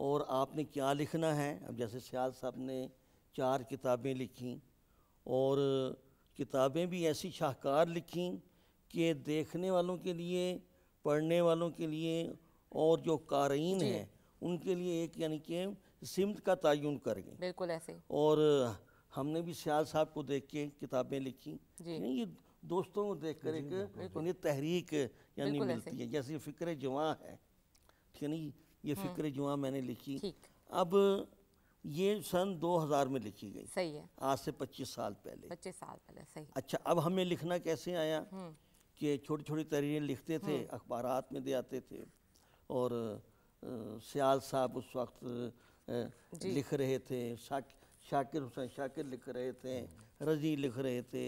और आपने क्या लिखना है अब जैसे सियाल साहब ने चार किताबें लिखी और किताबें भी ऐसी शाहकार लिखी कि देखने वालों के लिए पढ़ने वालों के लिए और जो कारीन हैं उनके लिए एक यानी कि सिमत का तयन करेंगे बिल्कुल ऐसे और हमने भी सियाल साहब को देख के किताबें लिखी ये दोस्तों को देख कर एक उन्हें तहरीक यानी मिलती है जैसे फ़िक्र जुआ है ठीक है ये हम्म। फ़िक्र जुआ मैंने लिखी अब ये सन 2000 में लिखी गई सही है आज से 25 साल पहले 25 साल पहले सही अच्छा अब हमें लिखना कैसे आया हम्म। कि छोटी छोटी तहरीरें लिखते थे हम्म। अखबार में दे आते थे और सियाल साहब उस वक्त लिख रहे थे शाक, शाकिर हुसैन शाकिर लिख रहे थे रजी लिख रहे थे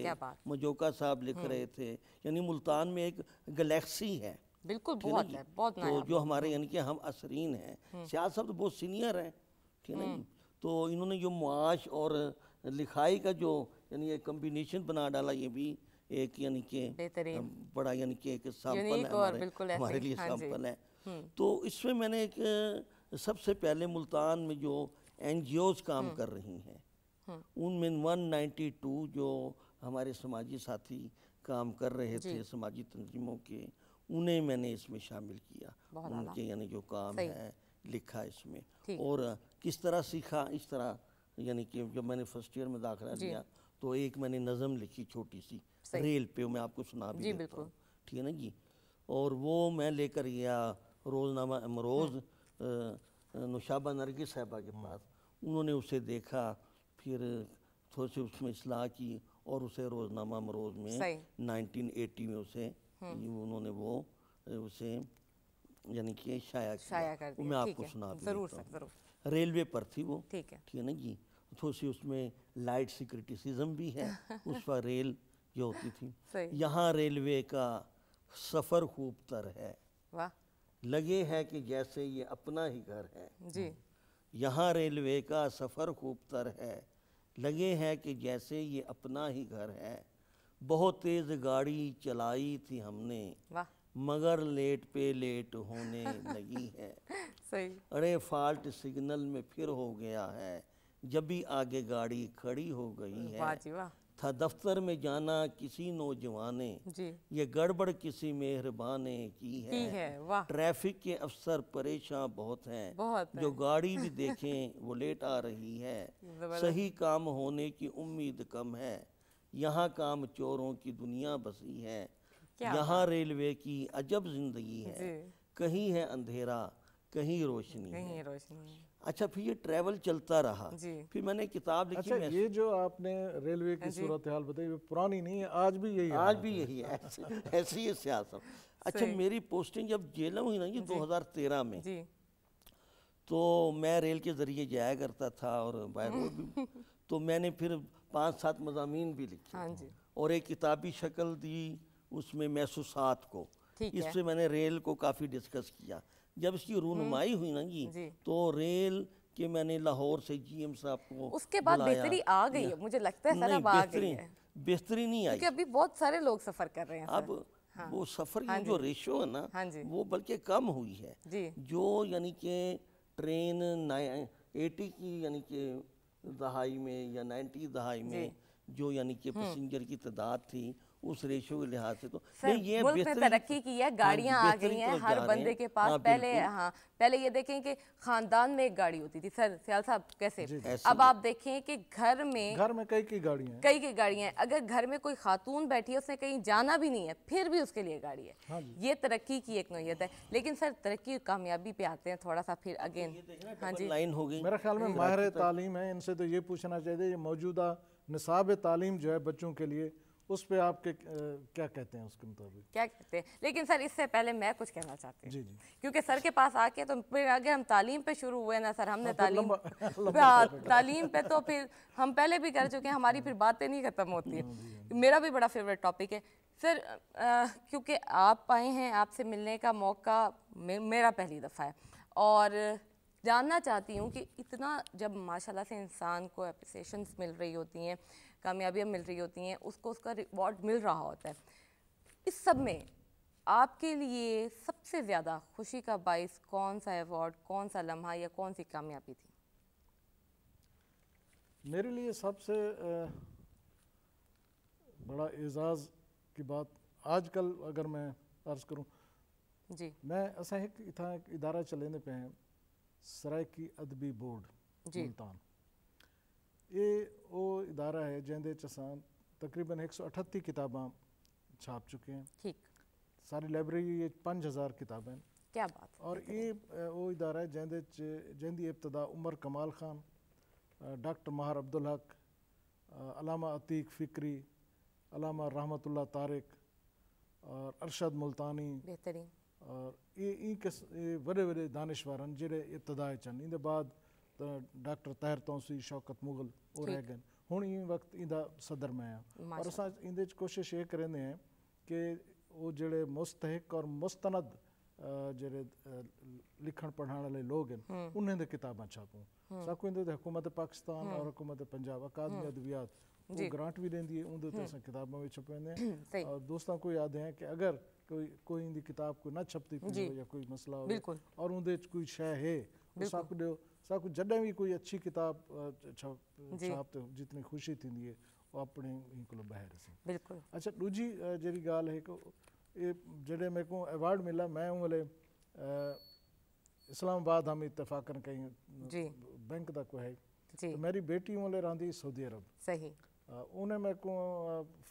मजोका साहब लिख रहे हम्म। थे यानी मुल्तान में एक गलेक्सी है बिल्कुल बहुत है बहुत तो जो हमारे यानी कि हम असरीन हैं हम्म। सियाल साहब तो बहुत सीनियर हैं ठीक है हम्म। तो इन्होंने जो मुआश और लिखाई का जो यानी एक कम्बिनेशन बना डाला ये भी एक यानी कि बड़ा यानी कि एक सैंपल है हमारे लिए सैंपल हाँ है हम्म। तो इसमें मैंने एक सबसे पहले मुल्तान में जो एन काम हम्म। कर रही हैं हम्म। उनमें 192 जो हमारे समाजी साथी काम कर रहे थे समाजी तंजीमों के उन्हें मैंने इसमें शामिल किया उनके यानी जो काम है लिखा इसमें और किस तरह सीखा इस तरह यानी कि जब मैंने फर्स्ट ईयर में दाखिला लिया तो एक मैंने नज़म लिखी छोटी सी रेल पे मैं आपको सुना भी ठीक है ना जी और वो मैं लेकर गया रोजनामा अमरोज नुशाबा हाँ। नरगी साहबा के पास उन्होंने उसे देखा फिर थोड़ी सी उसमें असलाह की और उसे रोजनामा अमरोज में 1980 में उसे हम्म। उन्होंने वो उसे यानी कि शाया शाया कर दिया। मैं आपको सुना जरूर सर जरूर रेलवे पर थी वो ठीक है ठीक है ना जी थोड़ी सी उसमें लाइट सी क्रिटिसिज्म भी है उस पर रेल ये होती थी यहाँ रेलवे का सफ़र खूबतर है वाह लगे है कि जैसे ये अपना ही घर है जी यहाँ रेलवे का सफ़र खूब तर है लगे है कि जैसे ये अपना ही घर है बहुत तेज़ गाड़ी चलाई थी हमने मगर लेट पे लेट होने लगी है सही अरे फॉल्ट सिग्नल में फिर हो गया है जब भी आगे गाड़ी खड़ी हो गई है था दफ्तर में जाना किसी नौजवान ने ये गड़बड़ किसी मेहरबान ने की है, है ट्रैफिक के अफसर परेशान बहुत हैं बहुत जो है। गाड़ी भी देखें वो लेट आ रही है सही काम होने की उम्मीद कम है यहाँ काम चोरों की दुनिया बसी है यहाँ रेलवे की अजब जिंदगी है कहीं है अंधेरा कहीं रोशनी कहीं रोशनी अच्छा फिर ये ट्रेवल चलता रहा फिर मैंने किताब लिखी अच्छा, ये जो आपने रेलवे की सूरत हाल बताई वो पुरानी नहीं है आज भी यही आज भी यही है ऐसी है सियासत अच्छा मेरी पोस्टिंग जब जेलम हुई ना ये 2013 में तो मैं रेल के ज़रिए जाया करता था और बाय रोड भी तो मैंने फिर पाँच सात मजामीन भी लिखे हाँ और एक किताबी शक्ल दी उसमें महसूसात को इससे मैंने रेल को काफ़ी डिस्कस किया जब इसकी रूनुमाई हुई ना जी, तो रेल कि मैंने लाहौर से जीएम साहब को उसके बाद बेहतरी आ गई है मुझे लगता है नहीं, आ गई है बेहतरी नहीं आई अभी बहुत सारे लोग सफर कर रहे हैं अब हाँ, वो सफर हाँ जो रेशो है ना हाँ वो बल्कि कम हुई है जो यानी कि ट्रेन एटी की यानी कि दहाई में या नाइन्टी दहाई में जो यानी कि हम्म। पैसेंजर की तादाद थी उस रेशो के लिहाज से तो नहीं ये मुल्क ने तरक्की की है हाँ, गाड़ियाँ आ गई हैं हर बंदे के पास हाँ, पहले हाँ पहले ये देखें कि खानदान में एक गाड़ी होती थी सर सियाल साहब कैसे अब आप देखें कि घर में घर में कई कई गाड़ियाँ कई कई गाड़ियाँ अगर घर में कोई खातून बैठी है उसने कहीं जाना भी नहीं है फिर भी उसके लिए गाड़ी है हाँ ये तरक्की की एक नोयत है लेकिन सर तरक्की और कामयाबी पे आते हैं थोड़ा सा फिर अगेन हाँ जी लाइन हो गई मेरे ख्याल में माहिर तालीम है इनसे तो ये पूछना चाहिए मौजूदा निसाब तालीम जो है बच्चों के लिए उस पर आप क्या कहते हैं उसके मुताबिक क्या कहते हैं लेकिन सर इससे पहले मैं कुछ कहना चाहती हूँ जी जी क्योंकि सर के पास आके तो फिर आगे हम तालीम पे शुरू हुए ना सर हमने हाँ, तालीम हाँ, तालीम पे तो फिर हम पहले भी कर चुके हैं हमारी फिर बातें नहीं ख़त्म होती है हाँ, मेरा भी बड़ा फेवरेट टॉपिक है सर क्योंकि आप आए हैं आपसे मिलने का मौका मे, मेरा पहली दफ़ा है और जानना चाहती हूँ कि इतना जब माशाल्लाह से इंसान को अप्रिसशंस मिल रही होती हैं कामयाबियाँ मिल रही होती हैं उसको उसका रिवॉर्ड मिल रहा होता है इस सब में आपके लिए सबसे ज़्यादा खुशी का बाइस कौन सा अवार्ड कौन सा लम्हा या कौन सी कामयाबी थी मेरे लिए सबसे बड़ा एजाज़ की बात आजकल अगर मैं अर्ज़ करूं जी मैं असा हिकु इतना इदारा पे हैं सराय की अदबी बोर्ड मुल्तान ये वो इदारा है जैंदे चसान तकरीबन एक सौ अठत्ती किताबा छाप चुके हैं ठीक सारी लाइब्रेरी ये पाँच हज़ार किताबें क्या बात और ये वो इदारा है जैंदे जैंदी इब्तदा उमर कमाल खान डॉक्टर महार अब्दुल हक अलामा अतीक फ़िक्री अलामा ला तारक और अरशद मुल्तानी बेहतरीन और ये इन बड़े बड़े दानश्वर जे इब्तदा चन इन बाद डॉक्टर तो तौसी शौकत मुगल और हैगन हूँ ही वक्त इंदा सदर में आया और अस इन कोशिश ये करें कि वह जो मुस्तक और मुस्तनद जो लिखण पढ़ाने लोग हैं उन्हें किताबा छापू सको इन हुकूमत पाकिस्तान और हुकूमत पंजाब अकादमी अदबियात ग्रांट भी दी किताबों में छपे और दोस्तों को याद है कि अगर कोई कोई इन किताब को ना छपती या कोई मसला हो और उन्हें कोई शह है साकु जॾहिं भी कोई अच्छी किताब छाप तो जितनी ख़ुशी थी दिए वो अपने ई कोलो ॿाहिरि असीं बिल्कुल अच्छा दूजी ॾूजी जहिड़ी ॻाल्हि हिकु जॾहिं मेरे को अवार्ड मिला मैं वाले इस्लामाबाद हम इत्तेफाकन कहीं बैंक तक है तो मेरी बेटी वाले रही सऊदी अरब सही उन्हें मेरे को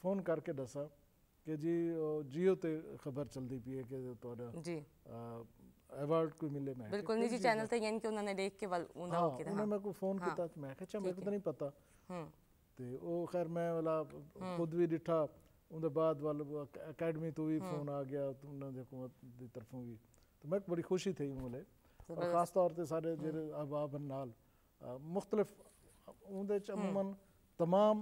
फोन करके दसा कि जी जियो ते खबर चलती पी है कि तो अवार्ड को मिले मैं बिल्कुल निजी चैनल था यानी कि उन्होंने देख के वल उन्दा हाँ, उन्होंने मेरे को हाँ। फोन कीता मैं कहा अच्छा मेरे को तो नहीं पता हम्म। ते तो ओ खैर मैं वाला हम्म। खुद भी डिठा उनके बाद वाल एकेडमी तो भी हम्म। फोन आ गया तुमने तो देखो दी तरफों भी तो मैं बड़ी खुशी थी मुले तो और खास तौर पे सारे जेरे अहबाब नाल मुख्तलिफ उनदे च अमूमन तमाम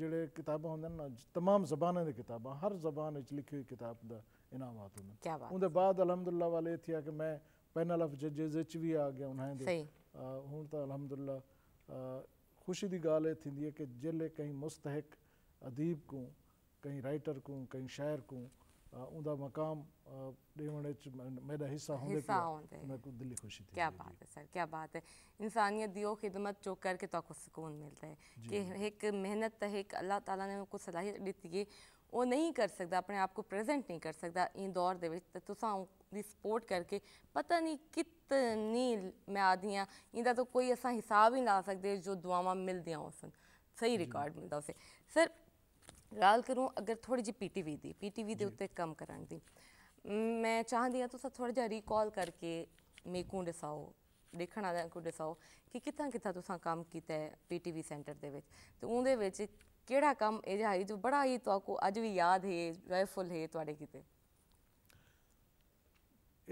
जेड़े किताबां होंदे ना तमाम ज़बानां दी किताबां हर ज़बान विच लिखी हुई किताब दा इनाम हाथों में क्या बात उनके बाद अलहमदुल्ला वाले थी कि मैं पैनल ऑफ जजिस विच भी आ गया उन्हें सही हूं तो अलहमदुल्ला खुशी की गाल थी है कि जिले कहीं मुस्तहक अदीब को कहीं राइटर को कहीं शायर को ਉਹਦਾ ਮਕਾਮ ਦੇਵਣ ਵਿੱਚ ਮੇਰਾ ਹਿੱਸਾ ਹੁੰਦੇ ਪਿਆ ਮੈਂ ਕੋ ਦਿਲੀ ਖੁਸ਼ੀ ਥੀ ਕੀ ਬਾਤ ਹੈ ਸਰ ਕੀ ਬਾਤ ਹੈ ਇਨਸਾਨੀਅਤ ਦੀ ਉਹ ਖਿਦਮਤ ਜੋ ਕਰਕੇ ਤੋ ਕੋ ਸਕੂਨ ਮਿਲਦਾ ਹੈ ਕਿ ਇੱਕ ਮਿਹਨਤ ਤਹਿਕ ਅੱਲਾਹ ਤਾਲਾ ਨੇ ਕੋ ਸਲਾਹੀਅਤ ਦਿੱਤੀ ਹੈ ਉਹ ਨਹੀਂ ਕਰ ਸਕਦਾ ਆਪਣੇ ਆਪ ਨੂੰ ਪ੍ਰੈਜ਼ੈਂਟ ਨਹੀਂ ਕਰ ਸਕਦਾ ਦੌਰ ਦੇ ਵਿੱਚ ਤੇ ਤੁਸੀਂ ਦੀ ਸਪੋਰਟ ਕਰਕੇ ਪਤਾ ਨਹੀਂ ਕਿਤਨੀ ਮਿਆਦੀਆਂ ਇਹਦਾ ਤਾਂ ਕੋਈ ਅਸਾਂ ਹਿਸਾਬ ਹੀ ਨਾ ਸਕਦੇ ਜੋ ਦੁਆਵਾਂ ਮਿਲਦੀਆਂ ਉਸਨ ਸਹੀ ਰਿਕਾਰਡ ਮਿਲਦਾ ਉਸੇ ਸਰ ਗੱਲ ਕਰੂੰ ਅਗਰ ਥੋੜੀ ਜੀ ਪੀਟੀਵੀ ਦੀ ਪੀਟੀਵੀ ਦੇ ਉੱਤੇ ਕੰਮ ਕਰਨ ਦੀ ਮੈਂ ਚਾਹਦੀ ਆ ਤੁਸੀਂ ਥੋੜਾ ਜਿਹਾ ਰੀਕਾਲ ਕਰਕੇ ਮੇਕੂ ਦਿਸਾਓ ਦੇਖਣਾ ਦਾ ਕੋ ਦਿਸਾਓ ਕਿ ਕਿੱਥਾਂ ਕਿੱਥਾਂ ਤੁਸੀਂ ਕੰਮ ਕੀਤਾ ਹੈ ਪੀਟੀਵੀ ਸੈਂਟਰ ਦੇ ਵਿੱਚ ਤੇ ਉਹਦੇ ਵਿੱਚ ਕਿਹੜਾ ਕੰਮ ਇਹਦਾ ਹੈ ਜੋ ਬੜਾ ਹੀ ਤੁਹਾਨੂੰ ਅੱਜ ਵੀ ਯਾਦ ਹੈ ਜੋਇਫੁਲ ਹੈ ਤੁਹਾਡੇ ਕਿਤੇ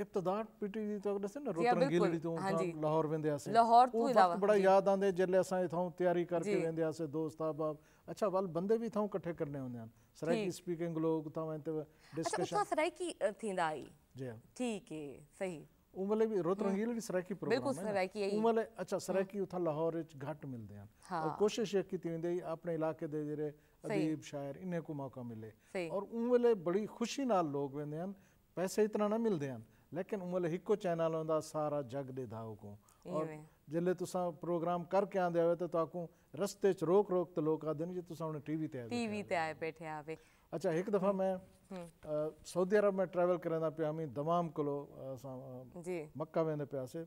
ਇਬਤਦਾਰ ਪੀਟੀ ਦੀ ਤੱਕ ਦੱਸੇ ਨਾ ਰੋਤਰੰਗੀਲੀ ਤੋਂ ਲਾਹੌਰ ਵੰਦੇ ਆਸੇ ਲਾਹੌਰ ਤੋਂ ਇਲਾਵਾ ਬੜਾ ਯਾਦ ਆਂਦੇ ਜੱਲੇ ਅਸਾਂ ਇਥੋਂ ਤਿਆਰੀ ਕਰਕੇ ਵੰਦੇ ਆਸੇ ਦੋਸਤ ਆਬਾਬ ਅੱਛਾ ਵੱਲ ਬੰਦੇ ਵੀ ਥਾਂ ਇਕੱਠੇ ਕਰਨੇ ਹੁੰਦੇ ਹਨ ਸਰਾਇਕੀ ਸਪੀਕਿੰਗ ਲੋਕ ਤਾਂ ਵੰਤੇ ਡਿਸਕਸ਼ਨ ਅੱਛਾ ਸਰਾਇਕੀ ਥੀਂਦਾ ਆਈ ਜੀ ਠੀਕ ਹੈ ਸਹੀ ਉਮਲੇ ਵੀ ਰੋਤ ਰੰਗੀਲ ਵੀ ਸਰਾਇਕੀ ਪ੍ਰੋਗਰਾਮ ਬਿਲਕੁਲ ਸਰਾਇਕੀ ਹੈ ਉਮਲੇ ਅੱਛਾ ਸਰਾਇਕੀ ਉਥਾ ਲਾਹੌਰ ਵਿੱਚ ਘੱਟ ਮਿਲਦੇ ਹਨ ਔਰ ਕੋਸ਼ਿਸ਼ ਇਹ ਕੀਤੀ ਹੁੰਦੀ ਹੈ ਆਪਣੇ ਇਲਾਕੇ ਦੇ ਜਿਹੜੇ ਅਦੀਬ ਸ਼ਾਇਰ ਇਨੇ ਕੋ ਮੌਕਾ ਮਿਲੇ ਔਰ ਉਮਲੇ ਬੜੀ ਖੁਸ਼ੀ ਨਾਲ ਲੋਕ ਵੰਦੇ ਹਨ ਪੈਸੇ ਇਤਨਾ ਨਾ ਮਿਲਦੇ ਹਨ लेकिन उमल हिको चैनल होंदा सारा जग दे धाव को और जल्ले तुसा प्रोग्राम करके आंदे हुए तो ताकू રસ્તે જ रोक રોક તો લોક આ દેને જે सामने टीवी ते તે टीवी ते आए बैठे आवे अच्छा एक दफ़ा मैं हम्म। सऊदी अरब में ट्रैवल करना पिया हमी दमाम को अ, सा- अ, जी मक्का वेंदे पिया से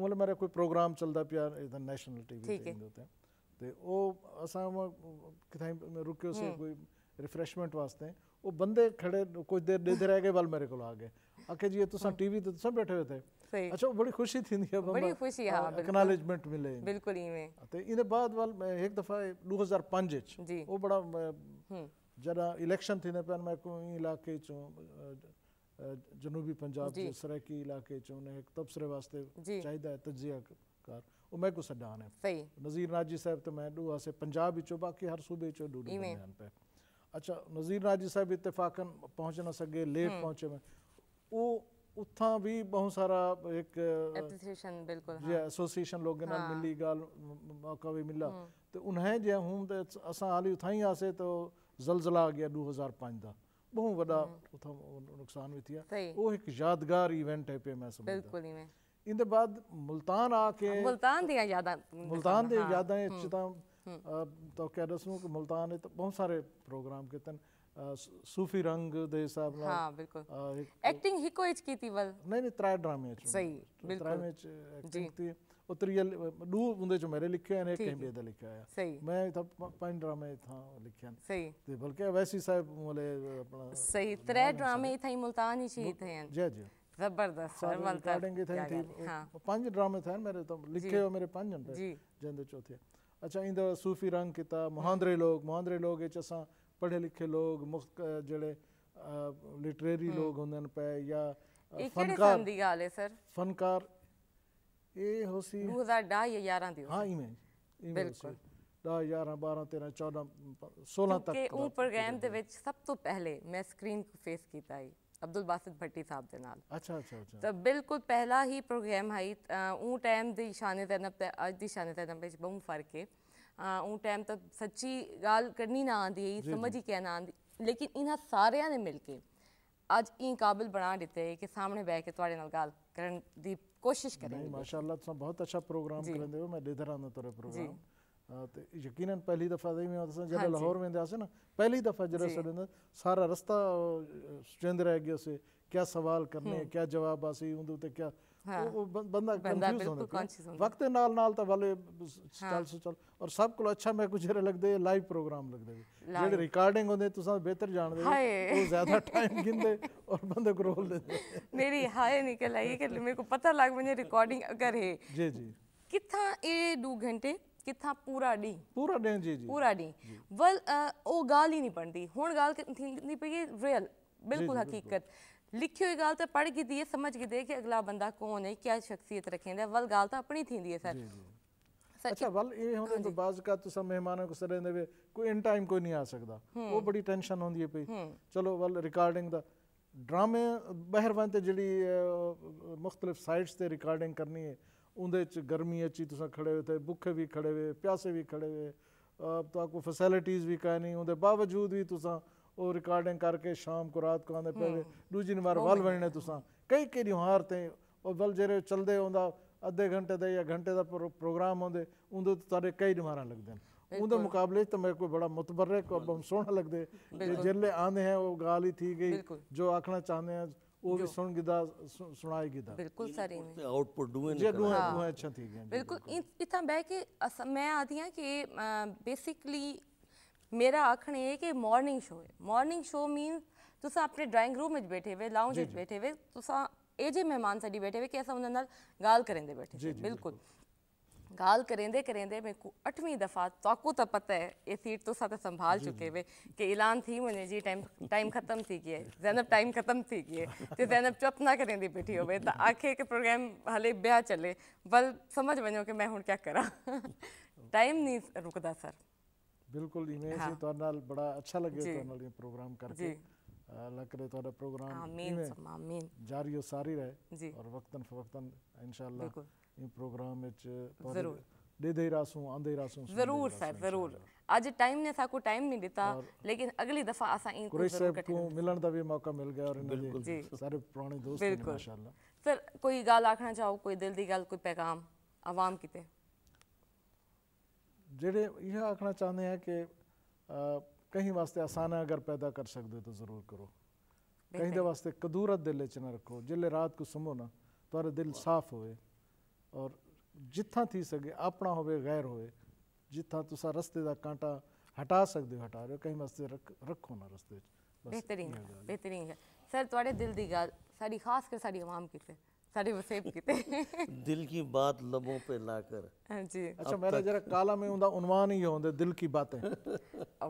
उमल मेरा कोई प्रोग्राम चलदा पिया इधर नेशनल टीवी ठीक ते है। ईंदो ते ओ असां उहा, अ, किथां ई रुकियो से कोई रिफ्रेशमेंट वास्ते वो बंदे खड़े कुछ देर देर रह गए वाल मेरे को आ गए आके जी ये तुसा टीवी ते तुसा बैठे हुए थे सही अच्छा बड़ी खुशी थी बड़ी खुशी हां एक्नॉलेजमेंट हाँ, मिले बिल्कुल ही में हाँ, ते तो इने बाद वाल मैं एक दफा 2005 च जी वो बड़ा हम्म। जरा इलेक्शन थी ने पर मैं को इलाके चो जनूबी पंजाब के सराकी इलाके चो ने एक तबसरे वास्ते चाहिदा तजिया कार ਉਹ ਮੈਂ ਕੋ ਸੱਡਾਨ ਹੈ ਸਹੀ ਨਜ਼ੀਰ ਨਾਜੀ ਸਾਹਿਬ ਤੇ ਮੈਂ ਦੂਆ ਸੇ ਪੰਜਾਬ ਵਿੱਚੋਂ ਬਾਕੀ ਹਰ ਸੂਬੇ ਚੋਂ ਡੂਡੂ ਬਿਆਨ ਪੈ अच्छा नज़ीर नाजी साहब इत्तेफाकन पहुँच ना सके लेट हम्म। पहुंचे में वो ਉੱਥਾਂ ਵੀ ਬਹੁਤ ਸਾਰਾ ਇੱਕ ਐਸੋਸੀਏਸ਼ਨ ਬਿਲਕੁਲ ਹਾਂ ਜੀ ਐਸੋਸੀਏਸ਼ਨ ਲੋਕਾਂ ਨਾਲ ਮਿਲੀ ਗੱਲ ਮੌਕਾ ਵੀ ਮਿਲਾ ਤੇ ਉਨ੍ਹਾਂ ਜੇ ਹੂੰ ਤੇ ਅਸਾਂ ਹਾਲੀ ਉਥਾਂ ਹੀ ਆਸੇ ਤੋ ਜ਼ਲਜ਼ਲਾ ਆ ਗਿਆ 2005 ਦਾ ਬਹੁਤ ਵੱਡਾ ਉਥਾਂ ਨੁਕਸਾਨ ਵੀ ਥਿਆ ਉਹ ਇੱਕ ਯਾਦਗਾਰ ਇਵੈਂਟ ਹੈ ਪੇ ਮੈਂ ਸਮਝਦਾ ਬਿਲਕੁਲ ਹੀ ਮੈਂ ਇਹਦੇ ਬਾਅਦ ਮਲਤਾਨ ਆ ਕੇ ਮਲਤਾਨ ਦੀਆਂ ਯਾਦਾਂ ਮਲਤਾਨ ਦੀਆਂ ਯਾਦਾਂ ਇਹ ਚਿਤਾ तो क्या दसूँ कि मुल्तान ने तो बहुत सारे प्रोग्राम किए सूफी रंग देसा हाँ बिल्कुल आ, एक, एक्टिंग हिको एच की थी वल नहीं नहीं त्रा ड्रामे एच सही बिल्कुल त्रा में एच एक्टिंग थी उतरियल डू हुंदे जो मेरे लिखे हैं एक कहीं बेदा लिखा है सही मैं था पांच ड्रामे था लिखे हैं सही तो बल्कि वैसी साहब मोले अपना सही त्रा ड्रामे था ही मुल्तानी शी थे जी जी जबरदस्त रिकॉर्डिंग थी थी पांच ड्रामे थे मेरे तो लिखे हो मेरे पांच जन जी जंदे चौथे अच्छा इंदा सूफी रंग किता मोहंद्रे लोग मोहंद्रे लोग एच ਪੜ੍ਹੇ ਲਿਖੇ ਲੋਕ ਮੁਖ ਜਿਹੜੇ ਲਿਟਰੇਰੀ ਲੋਕ ਹੁੰਦੇ ਨੇ ਪਏ ਜਾਂ ਫਨਕਾਰ ਦੀ ਗੱਲ ਹੈ ਸਰ ਫਨਕਾਰ ਇਹ ਹੋਸੀ 2010 ਜਾਂ 11 ਦੀ ਹਾਂ ਇਵੇਂ ਬਿਲਕੁਲ 10 11 12 13 14 16 ਤੱਕ ਕਿ ਉਹ ਪ੍ਰੋਗਰਾਮ ਦੇ ਵਿੱਚ ਸਭ ਤੋਂ ਪਹਿਲੇ ਮੈਂ ਸਕਰੀਨ ਨੂੰ ਫੇਸ ਕੀਤਾ ਹੈ ਅਬਦੁਲ ਬਾਸਿਤ ਭੱਟੀ ਸਾਹਿਬ ਦੇ ਨਾਲ ਅੱਛਾ ਅੱਛਾ ਅੱਛਾ ਤਾਂ ਬਿਲਕੁਲ ਪਹਿਲਾ ਹੀ ਪ੍ਰੋਗਰਾਮ ਹੈ ਉਹ ਟਾਈਮ ਦੀ ਸ਼ਾਨੇ ਤਨਬ ਤੇ ਅੱਜ ਦੀ ਸ਼ਾਨੇ ਤਨਬ ਵਿੱਚ ਬਹੁਤ ਫਰਕ ਹੈ उन टाइम तक सच्ची गाल करनी ना आती है समझ ही कहना आती लेकिन इन सारे ने मिलके आज इन काबिल बना दिते हैं कि सामने बह के थोड़े गाल करने की कोशिश करें माशाला तो बहुत अच्छा प्रोग्राम करेंगे मैं लिधर आना तो प्रोग्राम यकीन पहली दफा में हाँ जब लाहौर में से ना पहली दफा जब सारा रस्ता स्ट्रेंद रह गया से क्या सवाल करने हम्म। क्या जवाब आसी उन क्या ਹਾਂ ਉਹ ਬੰਦਾ ਕੰਫਿਊਜ਼ ਹੋਣਾ ਪਿਆ ਵਕਤ ਨਾਲ ਨਾਲ ਤਾਂ ਵਾਲੇ ਚੱਲ ਸੋ ਚੱਲ ਔਰ ਸਭ ਕੋਲ ਅੱਛਾ ਮੈਂ ਕੁਝ ਜਿਹੜੇ ਲੱਗਦੇ ਲਾਈਵ ਪ੍ਰੋਗਰਾਮ ਲੱਗਦੇ ਜਿਹੜੇ ਰਿਕਾਰਡਿੰਗ ਹੁੰਦੇ ਤੁਸੀਂ ਬਿਹਤਰ ਜਾਣਦੇ ਉਹ ਜ਼ਿਆਦਾ ਟਾਈਮ ਗਿੰਦੇ ਔਰ ਬੰਦੇ ਕੋ ਰੋਲ ਦਿੰਦੇ ਮੇਰੀ ਹਾਏ ਨਿਕਲ आई कि मेरे को पता लग मुझे रिकॉर्डिंग अगर है जी जी किथा ए दो घंटे किथा पूरा डी पूरा डी जी जी पूरा डी वल ओ गाल ही नहीं पड़ती हुन गाल थी, थी पे रियल बिल्कुल हकीकत लिखी हुई ॻाल्हि त पढ़ गी है समझ गी की अगला बंदा कौन है क्या शख्सियत रखेंदा वल ॻाल्हि त अपनी थींदी है सर अच्छा वल ਇਹ ਹੁੰਦਾ ਤਾਂ ਬਾਜ਼ ਕਾ ਤੁਸੀਂ ਮਹਿਮਾਨਾਂ ਕੋ ਸਰੇਂਦੇ ਵੇ ਕੋਈ ਇਨ ਟਾਈਮ ਕੋਈ ਨਹੀਂ ਆ ਸਕਦਾ ਉਹ ਬੜੀ ਟੈਨਸ਼ਨ ਹੁੰਦੀ ਹੈ ਭਈ ਚਲੋ ਵਲ ਰਿਕਾਰਡਿੰਗ ਦਾ ਡਰਾਮੇ ਬਹਿਰਵਾਂ ਤੇ ਜਿਹੜੀ ਮੁxtਲਫ ਸਾਈਟਸ ਤੇ ਰਿਕਾਰਡਿੰਗ ਕਰਨੀ ਹੈ ਉਹਦੇ ਚ ਗਰਮੀ ਅਚੀ ਤੁਸੀਂ ਖੜੇ ਹੋਏ ਤੇ ਭੁੱਖੇ ਵੀ ਖੜੇ ਹੋਏ ਪਿਆਸੇ ਵੀ ਖੜੇ ਹੋਏ ਤਾਂ ਕੋ ਫੈਸਿਲਿਟੀਆਂ ਵੀ ਕਾਇ ਨਹੀਂ ਉਹਦੇ ਬਾਵਜੂਦ ਵੀ ਤੁਸੀਂ ਉਹ ਰਿਕਾਰਡਿੰਗ ਕਰਕੇ ਸ਼ਾਮ ਕੋ ਰਾਤ ਕੋ ਆਂਦੇ ਪਏ ਦੂਜੀ ਵਾਰ ਵੱਲ ਵੜਨੇ ਤੁਸੀਂ ਕਈ ਕਈ ਨਿਹਾਰ ਤੇ ਉਹ ਵੱਲ ਜਿਹੜੇ ਚਲਦੇ ਹੁੰਦਾ ਅੱਧੇ ਘੰਟੇ ਦਾ ਜਾਂ ਘੰਟੇ ਦਾ ਪ੍ਰੋਗਰਾਮ ਹੁੰਦੇ ਉਹਦੇ ਤੋਂ ਤੁਹਾਡੇ ਕਈ ਨਿਹਾਰਾਂ ਲੱਗਦੇ ਨੇ ਉਹਦੇ ਮੁਕਾਬਲੇ ਤਾਂ ਮੈਂ ਕੋਈ ਬੜਾ ਮੁਤਬਰਕ ਔਰ ਬਹੁਤ ਸੋਹਣਾ ਲੱਗਦੇ ਜਿਹੜੇ ਆਂਦੇ ਹੈ ਉਹ ਗਾਲ ਹੀ ਥੀ ਗਈ ਜੋ ਆਖਣਾ ਚਾਹੁੰਦੇ ਆ वो भी सुन गिदा सुनाई गिदा बिल्कुल सारी आउटपुट डुए जे डुए डुए अच्छा थी गया बिल्कुल इतना बह के मैं आती हां कि बेसिकली मेरा आखण ये है कि मॉर्निंग शो है मॉर्निंग शो मीन तुस अपने ड्राइंग रूम में बैठे हुए लाउंज में बैठे हुए तुस जे मेहमान साड़ी बैठे हुए कि अस उन्होंने गाल दे बैठे जी, बिल्कुल गाल करेंदे करेंदे मेरे को अठवीं दफ़ा तोकू तो पता है ये सीट तो साथ संभाल चुके हुए कि ऐलान थी मुझे जी टाइम टाइम ख़त्म थी गए जैनब टाइम ख़त्म थी गए तो जैनब चुप ना दी बैठी हुए तो आखे के प्रोग्राम हले ब्याह चले बल समझ वनो कि मैं हूँ क्या करा टाइम नहीं रुकता सर ਬਿਲਕੁਲ ਇਵੇਂ ਅਸੀਂ ਤੁਹਾਡੇ ਨਾਲ ਬੜਾ ਅੱਛਾ ਲੱਗਿਆ ਤੁਹਾਡੇ ਨਾਲ ਇਹ ਪ੍ਰੋਗਰਾਮ ਕਰਕੇ अल्लाह करे तो प्रोग्राम आमीन आमीन जारी और सारी रहे और वक्तन फवक्तन इंशाल्लाह इन प्रोग्राम विच जरूर दे दे रासूं आंदे रासूं जरूर सर जरूर आज टाइम ने सा को टाइम नहीं देता लेकिन अगली दफा आसा इन को जरूर को मिलन दा भी मौका मिल गया और इन्हें सारे पुराने दोस्त माशाल्लाह सर कोई गाल आखना चाहो कोई दिल दी गाल कोई पैगाम आवाम किते जेडे यह आखना चाहते हैं कि कहीं वास्ते आसान है अगर पैदा कर सकते हो तो जरूर करो कहीं वास्ते कदूरत दिल च ना रखो जिले रात को सुमो ना तो दिल साफ हो और जिथा थी सके अपना होवे गैर होए जिथा तुसा रस्ते दा कांटा हटा सकते हटा रहे कहीं वास्ते रख रखो ना रस्ते बेहतरीन बेहतरीन सर थोड़े दिल की गल सारी खास कर सारी आवाम की साड़ी वो सेव कीते दिल की बात लबों पे लाकर हां जी अच्छा मेरा जरा काला में हुंदा عنوان ही होंदे दिल की बातें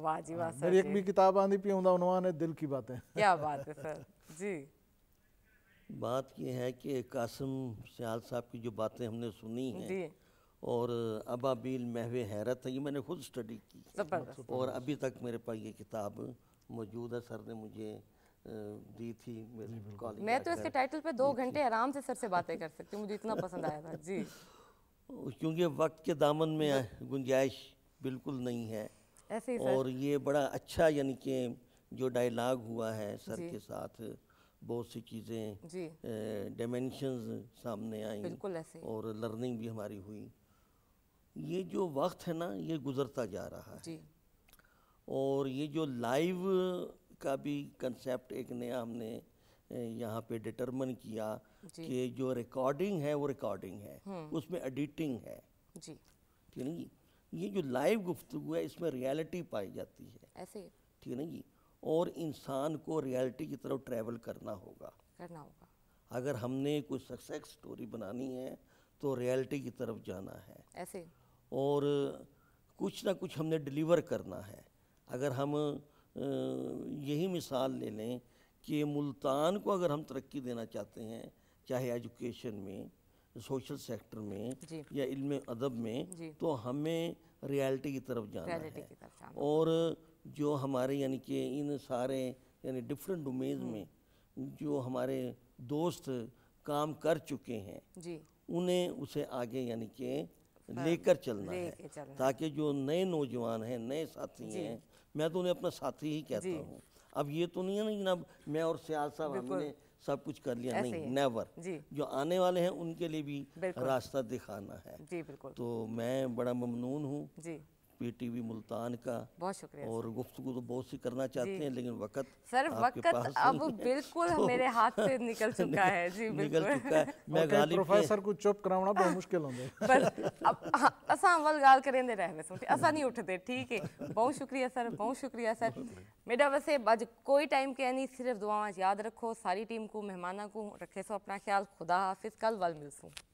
वाह जी वाह सर मेरी एक भी किताब आंदी पी हुंदा عنوان है दिल की बातें क्या बात है सर जी बात ये है कि कासिम सियाल साहब की जो बातें हमने सुनी हैं जी और अबाबील महवे हैरत है ये मैंने खुद स्टडी की और अभी तक मेरे पास ये किताब मौजूद है सर ने मुझे दी थी मैं तो इसके टाइटल पे दो घंटे आराम से सर से बातें कर सकती हूँ मुझे इतना पसंद आया था जी क्योंकि वक्त के दामन में गुंजाइश बिल्कुल नहीं है ऐसे ही और ये बड़ा अच्छा यानी कि जो डायलाग हुआ है सर के साथ बहुत सी चीज़ें डायमेंशन सामने आई बिल्कुल और लर्निंग भी हमारी हुई ये जो वक्त है ना ये गुज़रता जा रहा है और ये जो लाइव का भी कंसेप्ट एक नया हमने यहाँ पे डिटरमन किया कि जो रिकॉर्डिंग है वो रिकॉर्डिंग है हम्म। उसमें एडिटिंग है ठीक है ये जो लाइव गुफ्तु है इसमें रियलिटी पाई जाती है ऐसे ठीक है ना जी और इंसान को रियलिटी की तरफ ट्रैवल करना होगा करना होगा अगर हमने कोई सक्सेस स्टोरी बनानी है तो रियलिटी की तरफ जाना है ऐसे और कुछ ना कुछ हमने डिलीवर करना है अगर हम यही मिसाल ले लें कि मुल्तान को अगर हम तरक्की देना चाहते हैं चाहे एजुकेशन में सोशल सेक्टर में या इल्म अदब में तो हमें रियलिटी की तरफ जाना है और जो हमारे यानी कि इन सारे यानी डिफरेंट डोमेन हम्म। में जो हमारे दोस्त काम कर चुके हैं उन्हें उसे आगे यानी कि लेकर चलना है ताकि जो नए नौजवान हैं नए साथी हैं मैं तो उन्हें अपना साथी ही कहता हूँ अब ये तो नहीं है ना जनाब मैं और सियाज साहब हमने सब कुछ कर लिया नहीं नेवर जो आने वाले हैं उनके लिए भी रास्ता दिखाना है तो मैं बड़ा ममनून हूँ पी मुल्तान का बहुत शुक्रिया और गुफ्तु तो बहुत सी करना चाहते हैं लेकिन वक्त सर वक्त अब तो बिल्कुल तो मेरे हाथ से निकल चुका है जी निकल चुका है मैं गाली प्रोफेसर को चुप कराना बहुत मुश्किल होंगे पर अब हाँ, असा अव्वल गाल करेंदे रहवे सोटे असा नहीं उठते ठीक है बहुत शुक्रिया सर बहुत शुक्रिया सर मेरा वैसे आज कोई टाइम के नहीं सिर्फ दुआ याद रखो सारी टीम को मेहमाना को रखे सो अपना ख्याल खुदा हाफिज कल वल मिलसूँ